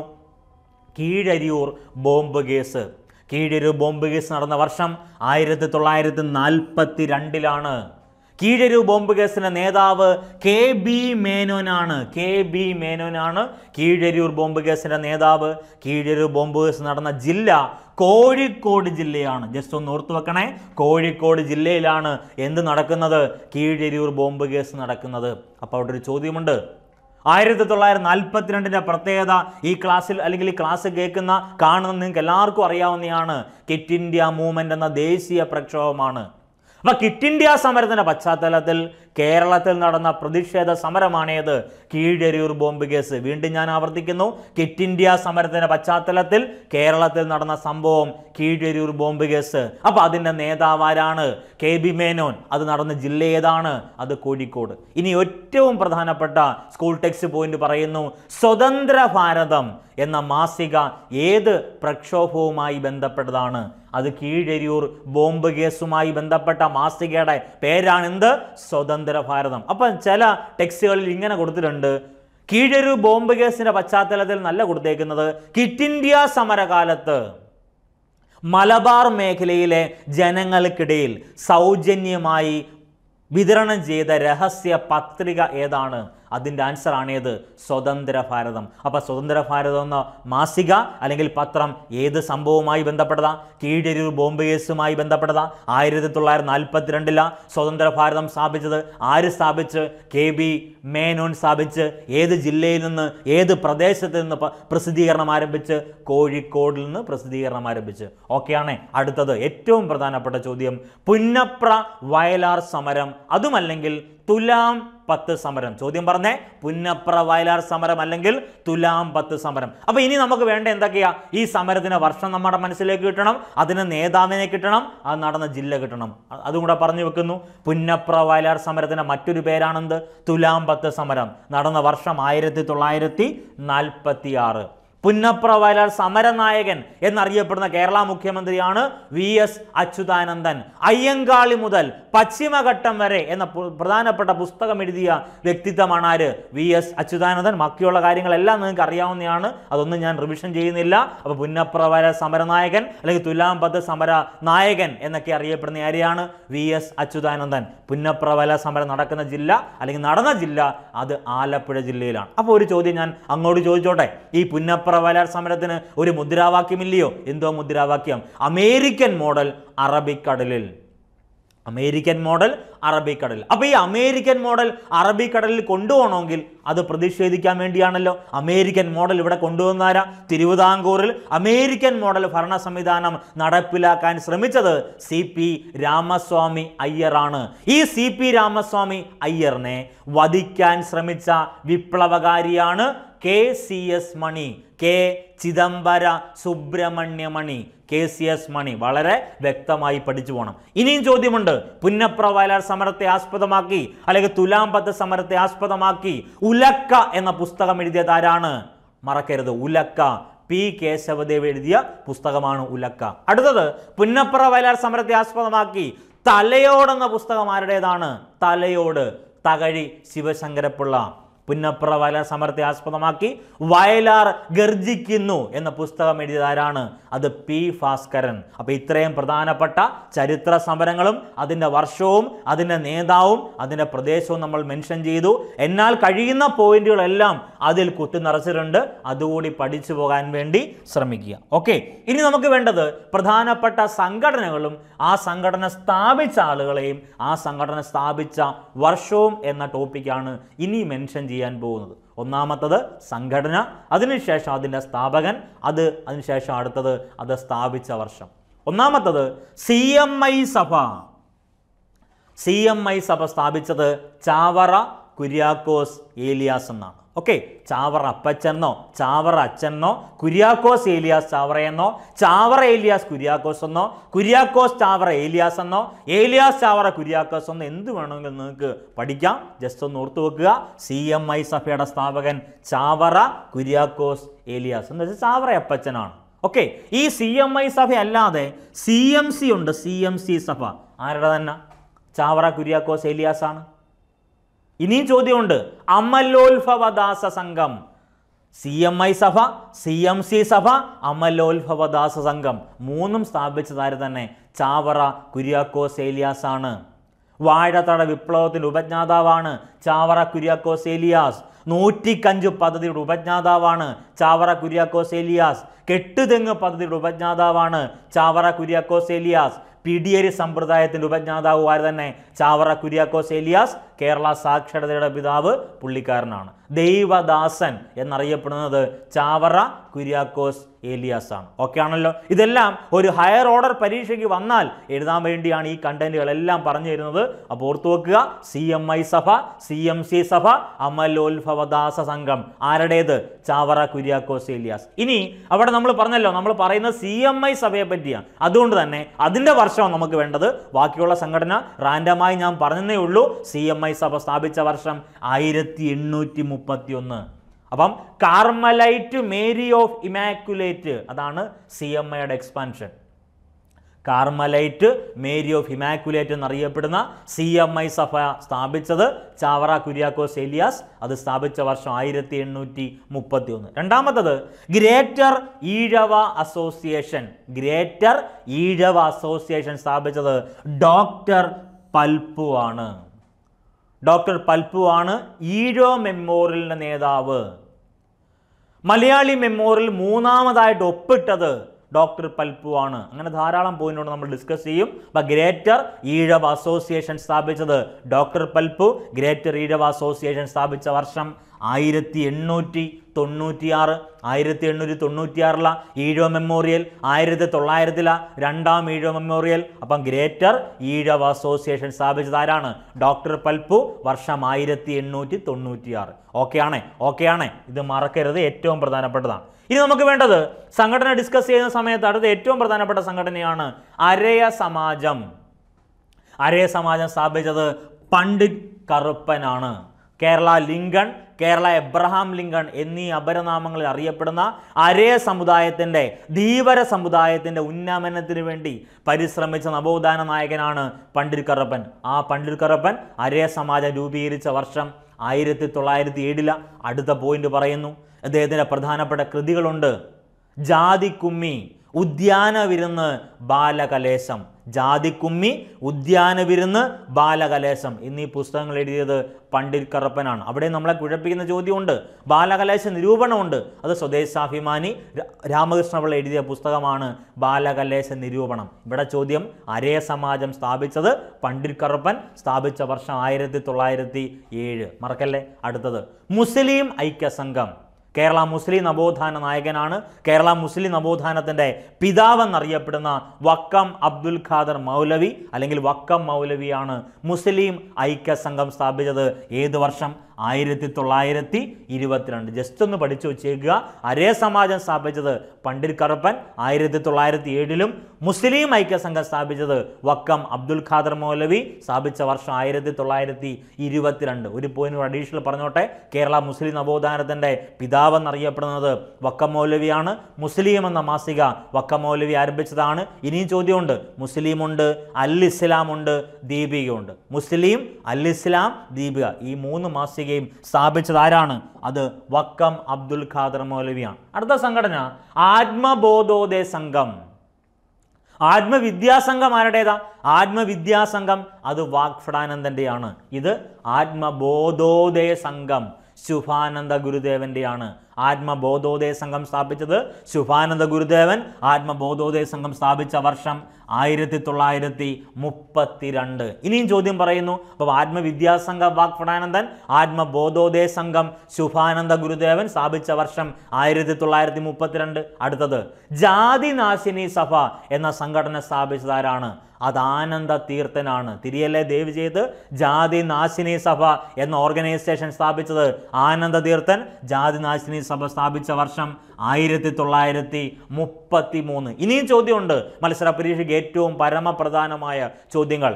Speaker 1: Keezhariyur bomb case Keezhariyur bomb case നടന്ന വർഷം ആയിരത്തി തൊള്ളായിരത്തി നാൽപ്പത്തി രണ്ടിലാണ് കീഴരു ബോംബ് കേസിൻ്റെ നേതാവ് കെ ബി മേനോനാണ് കെ ബി മേനോനാണ് കീഴരൂർ ബോംബ് കേസിൻ്റെ നേതാവ് കീഴരു ബോംബ് കേസ് നടന്ന ജില്ല കോഴിക്കോട് ജില്ലയാണ് ജസ്റ്റ് ഒന്ന് ഓർത്തു വെക്കണേ കോഴിക്കോട് ജില്ലയിലാണ് എന്ത് നടക്കുന്നത് കീഴരൂർ ബോംബ് കേസ് നടക്കുന്നത് അപ്പോൾ അവിടെ ഒരു ചോദ്യമുണ്ട് ആയിരത്തി തൊള്ളായിരത്തി നാൽപ്പത്തിരണ്ടിൻ്റെ പ്രത്യേകത ഈ ക്ലാസ്സിൽ അല്ലെങ്കിൽ ഈ ക്ലാസ് കേൾക്കുന്ന കാണുന്ന നിങ്ങൾക്ക് എല്ലാവർക്കും അറിയാവുന്നതാണ് കിറ്റ് ഇന്ത്യ മൂവ്മെൻ്റ് എന്ന ദേശീയ പ്രക്ഷോഭമാണ് അപ്പോൾ കിറ്റ് ഇന്ത്യ സമരത്തിൻ്റെ പശ്ചാത്തലത്തിൽ കേരളത്തിൽ നടന്ന പ്രതിഷേധ സമരമാണേത് കീഴരിയൂർ ബോംബ് കേസ് വീണ്ടും ഞാൻ ആവർത്തിക്കുന്നു കിറ്റ് ഇന്ത്യ സമരത്തിന്റെ പശ്ചാത്തലത്തിൽ കേരളത്തിൽ നടന്ന സംഭവം കീഴരിയൂർ ബോംബ് കേസ് അപ്പോൾ അതിൻ്റെ നേതാവാരാണ് കെ ബി മേനോൻ അത് നടന്ന ജില്ല ഏതാണ് അത് കോഴിക്കോട് ഇനി ഏറ്റവും പ്രധാനപ്പെട്ട സ്കൂൾ ടെക്സ്റ്റ് പോയിന്റ് പറയുന്നു സ്വതന്ത്ര ഭാരതം എന്ന മാസിക ഏത് പ്രക്ഷോഭവുമായി ബന്ധപ്പെട്ടതാണ് അത് കീഴരിയൂർ ബോംബ് കേസുമായി ബന്ധപ്പെട്ട മാസികയുടെ പേരാണെന്ത് സ്വതന്ത്ര ഭാരതം അപ്പം ചില ടെക്സ്റ്റുകളിൽ ഇങ്ങനെ കൊടുത്തിട്ടുണ്ട് കണ്ട് കീഴരു ബോംബ് കേസിൻ്റെ പശ്ചാത്തലത്തിൽ നല്ല കൊടുത്തേക്കുന്നത് കിറ്റ് ഇന്ത്യ സമരകാലത്ത് മലബാർ മേഖലയിലെ ജനങ്ങൾക്കിടയിൽ സൗജന്യമായി വിതരണം ചെയ്ത രഹസ്യ പത്രിക ഏതാണ് അതിൻ്റെ ഏത് സ്വതന്ത്ര ഭാരതം അപ്പോൾ സ്വതന്ത്ര ഭാരതം എന്ന മാസിക അല്ലെങ്കിൽ പത്രം ഏത് സംഭവവുമായി ബന്ധപ്പെട്ടതാ കീഴരൂർ ബോംബ് കേസുമായി ബന്ധപ്പെട്ടതാ ആയിരത്തി തൊള്ളായിരത്തി നാൽപ്പത്തിരണ്ടിലാണ് സ്വതന്ത്ര ഭാരതം സ്ഥാപിച്ചത് ആര് സ്ഥാപിച്ച് കെ ബി മേനോൻ സ്ഥാപിച്ച് ഏത് ജില്ലയിൽ നിന്ന് ഏത് പ്രദേശത്ത് നിന്ന് പ്രസിദ്ധീകരണം ആരംഭിച്ച് കോഴിക്കോടിൽ നിന്ന് പ്രസിദ്ധീകരണം ആരംഭിച്ച് ഓക്കെയാണ് അടുത്തത് ഏറ്റവും പ്രധാനപ്പെട്ട ചോദ്യം പുന്നപ്ര വയലാർ സമരം അതുമല്ലെങ്കിൽ തുലാം പത്ത് സമരം ചോദ്യം പറഞ്ഞേ പുന്നപ്ര വയലാർ സമരം അല്ലെങ്കിൽ തുലാം പത്ത് സമരം അപ്പൊ ഇനി നമുക്ക് വേണ്ട എന്തൊക്കെയാ ഈ സമരത്തിന് വർഷം നമ്മുടെ മനസ്സിലേക്ക് കിട്ടണം അതിന് നേതാവിനെ കിട്ടണം അത് നടന്ന ജില്ല കിട്ടണം അതും കൂടെ പറഞ്ഞു വെക്കുന്നു പുന്നപ്ര വയലാർ സമരത്തിന് മറ്റൊരു പേരാണെന്ത് തുലാം പത്ത് സമരം നടന്ന വർഷം ആയിരത്തി തൊള്ളായിരത്തി നാൽപ്പത്തി ആറ് പുന്നപ്ര വയലാർ സമരനായകൻ എന്നറിയപ്പെടുന്ന കേരള മുഖ്യമന്ത്രിയാണ് വി എസ് അച്യുതാനന്ദൻ അയ്യങ്കാളി മുതൽ പശ്ചിമഘട്ടം വരെ എന്ന പ്രധാനപ്പെട്ട പുസ്തകം എഴുതിയ വ്യക്തിത്വമാണ് ആര് വി എസ് അച്യുതാനന്ദൻ ബാക്കിയുള്ള കാര്യങ്ങളെല്ലാം നിങ്ങൾക്ക് അറിയാവുന്നതാണ് അതൊന്നും ഞാൻ റിവിഷൻ ചെയ്യുന്നില്ല അപ്പോൾ പുന്നപ്ര വയലാർ സമരനായകൻ അല്ലെങ്കിൽ തുലാംപത് സമര നായകൻ എന്നൊക്കെ അറിയപ്പെടുന്ന ആരെയാണ് വി എസ് അച്യുതാനന്ദൻ പുന്നപ്ര വയലാർ സമരം നടക്കുന്ന ജില്ല അല്ലെങ്കിൽ നടന്ന ജില്ല അത് ആലപ്പുഴ ജില്ലയിലാണ് അപ്പോൾ ഒരു ചോദ്യം ഞാൻ അങ്ങോട്ട് ചോദിച്ചോട്ടെ ഈ പുന്നപ്ര അറബ് വയലാർ സമരത്തിന് ഒരു മുദ്രാവാക്യമില്ലയോ എന്തോ മുദ്രാവാക്യം അമേരിക്കൻ മോഡൽ അറബിക്കടലിൽ അമേരിക്കൻ മോഡൽ അറബിക്കടലിൽ അപ്പോൾ ഈ അമേരിക്കൻ മോഡൽ അറബിക്കടലിൽ കൊണ്ടുപോകണമെങ്കിൽ അത് പ്രതിഷേധിക്കാൻ വേണ്ടിയാണല്ലോ അമേരിക്കൻ മോഡൽ ഇവിടെ കൊണ്ടുവന്നാരാ തിരുവിതാംകൂറിൽ അമേരിക്കൻ മോഡൽ ഭരണ സംവിധാനം നടപ്പിലാക്കാൻ ശ്രമിച്ചത് സി പി രാമസ്വാമി അയ്യറാണ് ഈ സി പി രാമസ്വാമി അയ്യറിനെ വധിക്കാൻ ശ്രമിച്ച വിപ്ലവകാരിയാണ് K C S Mani K Chidambara Subrahmanyamani K C S Mani വളരെ വ്യക്തമായി പഠിച്ചു പോകണം ഇനിയും ചോദ്യമുണ്ട് പുന്നപ്ര വയലാർ സമരത്തെ ആസ്പദമാക്കി അല്ലെങ്കിൽ തുലാംബത്ത് സമരത്തെ ആസ്പദമാക്കി ഉലക്ക എന്ന പുസ്തകം എഴുതിയത് ആരാണ് മറക്കരുത് ഉലക്ക പി കേശവദേവ് എഴുതിയ പുസ്തകമാണ് ഉലക്ക അടുത്തത് പുന്നപ്ര വയലാർ സമരത്തെ ആസ്പദമാക്കി തലയോടെന്ന എന്ന പുസ്തകം ആരുടേതാണ് തലയോട് തകഴി ശിവശങ്കരപ്പിള്ള പുന്നപ്ര വയലാർ സമരത്തെ ആസ്പദമാക്കി വയലാർ ഗർജിക്കുന്നു എന്ന പുസ്തകം ആരാണ് അത് പി ഭാസ്കരൻ അപ്പോൾ ഇത്രയും പ്രധാനപ്പെട്ട ചരിത്ര സമരങ്ങളും അതിൻ്റെ വർഷവും അതിൻ്റെ നേതാവും അതിൻ്റെ പ്രദേശവും നമ്മൾ മെൻഷൻ ചെയ്തു എന്നാൽ കഴിയുന്ന പോയിന്റുകളെല്ലാം അതിൽ കുത്തി നിറച്ചിട്ടുണ്ട് അതുകൂടി പഠിച്ചു പോകാൻ വേണ്ടി ശ്രമിക്കുക ഓക്കെ ഇനി നമുക്ക് വേണ്ടത് പ്രധാനപ്പെട്ട സംഘടനകളും ആ സംഘടന സ്ഥാപിച്ച ആളുകളെയും ആ സംഘടന സ്ഥാപിച്ച വർഷവും എന്ന ടോപ്പിക്കാണ് ഇനി മെൻഷൻ ചെയ്യുന്നത് ചെയ്യാൻ പോകുന്നത് ഒന്നാമത്തത് സംഘടന അതിനുശേഷം അതിൻ്റെ സ്ഥാപകൻ അത് അതിനുശേഷം അടുത്തത് അത് സ്ഥാപിച്ച വർഷം ഒന്നാമത്തത് സി എം ഐ സഭ സി എം ഐ സഭ സ്ഥാപിച്ചത് ചാവറ കുര്യാക്കോസ് ഏലിയാസ് എന്നാണ് ഓക്കെ ചാവറ അപ്പച്ചെന്നോ ചാവറ അച്ഛനോ കുര്യാക്കോസ് ഏലിയാസ് ചാവറയെന്നോ ചാവറ ഏലിയാസ് കുര്യാക്കോസ് എന്നോ കുര്യാക്കോസ് ചാവറ ഏലിയാസ് എന്നോ ഏലിയാസ് ചാവറ കുര്യാക്കോസ് എന്നോ എന്ത് വേണമെങ്കിലും നിങ്ങൾക്ക് പഠിക്കാം ജസ്റ്റ് ഒന്ന് ഓർത്തു വെക്കുക സി എം ഐ സഭയുടെ സ്ഥാപകൻ ചാവറ കുര്യാക്കോസ് ഏലിയാസ് എന്ന് വെച്ചാൽ ചാവറ അപ്പച്ചനാണ് ഓക്കെ ഈ സി എം ഐ സഭ അല്ലാതെ സി എം സി ഉണ്ട് സി എം സി സഭ ആരുടെ തന്നെ ചാവറ കുര്യാക്കോസ് ഏലിയാസ് ആണ് ഇനിയും ചോദ്യമുണ്ട് അമലോത്ഭവദാസ സംഘം സി എം ഐ സഭ സി എം സി സഭ അമലോത്ഭവദാസ സംഘം മൂന്നും സ്ഥാപിച്ചതാര് തന്നെ ചാവറ കുര്യാക്കോ സേലിയാസ് ആണ് വാഴത്തട വിപ്ലവത്തിൻ്റെ ഉപജ്ഞാതാവാണ് ചാവറ കുര്യാക്കോ സേലിയാസ് നൂറ്റിക്കഞ്ച് പദ്ധതിയുടെ ഉപജ്ഞാതാവാണ് ചാവറ കുര്യാക്കോ സേലിയാസ് കെട്ടുതെങ്ങ് പദ്ധതിയുടെ ഉപജ്ഞാതാവാണ് ചാവറ കുര്യാക്കോ സേലിയാസ് പിടിയേരി സമ്പ്രദായത്തിൻ്റെ ഉപജ്ഞാതാവ് ആര് തന്നെ ചാവറ കുര്യാക്കോസ് എലിയാസ് കേരള സാക്ഷരതയുടെ പിതാവ് പുള്ളിക്കാരനാണ് ദൈവദാസൻ എന്നറിയപ്പെടുന്നത് ചാവറ കുര്യാക്കോസ് ഏലിയാസ് ആണ് ഓക്കെ ആണല്ലോ ഇതെല്ലാം ഒരു ഹയർ ഓർഡർ പരീക്ഷയ്ക്ക് വന്നാൽ എഴുതാൻ വേണ്ടിയാണ് ഈ കണ്ടന്റുകളെല്ലാം പറഞ്ഞു തരുന്നത് അപ്പോൾ ഓർത്തു വെക്കുക സി എം ഐ സഭ സി എം സി സഭ അമലോത്ഭവദാസ സംഘം ആരുടേത് ചാവറ കുര്യാക്കോസ് ഏലിയാസ് ഇനി അവിടെ നമ്മൾ പറഞ്ഞല്ലോ നമ്മൾ പറയുന്നത് സി എം ഐ സഭയെ പറ്റിയാണ് അതുകൊണ്ട് തന്നെ അതിൻ്റെ വർഷമാണ് നമുക്ക് വേണ്ടത് ബാക്കിയുള്ള സംഘടന റാൻഡമായി ഞാൻ പറഞ്ഞതേ ഉള്ളൂ സി എം ഐ സഭ സ്ഥാപിച്ച വർഷം ആയിരത്തി എണ്ണൂറ്റി മുപ്പത്തി ഒന്ന് അപ്പം കാർമലൈറ്റ് മേരി ഓഫ് ഇമാക്കുലേറ്റ് അതാണ് സി എം ഐയുടെ expansion Carmelite Mary of Immaculate എന്നറിയപ്പെടുന്ന സി എം ഐ സഭ സ്ഥാപിച്ചത് ചാവറ കുര്യാക്കോസ് എലിയാസ് അത് സ്ഥാപിച്ച വർഷം ആയിരത്തി എണ്ണൂറ്റി മുപ്പത്തി ഒന്ന് രണ്ടാമത്തത് greater Ezhava association greater Ezhava association സ്ഥാപിച്ചത് ഡോക്ടർ പൽപ്പു ആണ് ഡോക്ടർ പൽപ്പു ആണ് ഈഴോ മെമ്മോറിയലിൻ്റെ നേതാവ് മലയാളി മെമ്മോറിയൽ മൂന്നാമതായിട്ട് ഒപ്പിട്ടത് ഡോക്ടർ പൽപ്പു ആണ് അങ്ങനെ ധാരാളം പോയിന്റുകൾ നമ്മൾ ഡിസ്കസ് ചെയ്യും അപ്പോൾ ഗ്രേറ്റർ ഈഴവ അസോസിയേഷൻ സ്ഥാപിച്ചത് doctor Palpu greater Ezhava association സ്ഥാപിച്ച വർഷം ആയിരത്തി തൊണ്ണൂറ്റിയാറ് ആയിരത്തി എണ്ണൂറ്റി തൊണ്ണൂറ്റിയാറില ഈഴവ മെമ്മോറിയൽ ആയിരത്തി തൊള്ളായിരത്തില രണ്ടാം ഈഴവ മെമ്മോറിയൽ അപ്പം ഗ്രേറ്റർ ഈഴവ അസോസിയേഷൻ സ്ഥാപിച്ചത് ആരാണ് ഡോക്ടർ പൽപ്പു വർഷം ആയിരത്തി എണ്ണൂറ്റി തൊണ്ണൂറ്റിയാറ് ഓക്കെ ആണേ ഓക്കെ ആണേ ഇത് മറക്കരുത് ഏറ്റവും പ്രധാനപ്പെട്ടതാണ് ഇനി നമുക്ക് വേണ്ടത് സംഘടന ഡിസ്കസ് ചെയ്യുന്ന സമയത്ത് അടുത്ത ഏറ്റവും പ്രധാനപ്പെട്ട സംഘടനയാണ് അരയ സമാജം അരയ സമാജം സ്ഥാപിച്ചത് പണ്ഡിറ്റ് കറുപ്പനാണ് Kerala Lincoln Kerala Abraham Lincoln എന്നീ അപരനാമങ്ങളിൽ അറിയപ്പെടുന്ന അരേ സമുദായത്തിൻ്റെ ധീവര സമുദായത്തിൻ്റെ ഉന്നമനത്തിന് വേണ്ടി പരിശ്രമിച്ച നവോത്ഥാന നായകനാണ് പണ്ഡിറ്റ് കറപ്പൻ ആ പണ്ഡിറ്റ് കറപ്പൻ അരേ സമാജം രൂപീകരിച്ച വർഷം ആയിരത്തി തൊള്ളായിരത്തി ഏഴില അടുത്ത പോയിന്റ് പറയുന്നു അദ്ദേഹത്തിൻ്റെ പ്രധാനപ്പെട്ട കൃതികളുണ്ട് ജാതി കുമ്മി ഉദ്യാന വിരുന്ന് ബാലകലേശം ജാതിക്കുമ്മി ഉദ്യാന വിരുന്ന് ബാലകലേശം എന്നീ പുസ്തകങ്ങൾ എഴുതിയത് പണ്ഡിറ്റ് കറപ്പനാണ് അവിടെ നമ്മളെ കുഴപ്പിക്കുന്ന ചോദ്യമുണ്ട് ബാലകലേശ നിരൂപണമുണ്ട് അത് സ്വദേശാഭിമാനി രാമകൃഷ്ണപിള്ള എഴുതിയ പുസ്തകമാണ് ബാലകലേശ നിരൂപണം ഇവിടെ ചോദ്യം അരേ സമാജം സ്ഥാപിച്ചത് പണ്ഡിറ്റ് കറുപ്പൻ സ്ഥാപിച്ച വർഷം ആയിരത്തി തൊള്ളായിരത്തി ഏഴ് മറക്കല്ലേ അടുത്തത് മുസ്ലിം ഐക്യസംഘം കേരള മുസ്ലിം നവോത്ഥാന നായകനാണ് കേരള മുസ്ലിം നവോത്ഥാനത്തിൻ്റെ പിതാവെന്നറിയപ്പെടുന്ന വക്കം അബ്ദുൽ ഖാദർ മൗലവി അല്ലെങ്കിൽ വക്കം മൗലവിയാണ് മുസ്ലിം ഐക്യ സംഘം സ്ഥാപിച്ചത് ഏത് വർഷം ആയിരത്തി തൊള്ളായിരത്തി ഇരുപത്തിരണ്ട് ജസ്റ്റ് ഒന്ന് പഠിച്ചു വെച്ചേക്കുക അരേ സമാജം സ്ഥാപിച്ചത് പണ്ഡിറ്റ് കറുപ്പൻ ആയിരത്തി തൊള്ളായിരത്തി ഏഴിലും മുസ്ലിം ഐക്യസംഘം സ്ഥാപിച്ചത് വക്കം അബ്ദുൽ ഖാദർ മൗലവി സ്ഥാപിച്ച വർഷം ആയിരത്തി തൊള്ളായിരത്തി ഇരുപത്തിരണ്ട് ഒരു പോയിന്റ് അഡീഷണൽ പറഞ്ഞോട്ടെ കേരള മുസ്ലിം നവോത്ഥാനത്തിൻ്റെ പിതാവെന്നറിയപ്പെടുന്നത് വക്കം മൗലവിയാണ് മുസ്ലിം എന്ന മാസിക വക്കം മൗലവി ആരംഭിച്ചതാണ് ഇനിയും ചോദ്യമുണ്ട് മുസ്ലിം ഉണ്ട് അൽ ഇസ്ലാം ഉണ്ട് ദീപികയുണ്ട് മുസ്ലിം അൽ ഇസ്ലാം ദീപിക ഈ മൂന്ന് മാസിക പത്രികയും സ്ഥാപിച്ചത് ആരാണ് അത് വക്കം അബ്ദുൽ ഖാദർ മൗലവിയാണ് അടുത്ത സംഘടന ആത്മബോധോദയ സംഘം ആത്മവിദ്യാസംഘം ആരുടേതാ ആത്മവിദ്യാസംഘം അത് വാഗ്ഫടാനന്ദൻ്റെയാണ് ഇത് ആത്മബോധോദയ സംഘം ശുഭാനന്ദ ഗുരുദേവൻ്റെയാണ് ആത്മബോധോദയ സംഘം സ്ഥാപിച്ചത് ശുഭാനന്ദ ഗുരുദേവൻ ആത്മബോധോദയ സംഘം സ്ഥാപിച്ച വർഷം ആയിരത്തി തൊള്ളായിരത്തി മുപ്പത്തിരണ്ട് ഇനിയും ചോദ്യം പറയുന്നു അപ്പോൾ ആത്മവിദ്യാസംഘം വാക് ആത്മബോധോദയ സംഘം ശുഭാനന്ദ ഗുരുദേവൻ സ്ഥാപിച്ച വർഷം ആയിരത്തി തൊള്ളായിരത്തി മുപ്പത്തിരണ്ട് അടുത്തത് ജാതിനാശിനി സഭ എന്ന സംഘടന സ്ഥാപിച്ചതാരാണ് അത് ആനന്ദ തീർത്ഥനാണ് തിരിയല്ലേ ദേവി ചെയ്ത് ജാതി നാശിനി സഭ എന്ന ഓർഗനൈസേഷൻ സ്ഥാപിച്ചത് ആനന്ദ തീർത്ഥൻ ജാതി നാശിനി സഭ സ്ഥാപിച്ച വർഷം ആയിരത്തി തൊള്ളായിരത്തി മുപ്പത്തി മൂന്ന് ഇനിയും ചോദ്യമുണ്ട് മത്സര പരീക്ഷയ്ക്ക് ഏറ്റവും പരമപ്രധാനമായ ചോദ്യങ്ങൾ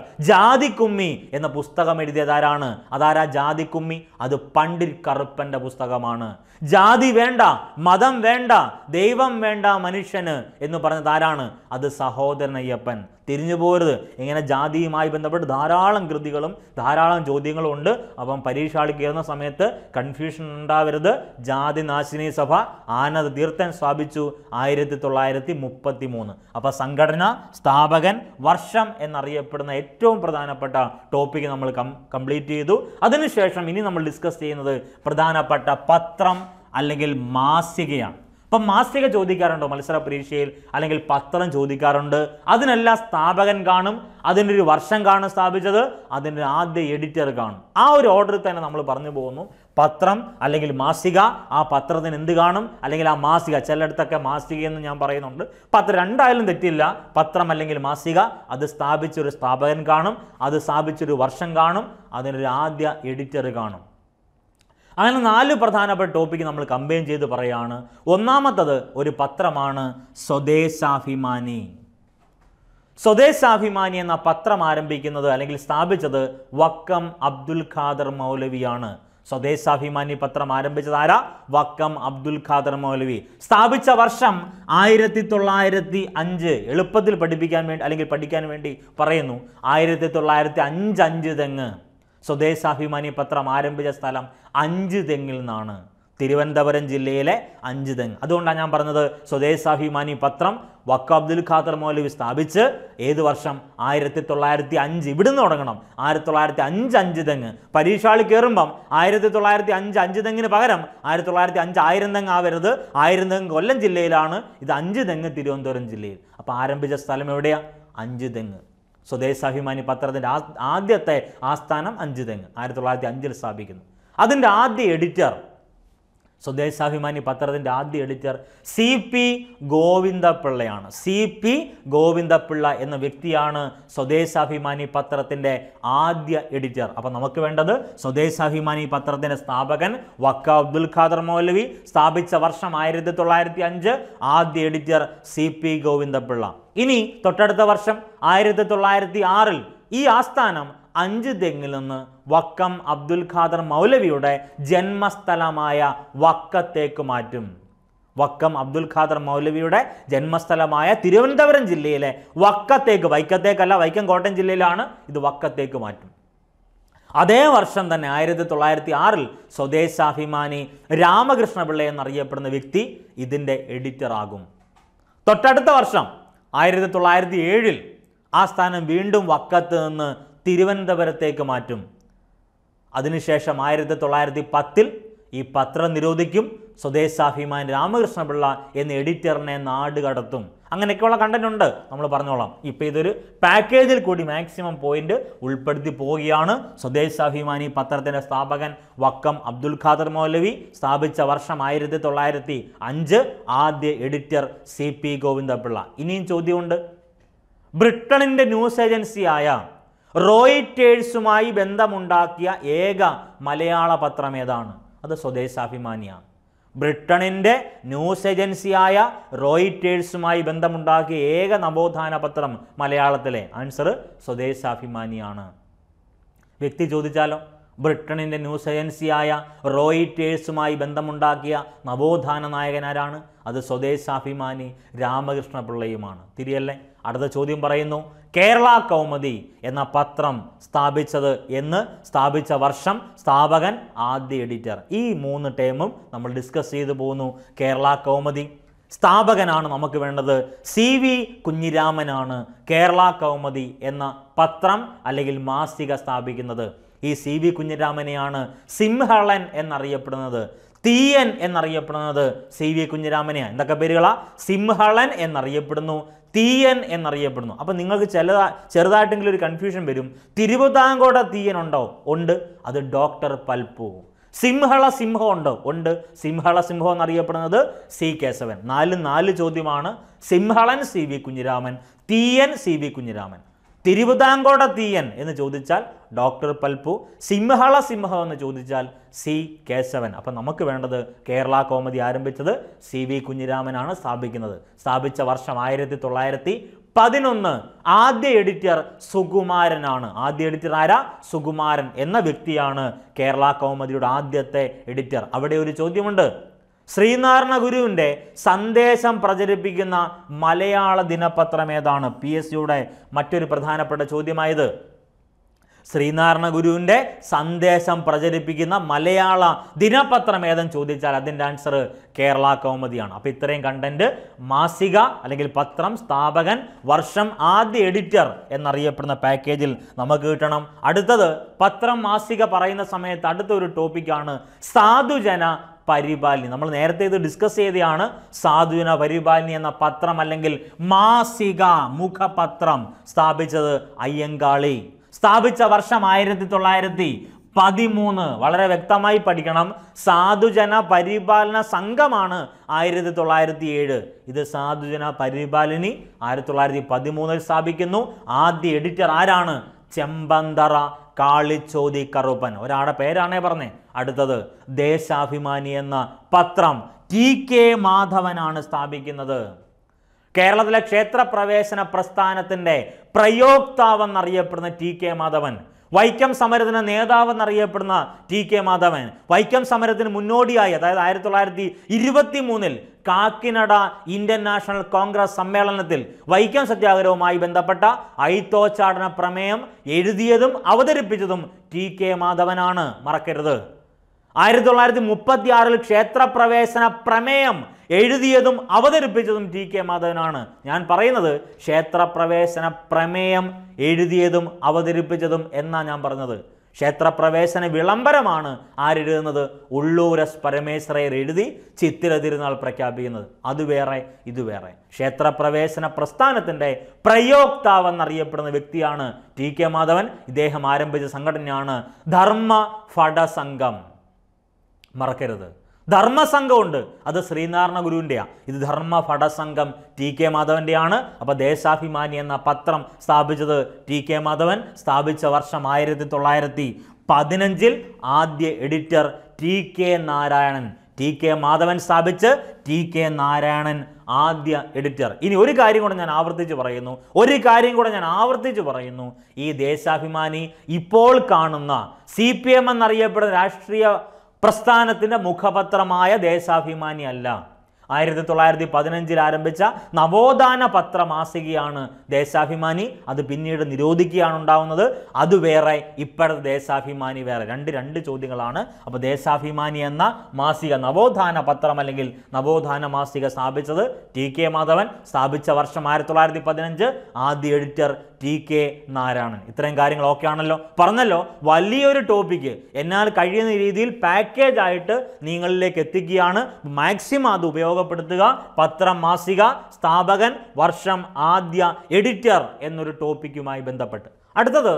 Speaker 1: കുമ്മി എന്ന പുസ്തകം എഴുതിയത് ആരാണ് അതാരാ കുമ്മി അത് പണ്ഡിറ്റ് കറുപ്പന്റെ പുസ്തകമാണ് ജാതി വേണ്ട മതം വേണ്ട ദൈവം വേണ്ട മനുഷ്യന് എന്ന് പറഞ്ഞത് ആരാണ് അത് അയ്യപ്പൻ തിരിഞ്ഞു പോരുത് ഇങ്ങനെ ജാതിയുമായി ബന്ധപ്പെട്ട് ധാരാളം കൃതികളും ധാരാളം ചോദ്യങ്ങളും ഉണ്ട് അപ്പം പരീക്ഷാളിൽ കയറുന്ന സമയത്ത് കൺഫ്യൂഷൻ ഉണ്ടാവരുത് ജാതി നാശിനി സഭ ആനന്ദ് തീർത്ഥൻ സ്ഥാപിച്ചു ആയിരത്തി തൊള്ളായിരത്തി മുപ്പത്തി മൂന്ന് അപ്പോൾ സംഘടന സ്ഥാപകൻ വർഷം എന്നറിയപ്പെടുന്ന ഏറ്റവും പ്രധാനപ്പെട്ട ടോപ്പിക് നമ്മൾ കം കംപ്ലീറ്റ് ചെയ്തു അതിനുശേഷം ഇനി നമ്മൾ ഡിസ്കസ് ചെയ്യുന്നത് പ്രധാനപ്പെട്ട പത്രം അല്ലെങ്കിൽ മാസികയാണ് ഇപ്പം മാസിക ചോദിക്കാറുണ്ടോ മത്സര പരീക്ഷയിൽ അല്ലെങ്കിൽ പത്രം ചോദിക്കാറുണ്ട് അതിനെല്ലാം സ്ഥാപകൻ കാണും അതിനൊരു വർഷം കാണും സ്ഥാപിച്ചത് അതിൻ്റെ ആദ്യ എഡിറ്റർ കാണും ആ ഒരു ഓർഡറിൽ തന്നെ നമ്മൾ പറഞ്ഞു പോകുന്നു പത്രം അല്ലെങ്കിൽ മാസിക ആ പത്രത്തിന് എന്ത് കാണും അല്ലെങ്കിൽ ആ മാസിക ചിലയിടത്തൊക്കെ മാസിക എന്ന് ഞാൻ പറയുന്നുണ്ട് പത്രം രണ്ടായാലും തെറ്റില്ല പത്രം അല്ലെങ്കിൽ മാസിക അത് സ്ഥാപിച്ചൊരു സ്ഥാപകൻ കാണും അത് സ്ഥാപിച്ചൊരു വർഷം കാണും അതിനൊരു ആദ്യ എഡിറ്റർ കാണും അങ്ങനെ നാല് പ്രധാനപ്പെട്ട ടോപ്പിക്ക് നമ്മൾ കമ്പയിൻ ചെയ്ത് പറയുകയാണ് ഒന്നാമത്തത് ഒരു പത്രമാണ് സ്വദേശാഭിമാനി സ്വദേശാഭിമാനി എന്ന പത്രം ആരംഭിക്കുന്നത് അല്ലെങ്കിൽ സ്ഥാപിച്ചത് വക്കം അബ്ദുൽ ഖാദർ മൗലവിയാണ് സ്വദേശാഭിമാനി പത്രം ആരംഭിച്ചത് ആരാ വക്കം അബ്ദുൽ ഖാദർ മൗലവി സ്ഥാപിച്ച വർഷം ആയിരത്തി തൊള്ളായിരത്തി അഞ്ച് എളുപ്പത്തിൽ പഠിപ്പിക്കാൻ വേണ്ടി അല്ലെങ്കിൽ പഠിക്കാൻ വേണ്ടി പറയുന്നു ആയിരത്തി തൊള്ളായിരത്തി അഞ്ച് അഞ്ച് തെങ്ങ് സ്വദേശാഭിമാനി പത്രം ആരംഭിച്ച സ്ഥലം അഞ്ച് തെങ്ങിൽ നിന്നാണ് തിരുവനന്തപുരം ജില്ലയിലെ അഞ്ച് തെങ്ങ് അതുകൊണ്ടാണ് ഞാൻ പറഞ്ഞത് സ്വദേശാഭിമാനി പത്രം വക്ക അബ്ദുൽ ഖാദർ മൗലവി സ്ഥാപിച്ച് ഏത് വർഷം ആയിരത്തി തൊള്ളായിരത്തി അഞ്ച് ഇവിടുന്ന് തുടങ്ങണം ആയിരത്തി തൊള്ളായിരത്തി അഞ്ച് അഞ്ച് തെങ്ങ് പരീക്ഷാളിൽ കയറുമ്പം ആയിരത്തി തൊള്ളായിരത്തി അഞ്ച് അഞ്ച് തെങ്ങിന് പകരം ആയിരത്തി തൊള്ളായിരത്തി അഞ്ച് ആയിരം തെങ്ങ് ആവരുത് ആയിരം തെങ്ങ് കൊല്ലം ജില്ലയിലാണ് ഇത് അഞ്ച് തെങ്ങ് തിരുവനന്തപുരം ജില്ലയിൽ അപ്പോൾ ആരംഭിച്ച സ്ഥലം എവിടെയാണ് അഞ്ച് തെങ്ങ് സ്വദേശാഭിമാനി പത്രത്തിൻ്റെ ആദ്യത്തെ ആസ്ഥാനം അഞ്ച് തെങ്ങ് ആയിരത്തി തൊള്ളായിരത്തി അഞ്ചിൽ സ്ഥാപിക്കുന്നു അതിൻ്റെ ആദ്യ എഡിറ്റർ സ്വദേശാഭിമാനി പത്രത്തിൻ്റെ ആദ്യ എഡിറ്റർ സി പി ഗോവിന്ദപിള്ളയാണ് സി പി ഗോവിന്ദപിള്ള എന്ന വ്യക്തിയാണ് സ്വദേശാഭിമാനി പത്രത്തിൻ്റെ ആദ്യ എഡിറ്റർ അപ്പം നമുക്ക് വേണ്ടത് സ്വദേശാഭിമാനി പത്രത്തിൻ്റെ സ്ഥാപകൻ വക്ക അബ്ദുൽ ഖാദർ മൗലവി സ്ഥാപിച്ച വർഷം ആയിരത്തി തൊള്ളായിരത്തി അഞ്ച് ആദ്യ എഡിറ്റർ സി പി ഗോവിന്ദപിള്ള ഇനി തൊട്ടടുത്ത വർഷം ആയിരത്തി തൊള്ളായിരത്തി ആറിൽ ഈ ആസ്ഥാനം അഞ്ച് തെങ്ങിൽ നിന്ന് വക്കം അബ്ദുൽ ഖാദർ മൗലവിയുടെ ജന്മസ്ഥലമായ വക്കത്തേക്ക് മാറ്റും വക്കം അബ്ദുൽ ഖാദർ മൗലവിയുടെ ജന്മസ്ഥലമായ തിരുവനന്തപുരം ജില്ലയിലെ വക്കത്തേക്ക് വൈക്കത്തേക്കല്ല വൈക്കം കോട്ടയം ജില്ലയിലാണ് ഇത് വക്കത്തേക്ക് മാറ്റും അതേ വർഷം തന്നെ ആയിരത്തി തൊള്ളായിരത്തി ആറിൽ സ്വദേശാഭിമാനി രാമകൃഷ്ണപിള്ള എന്നറിയപ്പെടുന്ന വ്യക്തി ഇതിൻ്റെ ആകും തൊട്ടടുത്ത വർഷം ആയിരത്തി തൊള്ളായിരത്തി ഏഴിൽ ആ സ്ഥാനം വീണ്ടും വക്കത്ത് നിന്ന് തിരുവനന്തപുരത്തേക്ക് മാറ്റും അതിനുശേഷം ആയിരത്തി തൊള്ളായിരത്തി പത്തിൽ ഈ പത്രം നിരോധിക്കും സ്വദേശാഭിമാൻ രാമകൃഷ്ണപിള്ള എന്ന എഡിറ്ററിനെ നാട് കടത്തും അങ്ങനെയൊക്കെയുള്ള കണ്ടന്റ് ഉണ്ട് നമ്മൾ പറഞ്ഞോളാം ഇപ്പോൾ ഇതൊരു പാക്കേജിൽ കൂടി മാക്സിമം പോയിന്റ് ഉൾപ്പെടുത്തി പോവുകയാണ് സ്വദേശാഭിമാനി പത്രത്തിൻ്റെ സ്ഥാപകൻ വക്കം അബ്ദുൽ ഖാദർ മൗലവി സ്ഥാപിച്ച വർഷം ആയിരത്തി തൊള്ളായിരത്തി അഞ്ച് ആദ്യ എഡിറ്റർ സി പി ഗോവിന്ദപിള്ള ഇനിയും ചോദ്യമുണ്ട് ബ്രിട്ടണിൻ്റെ ന്യൂസ് ഏജൻസിയായ റോയിറ്റേഴ്സുമായി ബന്ധമുണ്ടാക്കിയ ഏക മലയാള പത്രം ഏതാണ് അത് സ്വദേശാഭിമാനിയാണ് ബ്രിട്ടണിൻ്റെ ന്യൂസ് ഏജൻസിയായ റോയിറ്റേഴ്സുമായി ബന്ധമുണ്ടാക്കിയ ഏക നവോത്ഥാന പത്രം മലയാളത്തിലെ ആൻസർ സ്വദേശാഭിമാനിയാണ് വ്യക്തി ചോദിച്ചാലോ ബ്രിട്ടണിൻ്റെ ന്യൂസ് ഏജൻസിയായ റോയിറ്റേഴ്സുമായി ബന്ധമുണ്ടാക്കിയ നവോത്ഥാന നായകനാരാണ് അത് സ്വദേശാഭിമാനി രാമകൃഷ്ണ പിള്ളയുമാണ് തിരിയല്ലേ അടുത്ത ചോദ്യം പറയുന്നു കേരള കൗമുദി എന്ന പത്രം സ്ഥാപിച്ചത് എന്ന് സ്ഥാപിച്ച വർഷം സ്ഥാപകൻ ആദ്യ എഡിറ്റർ ഈ മൂന്ന് ടേമും നമ്മൾ ഡിസ്കസ് ചെയ്തു പോകുന്നു കേരള കൗമുദി സ്ഥാപകനാണ് നമുക്ക് വേണ്ടത് സി വി കുഞ്ഞിരാമനാണ് കേരള കൗമുദി എന്ന പത്രം അല്ലെങ്കിൽ മാസിക സ്ഥാപിക്കുന്നത് ഈ സി വി കുഞ്ഞിരാമനെയാണ് സിംഹളൻ എന്നറിയപ്പെടുന്നത് തീയൻ എന്നറിയപ്പെടുന്നത് സി വി കുഞ്ഞിരാമനെയാണ് എന്തൊക്കെ പേരുകളാ സിംഹളൻ എന്നറിയപ്പെടുന്നു തീയൻ എന്നറിയപ്പെടുന്നു അപ്പോൾ നിങ്ങൾക്ക് ചില ചെറുതായിട്ടെങ്കിലും ഒരു കൺഫ്യൂഷൻ വരും തിരുവിതാംകോട തീയൻ ഉണ്ടോ ഉണ്ട് അത് ഡോക്ടർ പൽപ്പു സിംഹള സിംഹം ഉണ്ടോ ഉണ്ട് സിംഹള സിംഹം എന്നറിയപ്പെടുന്നത് സി കേശവൻ നാല് നാല് ചോദ്യമാണ് സിംഹളൻ സി വി കുഞ്ഞിരാമൻ തീയൻ സി വി കുഞ്ഞിരാമൻ തിരുവിതാംകോട തീയൻ എന്ന് ചോദിച്ചാൽ ഡോക്ടർ പൽപ്പു സിംഹള സിംഹ എന്ന് ചോദിച്ചാൽ സി കേശവൻ അപ്പം നമുക്ക് വേണ്ടത് കേരള കോമഡി ആരംഭിച്ചത് സി വി കുഞ്ഞിരാമനാണ് സ്ഥാപിക്കുന്നത് സ്ഥാപിച്ച വർഷം ആയിരത്തി തൊള്ളായിരത്തി പതിനൊന്ന് ആദ്യ എഡിറ്റർ സുകുമാരനാണ് ആദ്യ എഡിറ്റർ ആരാ സുകുമാരൻ എന്ന വ്യക്തിയാണ് കേരള കൗമുദിയുടെ ആദ്യത്തെ എഡിറ്റർ അവിടെ ഒരു ചോദ്യമുണ്ട് ശ്രീനാരായണ ഗുരുവിൻ്റെ സന്ദേശം പ്രചരിപ്പിക്കുന്ന മലയാള ദിനപത്രം ഏതാണ് പി എസ് സിയുടെ മറ്റൊരു പ്രധാനപ്പെട്ട ചോദ്യമായത് ശ്രീനാരായണ ഗുരുവിൻ്റെ സന്ദേശം പ്രചരിപ്പിക്കുന്ന മലയാള ദിനപത്രം ഏതെന്ന് ചോദിച്ചാൽ അതിൻ്റെ ആൻസർ കേരള കൗമുദിയാണ് അപ്പോൾ ഇത്രയും കണ്ടന്റ് മാസിക അല്ലെങ്കിൽ പത്രം സ്ഥാപകൻ വർഷം ആദ്യ എഡിറ്റർ എന്നറിയപ്പെടുന്ന പാക്കേജിൽ നമുക്ക് കിട്ടണം അടുത്തത് പത്രം മാസിക പറയുന്ന സമയത്ത് അടുത്തൊരു ടോപ്പിക്കാണ് സാധുജന പരിപാലിനി നമ്മൾ നേരത്തെ ഇത് ഡിസ്കസ് ചെയ്തതാണ് സാധുവിന പരിപാലിനി എന്ന പത്രം അല്ലെങ്കിൽ മാസിക മുഖപത്രം സ്ഥാപിച്ചത് അയ്യങ്കാളി സ്ഥാപിച്ച വർഷം ആയിരത്തി തൊള്ളായിരത്തി പതിമൂന്ന് വളരെ വ്യക്തമായി പഠിക്കണം സാധുജന പരിപാലന സംഘമാണ് ആയിരത്തി തൊള്ളായിരത്തി ഏഴ് ഇത് സാധുജന പരിപാലിനി ആയിരത്തി തൊള്ളായിരത്തി പതിമൂന്നിൽ സ്ഥാപിക്കുന്നു ആദ്യ എഡിറ്റർ ആരാണ് ചെമ്പന്തറ കാളിച്ചോതി കറുപ്പൻ ഒരാളുടെ പേരാണേ പറഞ്ഞേ അടുത്തത് ദേശാഭിമാനി എന്ന പത്രം ടി കെ മാധവനാണ് സ്ഥാപിക്കുന്നത് കേരളത്തിലെ ക്ഷേത്രപ്രവേശന പ്രസ്ഥാനത്തിൻ്റെ പ്രയോക്താവെന്നറിയപ്പെടുന്ന ടി കെ മാധവൻ വൈക്കം സമരത്തിന് നേതാവെന്നറിയപ്പെടുന്ന ടി കെ മാധവൻ വൈക്കം സമരത്തിന് മുന്നോടിയായി അതായത് ആയിരത്തി തൊള്ളായിരത്തി ഇരുപത്തി മൂന്നിൽ കാക്കിനട ഇന്ത്യൻ നാഷണൽ കോൺഗ്രസ് സമ്മേളനത്തിൽ വൈക്കം സത്യാഗ്രഹവുമായി ബന്ധപ്പെട്ട ഐത്തോച്ചാടന പ്രമേയം എഴുതിയതും അവതരിപ്പിച്ചതും ടി കെ മാധവനാണ് മറക്കരുത് ആയിരത്തി തൊള്ളായിരത്തി മുപ്പത്തി ആറിൽ ക്ഷേത്രപ്രവേശന പ്രമേയം എഴുതിയതും അവതരിപ്പിച്ചതും ടി കെ മാധവനാണ് ഞാൻ പറയുന്നത് ക്ഷേത്രപ്രവേശന പ്രമേയം എഴുതിയതും അവതരിപ്പിച്ചതും എന്നാണ് ഞാൻ പറഞ്ഞത് ക്ഷേത്രപ്രവേശന വിളംബരമാണ് ആരെഴുതുന്നത് ഉള്ളൂരസ് പരമേശ്വരയർ എഴുതി ചിത്തിര തിരുനാൾ പ്രഖ്യാപിക്കുന്നത് അത് വേറെ ഇത് വേറെ ക്ഷേത്രപ്രവേശന പ്രസ്ഥാനത്തിൻ്റെ പ്രയോക്താവെന്നറിയപ്പെടുന്ന വ്യക്തിയാണ് ടി കെ മാധവൻ ഇദ്ദേഹം ആരംഭിച്ച സംഘടനയാണ് ധർമ്മ ഫട സംഘം മറക്കരുത് ധർമ്മസംഘമുണ്ട് അത് ശ്രീനാരായണ ഗുരുവിൻ്റെയാണ് ഇത് ധർമ്മ ഫടസംഘം ടി കെ മാധവൻ്റെയാണ് അപ്പോൾ ദേശാഭിമാനി എന്ന പത്രം സ്ഥാപിച്ചത് ടി കെ മാധവൻ സ്ഥാപിച്ച വർഷം ആയിരത്തി തൊള്ളായിരത്തി പതിനഞ്ചിൽ ആദ്യ editor T K Narayanan T K Madhavan സ്ഥാപിച്ച് ടി കെ നാരായണൻ ആദ്യ എഡിറ്റർ ഇനി ഒരു കാര്യം കൂടെ ഞാൻ ആവർത്തിച്ച് പറയുന്നു ഒരു കാര്യം കൂടെ ഞാൻ ആവർത്തിച്ച് പറയുന്നു ഈ ദേശാഭിമാനി ഇപ്പോൾ കാണുന്ന സി പി എം എന്നറിയപ്പെടുന്ന രാഷ്ട്രീയ പ്രസ്ഥാനത്തിൻ്റെ മുഖപത്രമായ ദേശാഭിമാനി അല്ല ആയിരത്തി തൊള്ളായിരത്തി പതിനഞ്ചിൽ ആരംഭിച്ച നവോത്ഥാന പത്ര മാസികയാണ് ദേശാഭിമാനി അത് പിന്നീട് നിരോധിക്കുകയാണ് ഉണ്ടാവുന്നത് അത് വേറെ ഇപ്പോഴത്തെ ദേശാഭിമാനി വേറെ രണ്ട് രണ്ട് ചോദ്യങ്ങളാണ് അപ്പോൾ ദേശാഭിമാനി എന്ന മാസിക നവോത്ഥാന പത്രം അല്ലെങ്കിൽ നവോത്ഥാന മാസിക സ്ഥാപിച്ചത് ടി കെ മാധവൻ സ്ഥാപിച്ച വർഷം ആയിരത്തി തൊള്ളായിരത്തി പതിനഞ്ച് ആദ്യ എഡിറ്റർ ടി കെ നാരായണൻ ഇത്രയും കാര്യങ്ങൾ ഓക്കെ ആണല്ലോ പറഞ്ഞല്ലോ വലിയൊരു ടോപ്പിക്ക് എന്നാൽ കഴിയുന്ന രീതിയിൽ പാക്കേജ് ആയിട്ട് നിങ്ങളിലേക്ക് എത്തിക്കുകയാണ് മാക്സിമം അത് ഉപയോഗപ്പെടുത്തുക പത്രം മാസിക സ്ഥാപകൻ വർഷം ആദ്യ എഡിറ്റർ എന്നൊരു ടോപ്പിക്കുമായി ബന്ധപ്പെട്ട് അടുത്തത്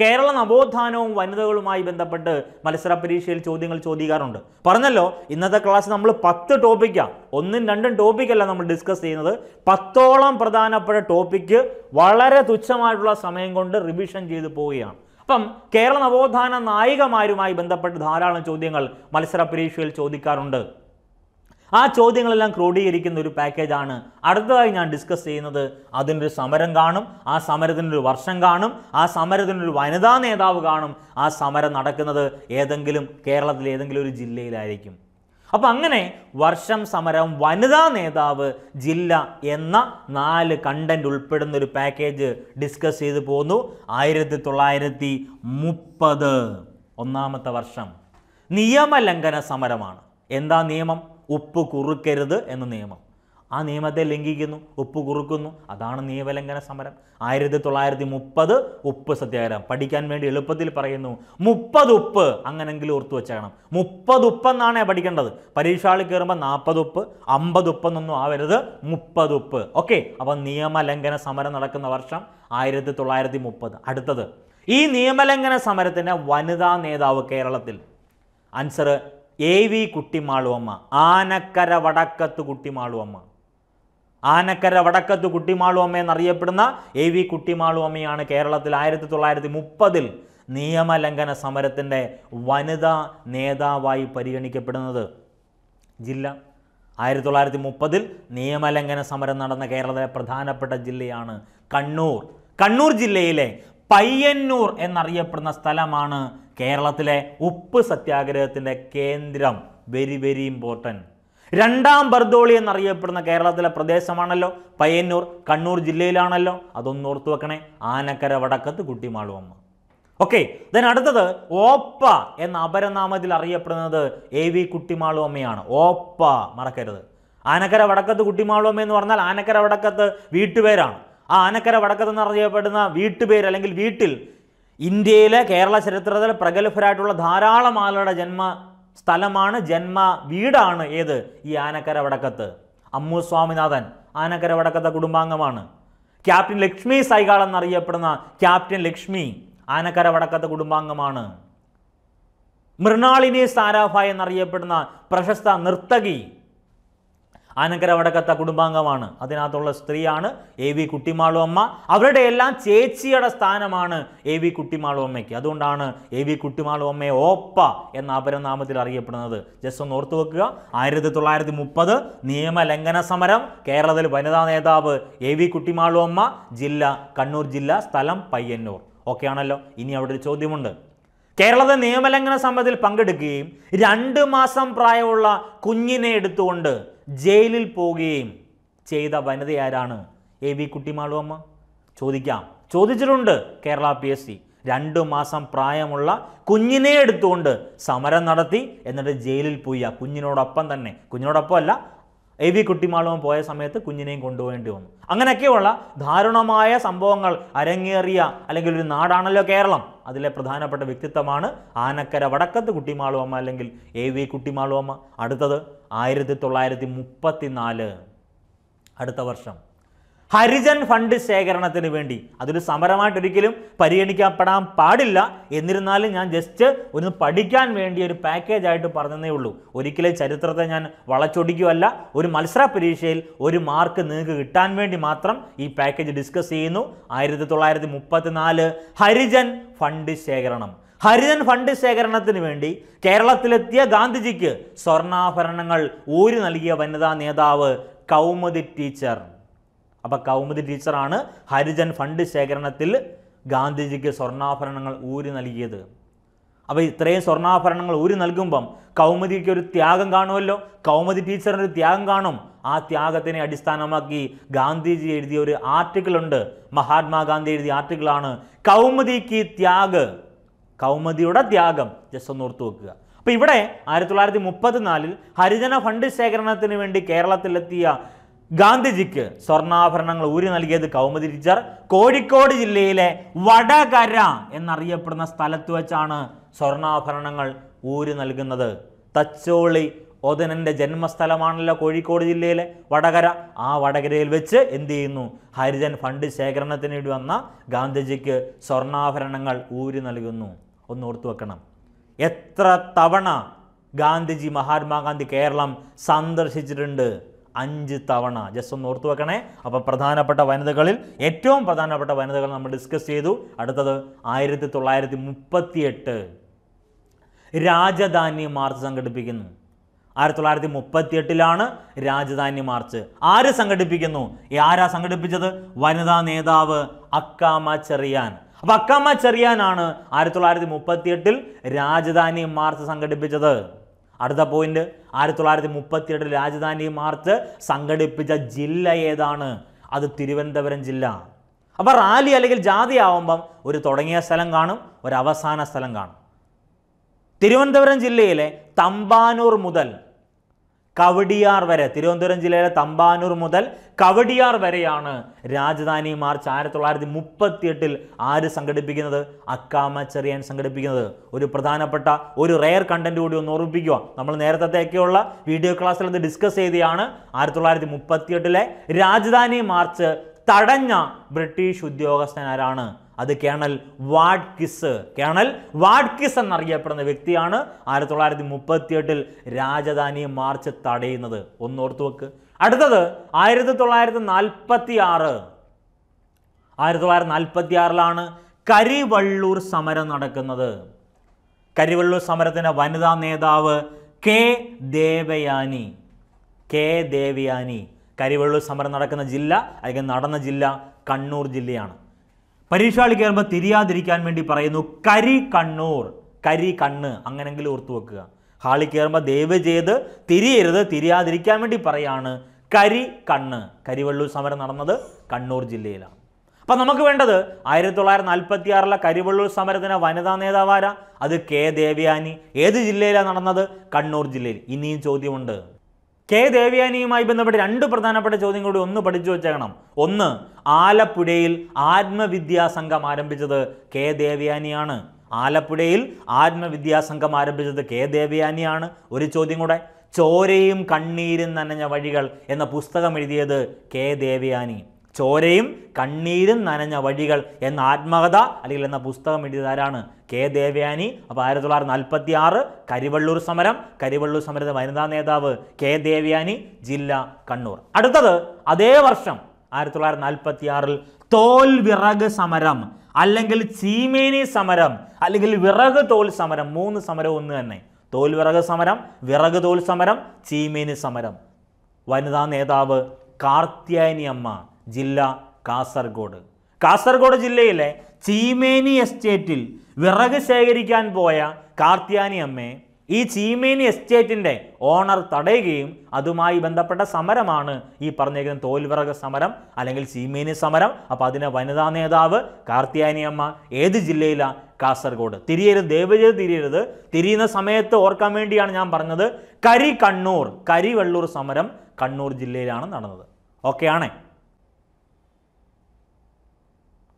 Speaker 1: കേരള നവോത്ഥാനവും വനിതകളുമായി ബന്ധപ്പെട്ട് മത്സര പരീക്ഷയിൽ ചോദ്യങ്ങൾ ചോദിക്കാറുണ്ട് പറഞ്ഞല്ലോ ഇന്നത്തെ ക്ലാസ് നമ്മൾ പത്ത് ടോപ്പിക്കാണ് ഒന്നും രണ്ടും ടോപ്പിക്കല്ല നമ്മൾ ഡിസ്കസ് ചെയ്യുന്നത് പത്തോളം പ്രധാനപ്പെട്ട ടോപ്പിക്ക് വളരെ തുച്ഛമായിട്ടുള്ള സമയം കൊണ്ട് റിവിഷൻ ചെയ്തു പോവുകയാണ് അപ്പം കേരള നവോത്ഥാന നായികമാരുമായി ബന്ധപ്പെട്ട് ധാരാളം ചോദ്യങ്ങൾ മത്സര പരീക്ഷയിൽ ചോദിക്കാറുണ്ട് ആ ചോദ്യങ്ങളെല്ലാം ക്രോഡീകരിക്കുന്ന ഒരു പാക്കേജാണ് അടുത്തതായി ഞാൻ ഡിസ്കസ് ചെയ്യുന്നത് അതിനൊരു സമരം കാണും ആ സമരത്തിനൊരു വർഷം കാണും ആ സമരത്തിനൊരു വനിതാ നേതാവ് കാണും ആ സമരം നടക്കുന്നത് ഏതെങ്കിലും കേരളത്തിലെ ഏതെങ്കിലും ഒരു ജില്ലയിലായിരിക്കും അപ്പം അങ്ങനെ വർഷം സമരം വനിതാ നേതാവ് ജില്ല എന്ന നാല് കണ്ടന്റ് ഉൾപ്പെടുന്ന ഒരു പാക്കേജ് ഡിസ്കസ് ചെയ്തു പോന്നു ആയിരത്തി തൊള്ളായിരത്തി മുപ്പത് ഒന്നാമത്തെ വർഷം നിയമലംഘന സമരമാണ് എന്താ നിയമം ഉപ്പ് കുറുക്കരുത് എന്ന നിയമം ആ നിയമത്തെ ലംഘിക്കുന്നു ഉപ്പ് കുറുക്കുന്നു അതാണ് നിയമലംഘന സമരം ആയിരത്തി തൊള്ളായിരത്തി മുപ്പത് ഉപ്പ് സത്യാഗ്രഹം പഠിക്കാൻ വേണ്ടി എളുപ്പത്തിൽ പറയുന്നു മുപ്പത് ഉപ്പ് അങ്ങനെങ്കിലും ഓർത്തു വെച്ചേക്കണം മുപ്പത് ഉപ്പെന്നാണ് പഠിക്കേണ്ടത് പരീക്ഷകളിൽ കയറുമ്പോൾ നാൽപ്പത് ഉപ്പ് അമ്പത് ഉപ്പെന്നൊന്നും ആവരുത് മുപ്പത് ഉപ്പ് ഓക്കെ അപ്പം നിയമലംഘന സമരം നടക്കുന്ന വർഷം ആയിരത്തി തൊള്ളായിരത്തി മുപ്പത് അടുത്തത് ഈ നിയമലംഘന സമരത്തിൻ്റെ വനിതാ നേതാവ് കേരളത്തിൽ answer A V Kuttimaluamma Anakkara Vadakkath Kuttimaluamma Anakkara Vadakkath Kuttimaluamma എന്നറിയപ്പെടുന്ന എ വി കുട്ടിമാളുവമ്മയാണ് കേരളത്തിൽ ആയിരത്തി തൊള്ളായിരത്തി മുപ്പതിൽ നിയമലംഘന സമരത്തിൻ്റെ വനിതാ നേതാവായി പരിഗണിക്കപ്പെടുന്നത് ജില്ല ആയിരത്തി തൊള്ളായിരത്തി മുപ്പതിൽ നിയമലംഘന സമരം നടന്ന കേരളത്തിലെ പ്രധാനപ്പെട്ട ജില്ലയാണ് കണ്ണൂർ കണ്ണൂർ ജില്ലയിലെ പയ്യന്നൂർ എന്നറിയപ്പെടുന്ന സ്ഥലമാണ് കേരളത്തിലെ ഉപ്പ് സത്യാഗ്രഹത്തിൻ്റെ കേന്ദ്രം വെരി വെരി ഇമ്പോർട്ടൻറ്റ് രണ്ടാം ബർദോളി എന്നറിയപ്പെടുന്ന കേരളത്തിലെ പ്രദേശമാണല്ലോ പയ്യന്നൂർ കണ്ണൂർ ജില്ലയിലാണല്ലോ അതൊന്ന് ഓർത്തു വെക്കണേ ആനക്കര വടക്കത്ത് കുട്ടിമാളുവമ്മ ഓക്കെ ദെൻ അടുത്തത് ഓപ്പ എന്ന അപരനാമത്തിൽ അറിയപ്പെടുന്നത് എ വി കുട്ടിമാളുവമ്മയാണ് ഓപ്പ മറക്കരുത് ആനക്കര വടക്കത്ത് കുട്ടിമാളുവമ്മ എന്ന് പറഞ്ഞാൽ ആനക്കര വടക്കത്ത് വീട്ടുപേരാണ് ആ ആനക്കര വടക്കത്ത് എന്നറിയപ്പെടുന്ന വീട്ടുപേര് അല്ലെങ്കിൽ വീട്ടിൽ ഇന്ത്യയിലെ കേരള ചരിത്രത്തിൽ പ്രഗത്ഭരായിട്ടുള്ള ധാരാളം ആളുകളുടെ ജന്മ സ്ഥലമാണ് ജന്മ വീടാണ് ഏത് ഈ ആനക്കര വടക്കത്ത് അമ്മു സ്വാമിനാഥൻ ആനക്കര വടക്കത്തെ കുടുംബാംഗമാണ് ക്യാപ്റ്റൻ ലക്ഷ്മി സൈകാൾ എന്നറിയപ്പെടുന്ന ക്യാപ്റ്റൻ ലക്ഷ്മി ആനക്കര വടക്കത്തെ കുടുംബാംഗമാണ് മൃണാളിനി സാരാഭായ് എന്നറിയപ്പെടുന്ന പ്രശസ്ത നർത്തകി ആനക്കര കുടുംബാംഗമാണ് അതിനകത്തുള്ള സ്ത്രീയാണ് എ വി കുട്ടിമാളു അമ്മ അവരുടെ എല്ലാം ചേച്ചിയുടെ സ്ഥാനമാണ് എ വി കുട്ടിമാളു അമ്മയ്ക്ക് അതുകൊണ്ടാണ് എ വി കുട്ടിമാളു അമ്മയെ ഓപ്പ എന്ന അപരനാമത്തിൽ അറിയപ്പെടുന്നത് ജസ്റ്റ് ഒന്ന് ഓർത്തു വെക്കുക ആയിരത്തി തൊള്ളായിരത്തി മുപ്പത് നിയമലംഘന സമരം കേരളത്തിൽ വനിതാ നേതാവ് എ വി കുട്ടിമാളു അമ്മ ജില്ല കണ്ണൂർ ജില്ല സ്ഥലം പയ്യന്നൂർ ഓക്കെ ആണല്ലോ ഇനി അവിടെ ഒരു ചോദ്യമുണ്ട് കേരളത്തെ നിയമലംഘന സമരത്തിൽ പങ്കെടുക്കുകയും രണ്ട് മാസം പ്രായമുള്ള കുഞ്ഞിനെ എടുത്തുകൊണ്ട് ജയിലിൽ പോവുകയും ചെയ്ത വനിതയാരാണ് എ വി കുട്ടിമാളു അമ്മ ചോദിക്കാം ചോദിച്ചിട്ടുണ്ട് കേരള പി എസ് സി രണ്ടു മാസം പ്രായമുള്ള കുഞ്ഞിനെ എടുത്തുകൊണ്ട് സമരം നടത്തി എന്നിട്ട് ജയിലിൽ പോയി ആ കുഞ്ഞിനോടൊപ്പം തന്നെ കുഞ്ഞിനോടൊപ്പം അല്ല എ വി കുട്ടിമാളവും പോയ സമയത്ത് കുഞ്ഞിനെയും കൊണ്ടുപോകേണ്ടി വന്നു അങ്ങനെയൊക്കെയുള്ള ദാരുണമായ സംഭവങ്ങൾ അരങ്ങേറിയ അല്ലെങ്കിൽ ഒരു നാടാണല്ലോ കേരളം അതിലെ പ്രധാനപ്പെട്ട വ്യക്തിത്വമാണ് ആനക്കര വടക്കത്ത് കുട്ടിമാളുവമ്മ അല്ലെങ്കിൽ എ വി കുട്ടിമാളുവമ്മ അടുത്തത് ആയിരത്തി തൊള്ളായിരത്തി മുപ്പത്തി നാല് അടുത്ത വർഷം ഹരിജൻ ഫണ്ട് ശേഖരണത്തിന് വേണ്ടി അതൊരു സമരമായിട്ട് ഒരിക്കലും പരിഗണിക്കപ്പെടാൻ പാടില്ല എന്നിരുന്നാലും ഞാൻ ജസ്റ്റ് ഒന്ന് പഠിക്കാൻ വേണ്ടി ഒരു പാക്കേജ് ആയിട്ട് പറഞ്ഞതേ ഉള്ളൂ ഒരിക്കലും ചരിത്രത്തെ ഞാൻ വളച്ചൊടിക്കുകയല്ല ഒരു മത്സര പരീക്ഷയിൽ ഒരു മാർക്ക് നിങ്ങൾക്ക് കിട്ടാൻ വേണ്ടി മാത്രം ഈ പാക്കേജ് ഡിസ്കസ് ചെയ്യുന്നു ആയിരത്തി തൊള്ളായിരത്തി നാല് ഹരിജൻ ഫണ്ട് ശേഖരണം ഹരിജൻ ഫണ്ട് ശേഖരണത്തിന് വേണ്ടി കേരളത്തിലെത്തിയ ഗാന്ധിജിക്ക് സ്വർണ്ണാഭരണങ്ങൾ ഊരി നൽകിയ വനിതാ നേതാവ് കൗമുദി ടീച്ചർ അപ്പോൾ കൗമുദി ടീച്ചറാണ് ഹരിജൻ ഫണ്ട് ശേഖരണത്തിൽ ഗാന്ധിജിക്ക് സ്വർണ്ണാഭരണങ്ങൾ ഊരി നൽകിയത് അപ്പോൾ ഇത്രയും സ്വർണ്ണാഭരണങ്ങൾ ഊരി നൽകുമ്പം കൗമുദിക്ക് ഒരു ത്യാഗം കാണുമല്ലോ കൗമുദി ടീച്ചറിന് ഒരു ത്യാഗം കാണും ആ ത്യാഗത്തിനെ അടിസ്ഥാനമാക്കി ഗാന്ധിജി എഴുതിയ ഒരു ആർട്ടിക്കിളുണ്ട് മഹാത്മാഗാന്ധി എഴുതിയ ആർട്ടിക്കിളാണ് കൗമുദിക്ക് ത്യാഗ് കൗമുദിയുടെ ത്യാഗം ജസ്റ്റ് ഒന്ന് ഓർത്തു വെക്കുക അപ്പോൾ ഇവിടെ ആയിരത്തി തൊള്ളായിരത്തി മുപ്പത്തിനാലിൽ ഹരിജന ഫണ്ട് ശേഖരണത്തിന് വേണ്ടി കേരളത്തിലെത്തിയ ഗാന്ധിജിക്ക് സ്വർണ്ണാഭരണങ്ങൾ ഊരി നൽകിയത് കൗമുദി ടീച്ചർ കോഴിക്കോട് ജില്ലയിലെ വടകര എന്നറിയപ്പെടുന്ന സ്ഥലത്ത് വെച്ചാണ് സ്വർണ്ണാഭരണങ്ങൾ ഊരി നൽകുന്നത് തച്ചോളി ഒതനൻ്റെ ജന്മസ്ഥലമാണല്ലോ കോഴിക്കോട് ജില്ലയിലെ വടകര ആ വടകരയിൽ വെച്ച് എന്ത് ചെയ്യുന്നു ഹരിജൻ ഫണ്ട് ശേഖരണത്തിന് വേണ്ടി വന്ന ഗാന്ധിജിക്ക് സ്വർണ്ണാഭരണങ്ങൾ ഊരി നൽകുന്നു ഒന്ന് ഓർത്തു വെക്കണം എത്ര തവണ ഗാന്ധിജി മഹാത്മാഗാന്ധി കേരളം സന്ദർശിച്ചിട്ടുണ്ട് അഞ്ച് തവണ ജസ്റ്റ് ഒന്ന് ഓർത്തു വെക്കണേ അപ്പോൾ പ്രധാനപ്പെട്ട വനിതകളിൽ ഏറ്റവും പ്രധാനപ്പെട്ട വനിതകൾ നമ്മൾ ഡിസ്കസ് ചെയ്തു അടുത്തത് ആയിരത്തി തൊള്ളായിരത്തി രാജധാനി മാർച്ച് സംഘടിപ്പിക്കുന്നു ആയിരത്തി തൊള്ളായിരത്തി എട്ടിലാണ് രാജധാനി മാർച്ച് ആര് സംഘടിപ്പിക്കുന്നു ആരാ സംഘടിപ്പിച്ചത് വനിതാ നേതാവ് അക്കാമ ചെറിയാൻ അപ്പോൾ അക്കാമ ചെറിയാനാണ് ആയിരത്തി തൊള്ളായിരത്തി എട്ടിൽ രാജധാനി മാർച്ച് സംഘടിപ്പിച്ചത് അടുത്ത പോയിന്റ് ആയിരത്തി തൊള്ളായിരത്തി മുപ്പത്തിയെട്ടിൽ രാജധാനി മാർച്ച് സംഘടിപ്പിച്ച ജില്ല ഏതാണ് അത് തിരുവനന്തപുരം ജില്ല അപ്പോൾ റാലി അല്ലെങ്കിൽ ജാതി ആവുമ്പം ഒരു തുടങ്ങിയ സ്ഥലം കാണും ഒരു അവസാന സ്ഥലം കാണും തിരുവനന്തപുരം ജില്ലയിലെ തമ്പാനൂർ മുതൽ കവടിയാർ വരെ തിരുവനന്തപുരം ജില്ലയിലെ തമ്പാനൂർ മുതൽ കവടിയാർ വരെയാണ് രാജധാനി മാർച്ച് ആയിരത്തി തൊള്ളായിരത്തി മുപ്പത്തിയെട്ടിൽ ആര് സംഘടിപ്പിക്കുന്നത് അക്കാമച്ചെറിയാൻ സംഘടിപ്പിക്കുന്നത് ഒരു പ്രധാനപ്പെട്ട ഒരു റെയർ കണ്ടന്റ് കൂടി ഒന്ന് ഓർമ്മിപ്പിക്കുക നമ്മൾ നേരത്തെയൊക്കെയുള്ള വീഡിയോ ക്ലാസ്സിൽ അത് ഡിസ്കസ് ചെയ്തെയാണ് ആയിരത്തി തൊള്ളായിരത്തി മുപ്പത്തിയെട്ടിലെ രാജധാനി മാർച്ച് തടഞ്ഞ ബ്രിട്ടീഷ് ഉദ്യോഗസ്ഥനാരാണ് അത് കേണൽ വാഡ്കിസ് കേണൽ വാഡ്കിസ് എന്നറിയപ്പെടുന്ന വ്യക്തിയാണ് ആയിരത്തി തൊള്ളായിരത്തി മുപ്പത്തി എട്ടിൽ രാജധാനി മാർച്ച് തടയുന്നത് ഒന്നോർത്ത് വെക്ക് അടുത്തത് ആയിരത്തി തൊള്ളായിരത്തി നാൽപ്പത്തി ആറ് ആയിരത്തി തൊള്ളായിരത്തി നാൽപ്പത്തി ആറിലാണ് കരിവള്ളൂർ സമരം നടക്കുന്നത് കരിവള്ളൂർ സമരത്തിൻ്റെ വനിതാ നേതാവ് കെ ദേവയാനി കെ ദേവയാനി കരിവള്ളൂർ സമരം നടക്കുന്ന ജില്ല അല്ലെങ്കിൽ നടന്ന ജില്ല കണ്ണൂർ ജില്ലയാണ് പരീക്ഷാളി കയറുമ്പോൾ തിരിയാതിരിക്കാൻ വേണ്ടി പറയുന്നു കരി കണ്ണൂർ കരി കണ്ണ് അങ്ങനെങ്കിലും ഓർത്തു വെക്കുക ഹാളി കയറുമ്പോൾ ദയവ് ചെയ്ത് തിരിയരുത് തിരിയാതിരിക്കാൻ വേണ്ടി പറയാണ് കരി കണ്ണ് കരിവള്ളൂർ സമരം നടന്നത് കണ്ണൂർ ജില്ലയിലാണ് അപ്പം നമുക്ക് വേണ്ടത് ആയിരത്തി തൊള്ളായിരത്തി നാൽപ്പത്തി ആറിലെ കരിവള്ളൂർ സമരത്തിന് വനിതാ നേതാവാരാ അത് കെ ദേവ്യാനി ഏത് ജില്ലയിലാണ് നടന്നത് കണ്ണൂർ ജില്ലയിൽ ഇനിയും ചോദ്യമുണ്ട് കെ ദേവ്യാനിയുമായി ബന്ധപ്പെട്ട് രണ്ട് പ്രധാനപ്പെട്ട ചോദ്യം കൂടി ഒന്ന് പഠിച്ചു വെച്ചേക്കണം ഒന്ന് ആലപ്പുഴയിൽ ആത്മവിദ്യാ സംഘം ആരംഭിച്ചത് കെ ദേവ്യാനിയാണ് ആലപ്പുഴയിൽ ആത്മവിദ്യാ സംഘം ആരംഭിച്ചത് കെ ദേവ്യാനിയാണ് ഒരു ചോദ്യം കൂടെ ചോരയും കണ്ണീരും നനഞ്ഞ വഴികൾ എന്ന പുസ്തകം എഴുതിയത് കെ ദേവ്യാനി ചോരയും കണ്ണീരും നനഞ്ഞ വഴികൾ എന്ന ആത്മകഥ അല്ലെങ്കിൽ എന്ന പുസ്തകം എഴുതിയതാരാണ് കെ ദേവയാനി അപ്പോൾ ആയിരത്തി തൊള്ളായിരത്തി നാൽപ്പത്തി ആറ് കരിവള്ളൂർ സമരം കരിവള്ളൂർ സമരത്തെ വനിതാ നേതാവ് കെ ദേവയാനി ജില്ല കണ്ണൂർ അടുത്തത് അതേ വർഷം ആയിരത്തി തൊള്ളായിരത്തി നാൽപ്പത്തി ആറിൽ തോൽ വിറക് സമരം അല്ലെങ്കിൽ ചീമേനി സമരം അല്ലെങ്കിൽ വിറക് തോൽ സമരം മൂന്ന് സമരം ഒന്ന് തന്നെ തോൽ വിറക് സമരം വിറക് തോൽ സമരം ചീമേനി സമരം വനിതാ നേതാവ് കാർത്യായനി അമ്മ ജില്ല കാസർഗോഡ് കാസർഗോഡ് ജില്ലയിലെ ചീമേനി എസ്റ്റേറ്റിൽ വിറക് ശേഖരിക്കാൻ പോയ കാർത്യാനി അമ്മയെ ഈ ചീമേനി എസ്റ്റേറ്റിൻ്റെ ഓണർ തടയുകയും അതുമായി ബന്ധപ്പെട്ട സമരമാണ് ഈ പറഞ്ഞേക്കുന്ന തോൽവിറക സമരം അല്ലെങ്കിൽ ചീമേനി സമരം അപ്പോൾ അതിനെ വനിതാ നേതാവ് അമ്മ ഏത് ജില്ലയിലാണ് കാസർഗോഡ് തിരിയരുത് ദേവജയത് തിരിയരുത് തിരിയുന്ന സമയത്ത് ഓർക്കാൻ വേണ്ടിയാണ് ഞാൻ പറഞ്ഞത് കരി കണ്ണൂർ കരി വള്ളൂർ സമരം കണ്ണൂർ ജില്ലയിലാണ് നടന്നത് ഓക്കെ ആണേ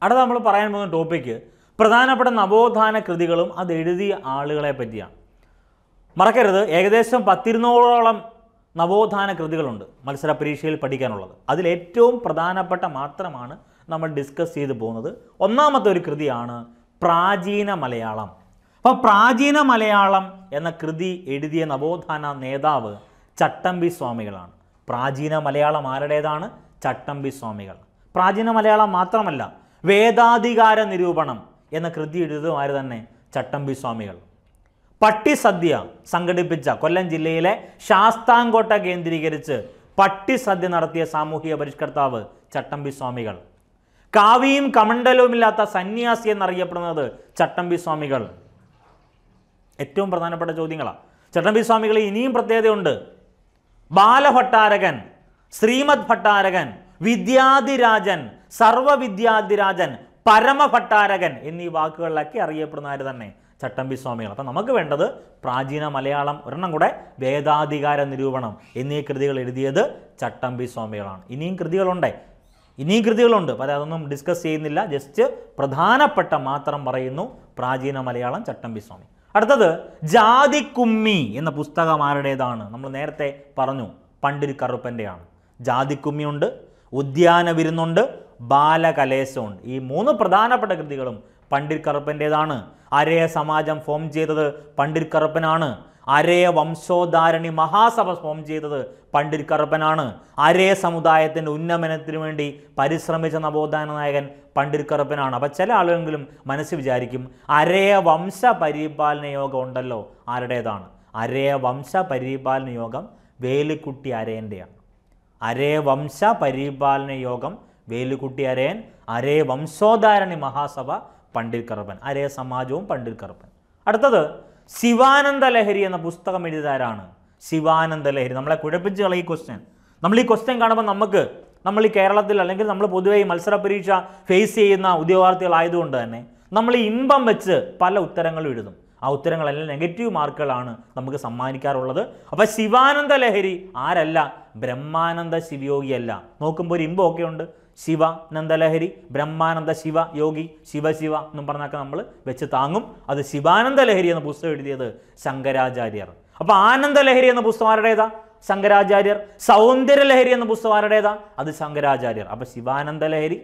Speaker 1: അടുത്ത നമ്മൾ പറയാൻ പോകുന്ന ടോപ്പിക്ക് പ്രധാനപ്പെട്ട നവോത്ഥാന കൃതികളും അത് എഴുതിയ ആളുകളെ പറ്റിയാണ് മറക്കരുത് ഏകദേശം പത്തിരുന്നൂറോളം നവോത്ഥാന കൃതികളുണ്ട് മത്സര പരീക്ഷയിൽ പഠിക്കാനുള്ളത് അതിൽ ഏറ്റവും പ്രധാനപ്പെട്ട മാത്രമാണ് നമ്മൾ ഡിസ്കസ് ചെയ്തു പോകുന്നത് ഒന്നാമത്തെ ഒരു കൃതിയാണ് പ്രാചീന മലയാളം അപ്പോൾ പ്രാചീന മലയാളം എന്ന കൃതി എഴുതിയ നവോത്ഥാന നേതാവ് ചട്ടമ്പി സ്വാമികളാണ് പ്രാചീന മലയാളം ആരുടേതാണ് ചട്ടമ്പി സ്വാമികൾ പ്രാചീന മലയാളം മാത്രമല്ല വേദാധികാര നിരൂപണം എന്ന കൃതി എഴുതുമാർ തന്നെ ചട്ടമ്പി സ്വാമികൾ പട്ടിസദ്യ സംഘടിപ്പിച്ച കൊല്ലം ജില്ലയിലെ ശാസ്താംകോട്ട കേന്ദ്രീകരിച്ച് പട്ടിസദ്യ നടത്തിയ സാമൂഹിക പരിഷ്കർത്താവ് ചട്ടമ്പി സ്വാമികൾ കാവിയും ഇല്ലാത്ത സന്യാസി എന്നറിയപ്പെടുന്നത് ചട്ടമ്പി സ്വാമികൾ ഏറ്റവും പ്രധാനപ്പെട്ട ചോദ്യങ്ങളാണ് ചട്ടമ്പി സ്വാമികൾ ഇനിയും പ്രത്യേകതയുണ്ട് ബാലഭട്ടാരകൻ ശ്രീമദ് ഭട്ടാരകൻ വിദ്യാധിരാജൻ സർവവിദ്യാധിരാജൻ പരമഭട്ടാരകൻ എന്നീ വാക്കുകളിലൊക്കെ അറിയപ്പെടുന്ന ആര് തന്നെ ചട്ടമ്പി സ്വാമികൾ അപ്പം നമുക്ക് വേണ്ടത് പ്രാചീന മലയാളം ഒരെണ്ണം കൂടെ വേദാധികാര നിരൂപണം എന്നീ കൃതികൾ എഴുതിയത് ചട്ടമ്പി സ്വാമികളാണ് ഇനിയും കൃതികളുണ്ട് ഇനിയും കൃതികളുണ്ട് അപ്പോൾ അതൊന്നും ഡിസ്കസ് ചെയ്യുന്നില്ല ജസ്റ്റ് പ്രധാനപ്പെട്ട മാത്രം പറയുന്നു പ്രാചീന മലയാളം ചട്ടമ്പി സ്വാമി അടുത്തത് ജാതിക്കുമ്മി എന്ന പുസ്തകം ആരുടേതാണ് നമ്മൾ നേരത്തെ പറഞ്ഞു പണ്ടിരി കറുപ്പൻ്റെയാണ് ജാതിക്കുമ്മിയുണ്ട് ഉദ്യാന വിരുന്നുണ്ട് ബാലകലേശോൺ ഈ മൂന്ന് പ്രധാനപ്പെട്ട കൃതികളും പണ്ഡിറ്റ് കറുപ്പൻ്റേതാണ് അരയ സമാജം ഫോം ചെയ്തത് പണ്ഡിറ്റ് കറുപ്പനാണ് അരയ വംശോധാരണി മഹാസഭ ഫോം ചെയ്തത് പണ്ഡിറ്റ് കറുപ്പനാണ് അരയ സമുദായത്തിൻ്റെ ഉന്നമനത്തിനു വേണ്ടി പരിശ്രമിച്ച നവോത്ഥാന നായകൻ പണ്ഡിറ്റ് കറുപ്പനാണ് അപ്പോൾ ചില ആളുകളെങ്കിലും മനസ്സ് വിചാരിക്കും അരയ വംശ പരിപാലന യോഗം ഉണ്ടല്ലോ ആരുടേതാണ് അരയ വംശ പരിപാലന യോഗം വേലിക്കുട്ടി അരയൻ്റെയാണ് അരേ വംശ പരിപാലന യോഗം വേലുകുട്ടിയരയൻ അരേ വംശോധാരണി മഹാസഭ പണ്ഡിൽ കറുപ്പൻ അരേ സമാജവും പണ്ഡിൽ കറുപ്പൻ അടുത്തത് ശിവാനന്ദ ലഹരി എന്ന പുസ്തകം എഴുതിയതാരാണ് ശിവാനന്ദ ലഹരി നമ്മളെ കുഴപ്പിച്ച് കളി ക്വസ്റ്റ്യൻ നമ്മൾ ഈ ക്വസ്റ്റ്യൻ കാണുമ്പോൾ നമുക്ക് നമ്മൾ ഈ കേരളത്തിൽ അല്ലെങ്കിൽ നമ്മൾ പൊതുവേ ഈ മത്സര പരീക്ഷ ഫേസ് ചെയ്യുന്ന ഉദ്യോഗാർത്ഥികളായതുകൊണ്ട് തന്നെ നമ്മൾ ഈ ഇമ്പം വെച്ച് പല ഉത്തരങ്ങളും എഴുതും ആ ഉത്തരങ്ങളെല്ലാം നെഗറ്റീവ് മാർക്കുകളാണ് നമുക്ക് സമ്മാനിക്കാറുള്ളത് അപ്പോൾ ശിവാനന്ദ ലഹരി ആരല്ല ബ്രഹ്മാനന്ദ ശിവയോഗിയല്ല നോക്കുമ്പോൾ ഒരു ഇമ്പമൊക്കെ ഉണ്ട് ശിവ നന്ദലഹരി ബ്രഹ്മാനന്ദ ശിവ യോഗി ശിവ ശിവ എന്നും പറഞ്ഞൊക്കെ നമ്മൾ വെച്ച് താങ്ങും അത് ശിവാനന്ദ ലഹരി എന്ന പുസ്തകം എഴുതിയത് ശങ്കരാചാര്യർ അപ്പോൾ ആനന്ദ ലഹരി എന്ന പുസ്തകം ആരുടേതാ ശങ്കരാചാര്യർ സൗന്ദര്യ ലഹരി എന്ന പുസ്തകം ആരുടേതാ അത് ശങ്കരാചാര്യർ അപ്പോൾ ശിവാനന്ദ ലഹരി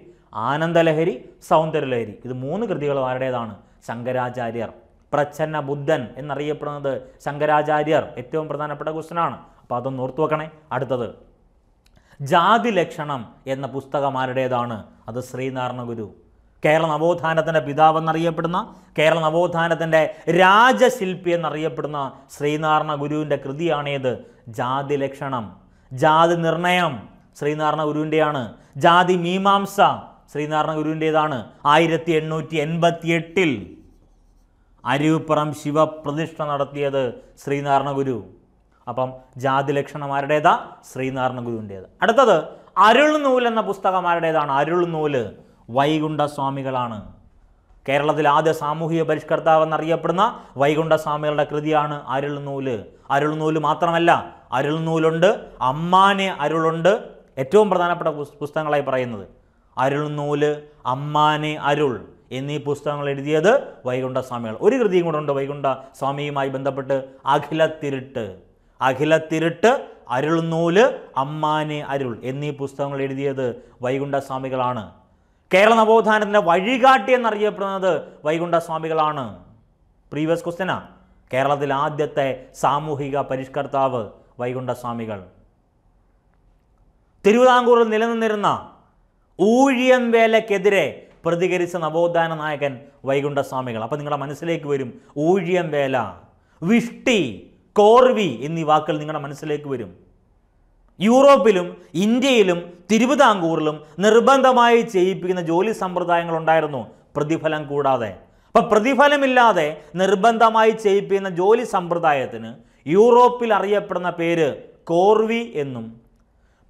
Speaker 1: ആനന്ദ ലഹരി സൗന്ദര്യ ലഹരി ഇത് മൂന്ന് കൃതികളും ആരുടേതാണ് ശങ്കരാചാര്യർ പ്രച്ഛന്ന ബുദ്ധൻ എന്നറിയപ്പെടുന്നത് ശങ്കരാചാര്യർ ഏറ്റവും പ്രധാനപ്പെട്ട ക്വസ്റ്റനാണ് അപ്പോൾ അതൊന്ന് ഓർത്തു വെക്കണേ അടുത്തത് ജാതി ലക്ഷണം എന്ന പുസ്തകം ആരുടേതാണ് അത് ശ്രീനാരായണ ഗുരു കേരള നവോത്ഥാനത്തിൻ്റെ പിതാവ് എന്നറിയപ്പെടുന്ന കേരള നവോത്ഥാനത്തിൻ്റെ രാജശില്പി എന്നറിയപ്പെടുന്ന ശ്രീനാരായണ ഗുരുവിൻ്റെ കൃതിയാണേത് ജാതി ലക്ഷണം ജാതി നിർണയം ശ്രീനാരായണ ഗുരുവിൻ്റെയാണ് ജാതി മീമാംസ ശ്രീനാരായണ ഗുരുവിൻ്റേതാണ് ആയിരത്തി എണ്ണൂറ്റി എൺപത്തി എട്ടിൽ അരുവിപ്പുറം ശിവപ്രതിഷ്ഠ നടത്തിയത് ശ്രീനാരായണ ഗുരു അപ്പം ജാതി ലക്ഷണം ശ്രീനാരായണ ഗുരുവിൻ്റേത് അടുത്തത് നൂൽ എന്ന പുസ്തകമാരുടേതാണ് അരുൾ നൂല് വൈകുണ്ഠ സ്വാമികളാണ് കേരളത്തിൽ ആദ്യ സാമൂഹിക പരിഷ്കർത്താവ് എന്നറിയപ്പെടുന്ന വൈകുണ്ഠ സ്വാമികളുടെ കൃതിയാണ് അരുൾ നൂല് മാത്രമല്ല നൂലുണ്ട് അമ്മാനെ അരുളുണ്ട് ഏറ്റവും പ്രധാനപ്പെട്ട പുസ്തകങ്ങളായി പറയുന്നത് നൂല് അമ്മാനെ അരുൾ എന്നീ പുസ്തകങ്ങൾ എഴുതിയത് വൈകുണ്ഠ സ്വാമികൾ ഒരു കൃതിയും കൂടെ ഉണ്ട് വൈകുണ്ഠ സ്വാമിയുമായി ബന്ധപ്പെട്ട് അഖിലത്തിരുട്ട് അഖിലത്തിരുട്ട് അരുൾനൂല് അമ്മാനെ അരുൾ എന്നീ പുസ്തകങ്ങൾ എഴുതിയത് വൈകുണ്ഠസ്വാമികളാണ് കേരള നവോത്ഥാനത്തിൻ്റെ വഴികാട്ടി എന്നറിയപ്പെടുന്നത് വൈകുണ്ഠസ്വാമികളാണ് പ്രീവിയസ് ക്വസ്റ്റ്യനാ കേരളത്തിൽ ആദ്യത്തെ സാമൂഹിക പരിഷ്കർത്താവ് വൈകുണ്ഠസ്വാമികൾ തിരുവിതാംകൂറിൽ നിലനിന്നിരുന്ന ഊഴിയം വേലക്കെതിരെ പ്രതികരിച്ച നവോത്ഥാന നായകൻ വൈകുണ്ഠസ്വാമികൾ അപ്പോൾ നിങ്ങളുടെ മനസ്സിലേക്ക് വരും ഊഴിയം വേല വിഷ്ടി കോർവി എന്നീ വാക്കുകൾ നിങ്ങളുടെ മനസ്സിലേക്ക് വരും യൂറോപ്പിലും ഇന്ത്യയിലും തിരുവിതാംകൂറിലും നിർബന്ധമായി ചെയ്യിപ്പിക്കുന്ന ജോലി സമ്പ്രദായങ്ങൾ ഉണ്ടായിരുന്നു പ്രതിഫലം കൂടാതെ അപ്പം പ്രതിഫലമില്ലാതെ നിർബന്ധമായി ചെയ്യിപ്പിക്കുന്ന ജോലി സമ്പ്രദായത്തിന് യൂറോപ്പിൽ അറിയപ്പെടുന്ന പേര് കോർവി എന്നും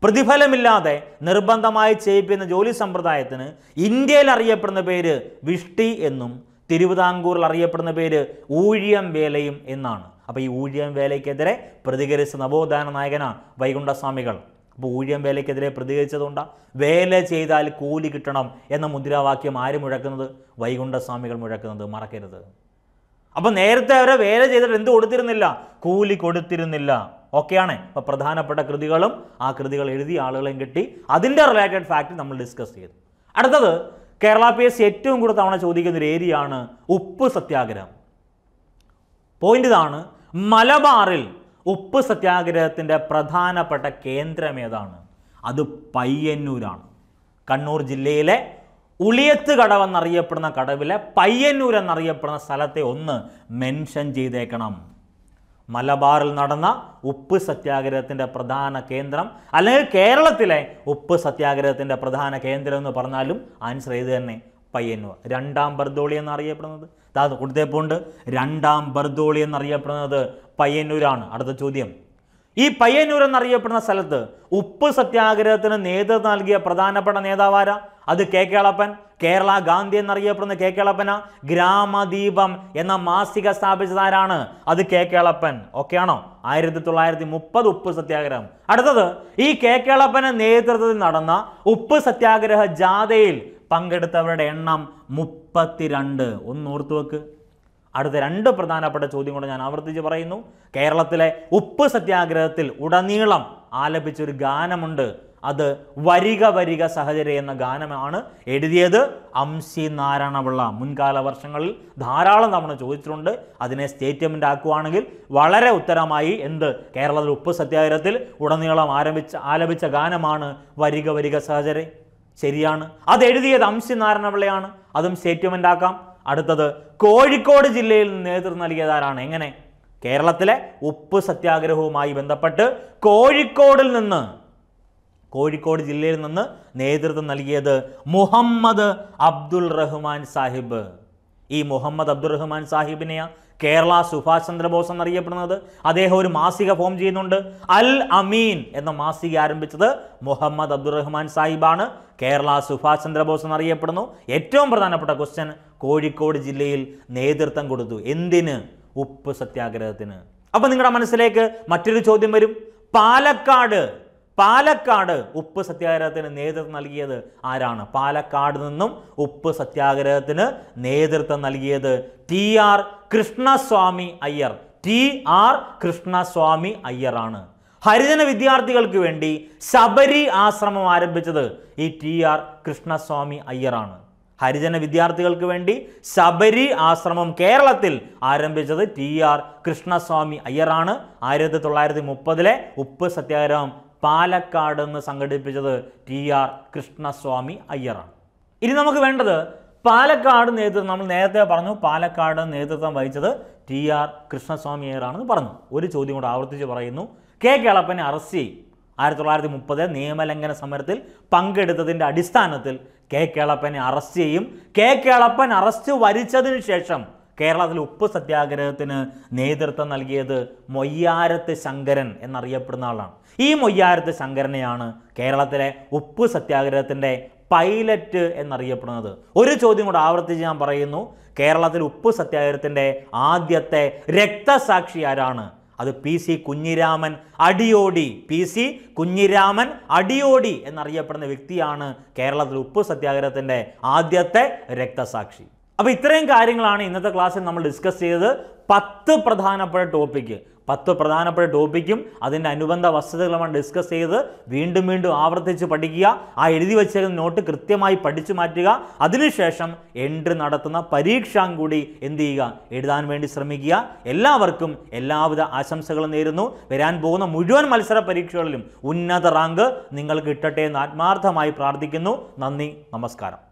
Speaker 1: പ്രതിഫലമില്ലാതെ നിർബന്ധമായി ചെയ്യിപ്പിക്കുന്ന ജോലി സമ്പ്രദായത്തിന് ഇന്ത്യയിൽ അറിയപ്പെടുന്ന പേര് വിഷ്ടി എന്നും തിരുവിതാംകൂറിൽ അറിയപ്പെടുന്ന പേര് ഊഴിയം വേലയും എന്നാണ് അപ്പോൾ ഈ ഊഴിയം വേലയ്ക്കെതിരെ പ്രതികരിച്ച നവോത്ഥാന നായകനാണ് വൈകുണ്ഠസ്വാമികൾ അപ്പോൾ ഊഴിയം വേലയ്ക്കെതിരെ പ്രതികരിച്ചതുകൊണ്ടാണ് വേല ചെയ്താൽ കൂലി കിട്ടണം എന്ന മുദ്രാവാക്യം ആര് മുഴക്കുന്നത് വൈകുണ്ഠസ്വാമികൾ മുഴക്കുന്നത് മറക്കരുത് അപ്പം നേരത്തെ അവരെ വേല ചെയ്തിട്ട് എന്ത് കൊടുത്തിരുന്നില്ല കൂലി കൊടുത്തിരുന്നില്ല ഓക്കെയാണ് അപ്പോൾ പ്രധാനപ്പെട്ട കൃതികളും ആ കൃതികൾ എഴുതിയ ആളുകളെയും കിട്ടി അതിൻ്റെ റിലേറ്റഡ് ഫാക്റ്റ് നമ്മൾ ഡിസ്കസ് ചെയ്തു അടുത്തത് കേരള പി എസ് ഏറ്റവും കൂടുതൽ തവണ ചോദിക്കുന്ന ഒരു ഏരിയയാണ് ഉപ്പ് സത്യാഗ്രഹം പോയിൻ്റ് ഇതാണ് മലബാറിൽ ഉപ്പ് സത്യാഗ്രഹത്തിൻ്റെ പ്രധാനപ്പെട്ട കേന്ദ്രം ഏതാണ് അത് പയ്യന്നൂരാണ് കണ്ണൂർ ജില്ലയിലെ ഉളിയത്ത് കടവെന്നറിയപ്പെടുന്ന കടവിലെ പയ്യന്നൂർ എന്നറിയപ്പെടുന്ന സ്ഥലത്തെ ഒന്ന് മെൻഷൻ ചെയ്തേക്കണം മലബാറിൽ നടന്ന ഉപ്പ് സത്യാഗ്രഹത്തിൻ്റെ പ്രധാന കേന്ദ്രം അല്ലെങ്കിൽ കേരളത്തിലെ ഉപ്പ് സത്യാഗ്രഹത്തിൻ്റെ പ്രധാന കേന്ദ്രം എന്ന് പറഞ്ഞാലും ആൻസർ ചെയ്ത് തന്നെ പയ്യന്നൂർ രണ്ടാം ബർദോളി എന്നറിയപ്പെടുന്നത് കൊടുത്തേപ്പുണ്ട് രണ്ടാം ബർദോളി എന്നറിയപ്പെടുന്നത് പയ്യന്നൂരാണ് അടുത്ത ചോദ്യം ഈ പയ്യന്നൂർ എന്നറിയപ്പെടുന്ന സ്ഥലത്ത് ഉപ്പ് സത്യാഗ്രഹത്തിന് നേതൃത്വം നൽകിയ പ്രധാനപ്പെട്ട നേതാവാര അത് കെ കേളപ്പൻ കേരള ഗാന്ധി എന്നറിയപ്പെടുന്ന കെ കേളപ്പന ഗ്രാമദീപം എന്ന മാസിക സ്ഥാപിച്ചതാരാണ് അത് കെ കേളപ്പൻ ആണോ ആയിരത്തി തൊള്ളായിരത്തി മുപ്പത് ഉപ്പ് സത്യാഗ്രഹം അടുത്തത് ഈ കെ കേളപ്പന നേതൃത്വത്തിൽ നടന്ന ഉപ്പ് സത്യാഗ്രഹ ജാഥയിൽ പങ്കെടുത്തവരുടെ എണ്ണം മുപ്പത്തിരണ്ട് ഒന്ന് ഓർത്തു വെക്ക് അടുത്ത രണ്ട് പ്രധാനപ്പെട്ട ചോദ്യം കൊണ്ട് ഞാൻ ആവർത്തിച്ച് പറയുന്നു കേരളത്തിലെ ഉപ്പ് സത്യാഗ്രഹത്തിൽ ഉടനീളം ആലപിച്ചൊരു ഗാനമുണ്ട് അത് വരിക വരിക സഹചര എന്ന ഗാനമാണ് എഴുതിയത് അംശി നാരായണപിള്ള മുൻകാല വർഷങ്ങളിൽ ധാരാളം തവണ ചോദിച്ചിട്ടുണ്ട് അതിനെ സ്റ്റേറ്റ്മെൻ്റ് ആക്കുവാണെങ്കിൽ വളരെ ഉത്തരമായി എന്ത് കേരളത്തിൽ ഉപ്പ് സത്യാഗ്രഹത്തിൽ ഉടനീളം ആരംഭിച്ച ആലപിച്ച ഗാനമാണ് വരിക വരിക സഹചരേ ശരിയാണ് അത് എഴുതിയത് അംശി അതും സ്റ്റേറ്റ്മെൻ്റ് ആക്കാം അടുത്തത് കോഴിക്കോട് ജില്ലയിൽ നേതൃത്വം നൽകിയതാരാണ് എങ്ങനെ കേരളത്തിലെ ഉപ്പ് സത്യാഗ്രഹവുമായി ബന്ധപ്പെട്ട് കോഴിക്കോടിൽ നിന്ന് കോഴിക്കോട് ജില്ലയിൽ നിന്ന് നേതൃത്വം നൽകിയത് മുഹമ്മദ് അബ്ദുൾ റഹ്മാൻ സാഹിബ് ഈ മുഹമ്മദ് അബ്ദുൾ റഹ്മാൻ സാഹിബിനെയാണ് കേരള സുഭാഷ് ചന്ദ്രബോസ് എന്നറിയപ്പെടുന്നത് അദ്ദേഹം ഒരു മാസിക ഫോം ചെയ്യുന്നുണ്ട് അൽ അമീൻ എന്ന മാസിക ആരംഭിച്ചത് മുഹമ്മദ് അബ്ദുറഹ്മാൻ സാഹിബാണ് കേരള സുഭാഷ് ചന്ദ്രബോസ് എന്നറിയപ്പെടുന്നു ഏറ്റവും പ്രധാനപ്പെട്ട ക്വസ്റ്റ്യൻ കോഴിക്കോട് ജില്ലയിൽ നേതൃത്വം കൊടുത്തു എന്തിന് ഉപ്പ് സത്യാഗ്രഹത്തിന് അപ്പം നിങ്ങളുടെ മനസ്സിലേക്ക് മറ്റൊരു ചോദ്യം വരും പാലക്കാട് പാലക്കാട് ഉപ്പ് സത്യാഗ്രഹത്തിന് നേതൃത്വം നൽകിയത് ആരാണ് പാലക്കാട് നിന്നും ഉപ്പ് സത്യാഗ്രഹത്തിന് നേതൃത്വം നൽകിയത് T R Krishnaswamy Iyer T R Krishnaswamy അയ്യറാണ് ഹരിജന വിദ്യാർത്ഥികൾക്ക് വേണ്ടി ശബരി ആശ്രമം ആരംഭിച്ചത് ഈ ടി ആർ കൃഷ്ണസ്വാമി അയ്യറാണ് ഹരിജന വിദ്യാർത്ഥികൾക്ക് വേണ്ടി ശബരി ആശ്രമം കേരളത്തിൽ ആരംഭിച്ചത് ടി ആർ കൃഷ്ണസ്വാമി അയ്യറാണ് ആയിരത്തി തൊള്ളായിരത്തി മുപ്പതിലെ ഉപ്പ് സത്യാഗ്രഹം പാലക്കാട് നിന്ന് സംഘടിപ്പിച്ചത് ടി ആർ കൃഷ്ണസ്വാമി അയ്യറാണ് ഇനി നമുക്ക് വേണ്ടത് പാലക്കാട് നേതൃത്വം നമ്മൾ നേരത്തെ പറഞ്ഞു പാലക്കാട് നേതൃത്വം വഹിച്ചത് ടി ആർ കൃഷ്ണസ്വാമി അയ്യറാണെന്ന് പറഞ്ഞു ഒരു ചോദ്യം കൂടെ ആവർത്തിച്ച് പറയുന്നു കെ കേളപ്പനെ അറസ്റ്റ് ചെയ്യും ആയിരത്തി തൊള്ളായിരത്തി മുപ്പത് നിയമലംഘന സമരത്തിൽ പങ്കെടുത്തതിൻ്റെ അടിസ്ഥാനത്തിൽ കെ കേളപ്പനെ അറസ്റ്റ് ചെയ്യും കെ കേളപ്പൻ അറസ്റ്റ് വരിച്ചതിന് ശേഷം കേരളത്തിൽ ഉപ്പ് സത്യാഗ്രഹത്തിന് നേതൃത്വം നൽകിയത് മൊയ്യാരത്ത് ശങ്കരൻ എന്നറിയപ്പെടുന്ന ആളാണ് ഈ മൊയ്യാരത്ത് ശങ്കരനെയാണ് കേരളത്തിലെ ഉപ്പ് സത്യാഗ്രഹത്തിൻ്റെ പൈലറ്റ് എന്നറിയപ്പെടുന്നത് ഒരു ചോദ്യം കൂടെ ആവർത്തിച്ച് ഞാൻ പറയുന്നു കേരളത്തിൽ ഉപ്പ് സത്യാഗ്രഹത്തിൻ്റെ ആദ്യത്തെ രക്തസാക്ഷി ആരാണ് അത് P C Kunhiraman Adiyodi P C Kunhiraman Adiyodi എന്നറിയപ്പെടുന്ന വ്യക്തിയാണ് കേരളത്തിൽ ഉപ്പ് സത്യാഗ്രഹത്തിൻ്റെ ആദ്യത്തെ രക്തസാക്ഷി അപ്പോൾ ഇത്രയും കാര്യങ്ങളാണ് ഇന്നത്തെ ക്ലാസ്സിൽ നമ്മൾ ഡിസ്കസ് ചെയ്തത് പത്ത് പ്രധാനപ്പെട്ട ടോപ്പിക്ക് പത്ത് പ്രധാനപ്പെട്ട ടോപ്പിക്കും അതിൻ്റെ അനുബന്ധ വസ്തുതകളുമാണ് ഡിസ്കസ് ചെയ്ത് വീണ്ടും വീണ്ടും ആവർത്തിച്ച് പഠിക്കുക ആ എഴുതി വച്ചേക്കുന്ന നോട്ട് കൃത്യമായി പഠിച്ചു മാറ്റുക അതിനുശേഷം എൻട്രി നടത്തുന്ന പരീക്ഷാം കൂടി എന്ത് ചെയ്യുക എഴുതാൻ വേണ്ടി ശ്രമിക്കുക എല്ലാവർക്കും എല്ലാവിധ ആശംസകളും നേരുന്നു വരാൻ പോകുന്ന മുഴുവൻ മത്സര പരീക്ഷകളിലും ഉന്നത റാങ്ക് നിങ്ങൾക്ക് കിട്ടട്ടെ എന്ന് ആത്മാർത്ഥമായി പ്രാർത്ഥിക്കുന്നു നന്ദി നമസ്കാരം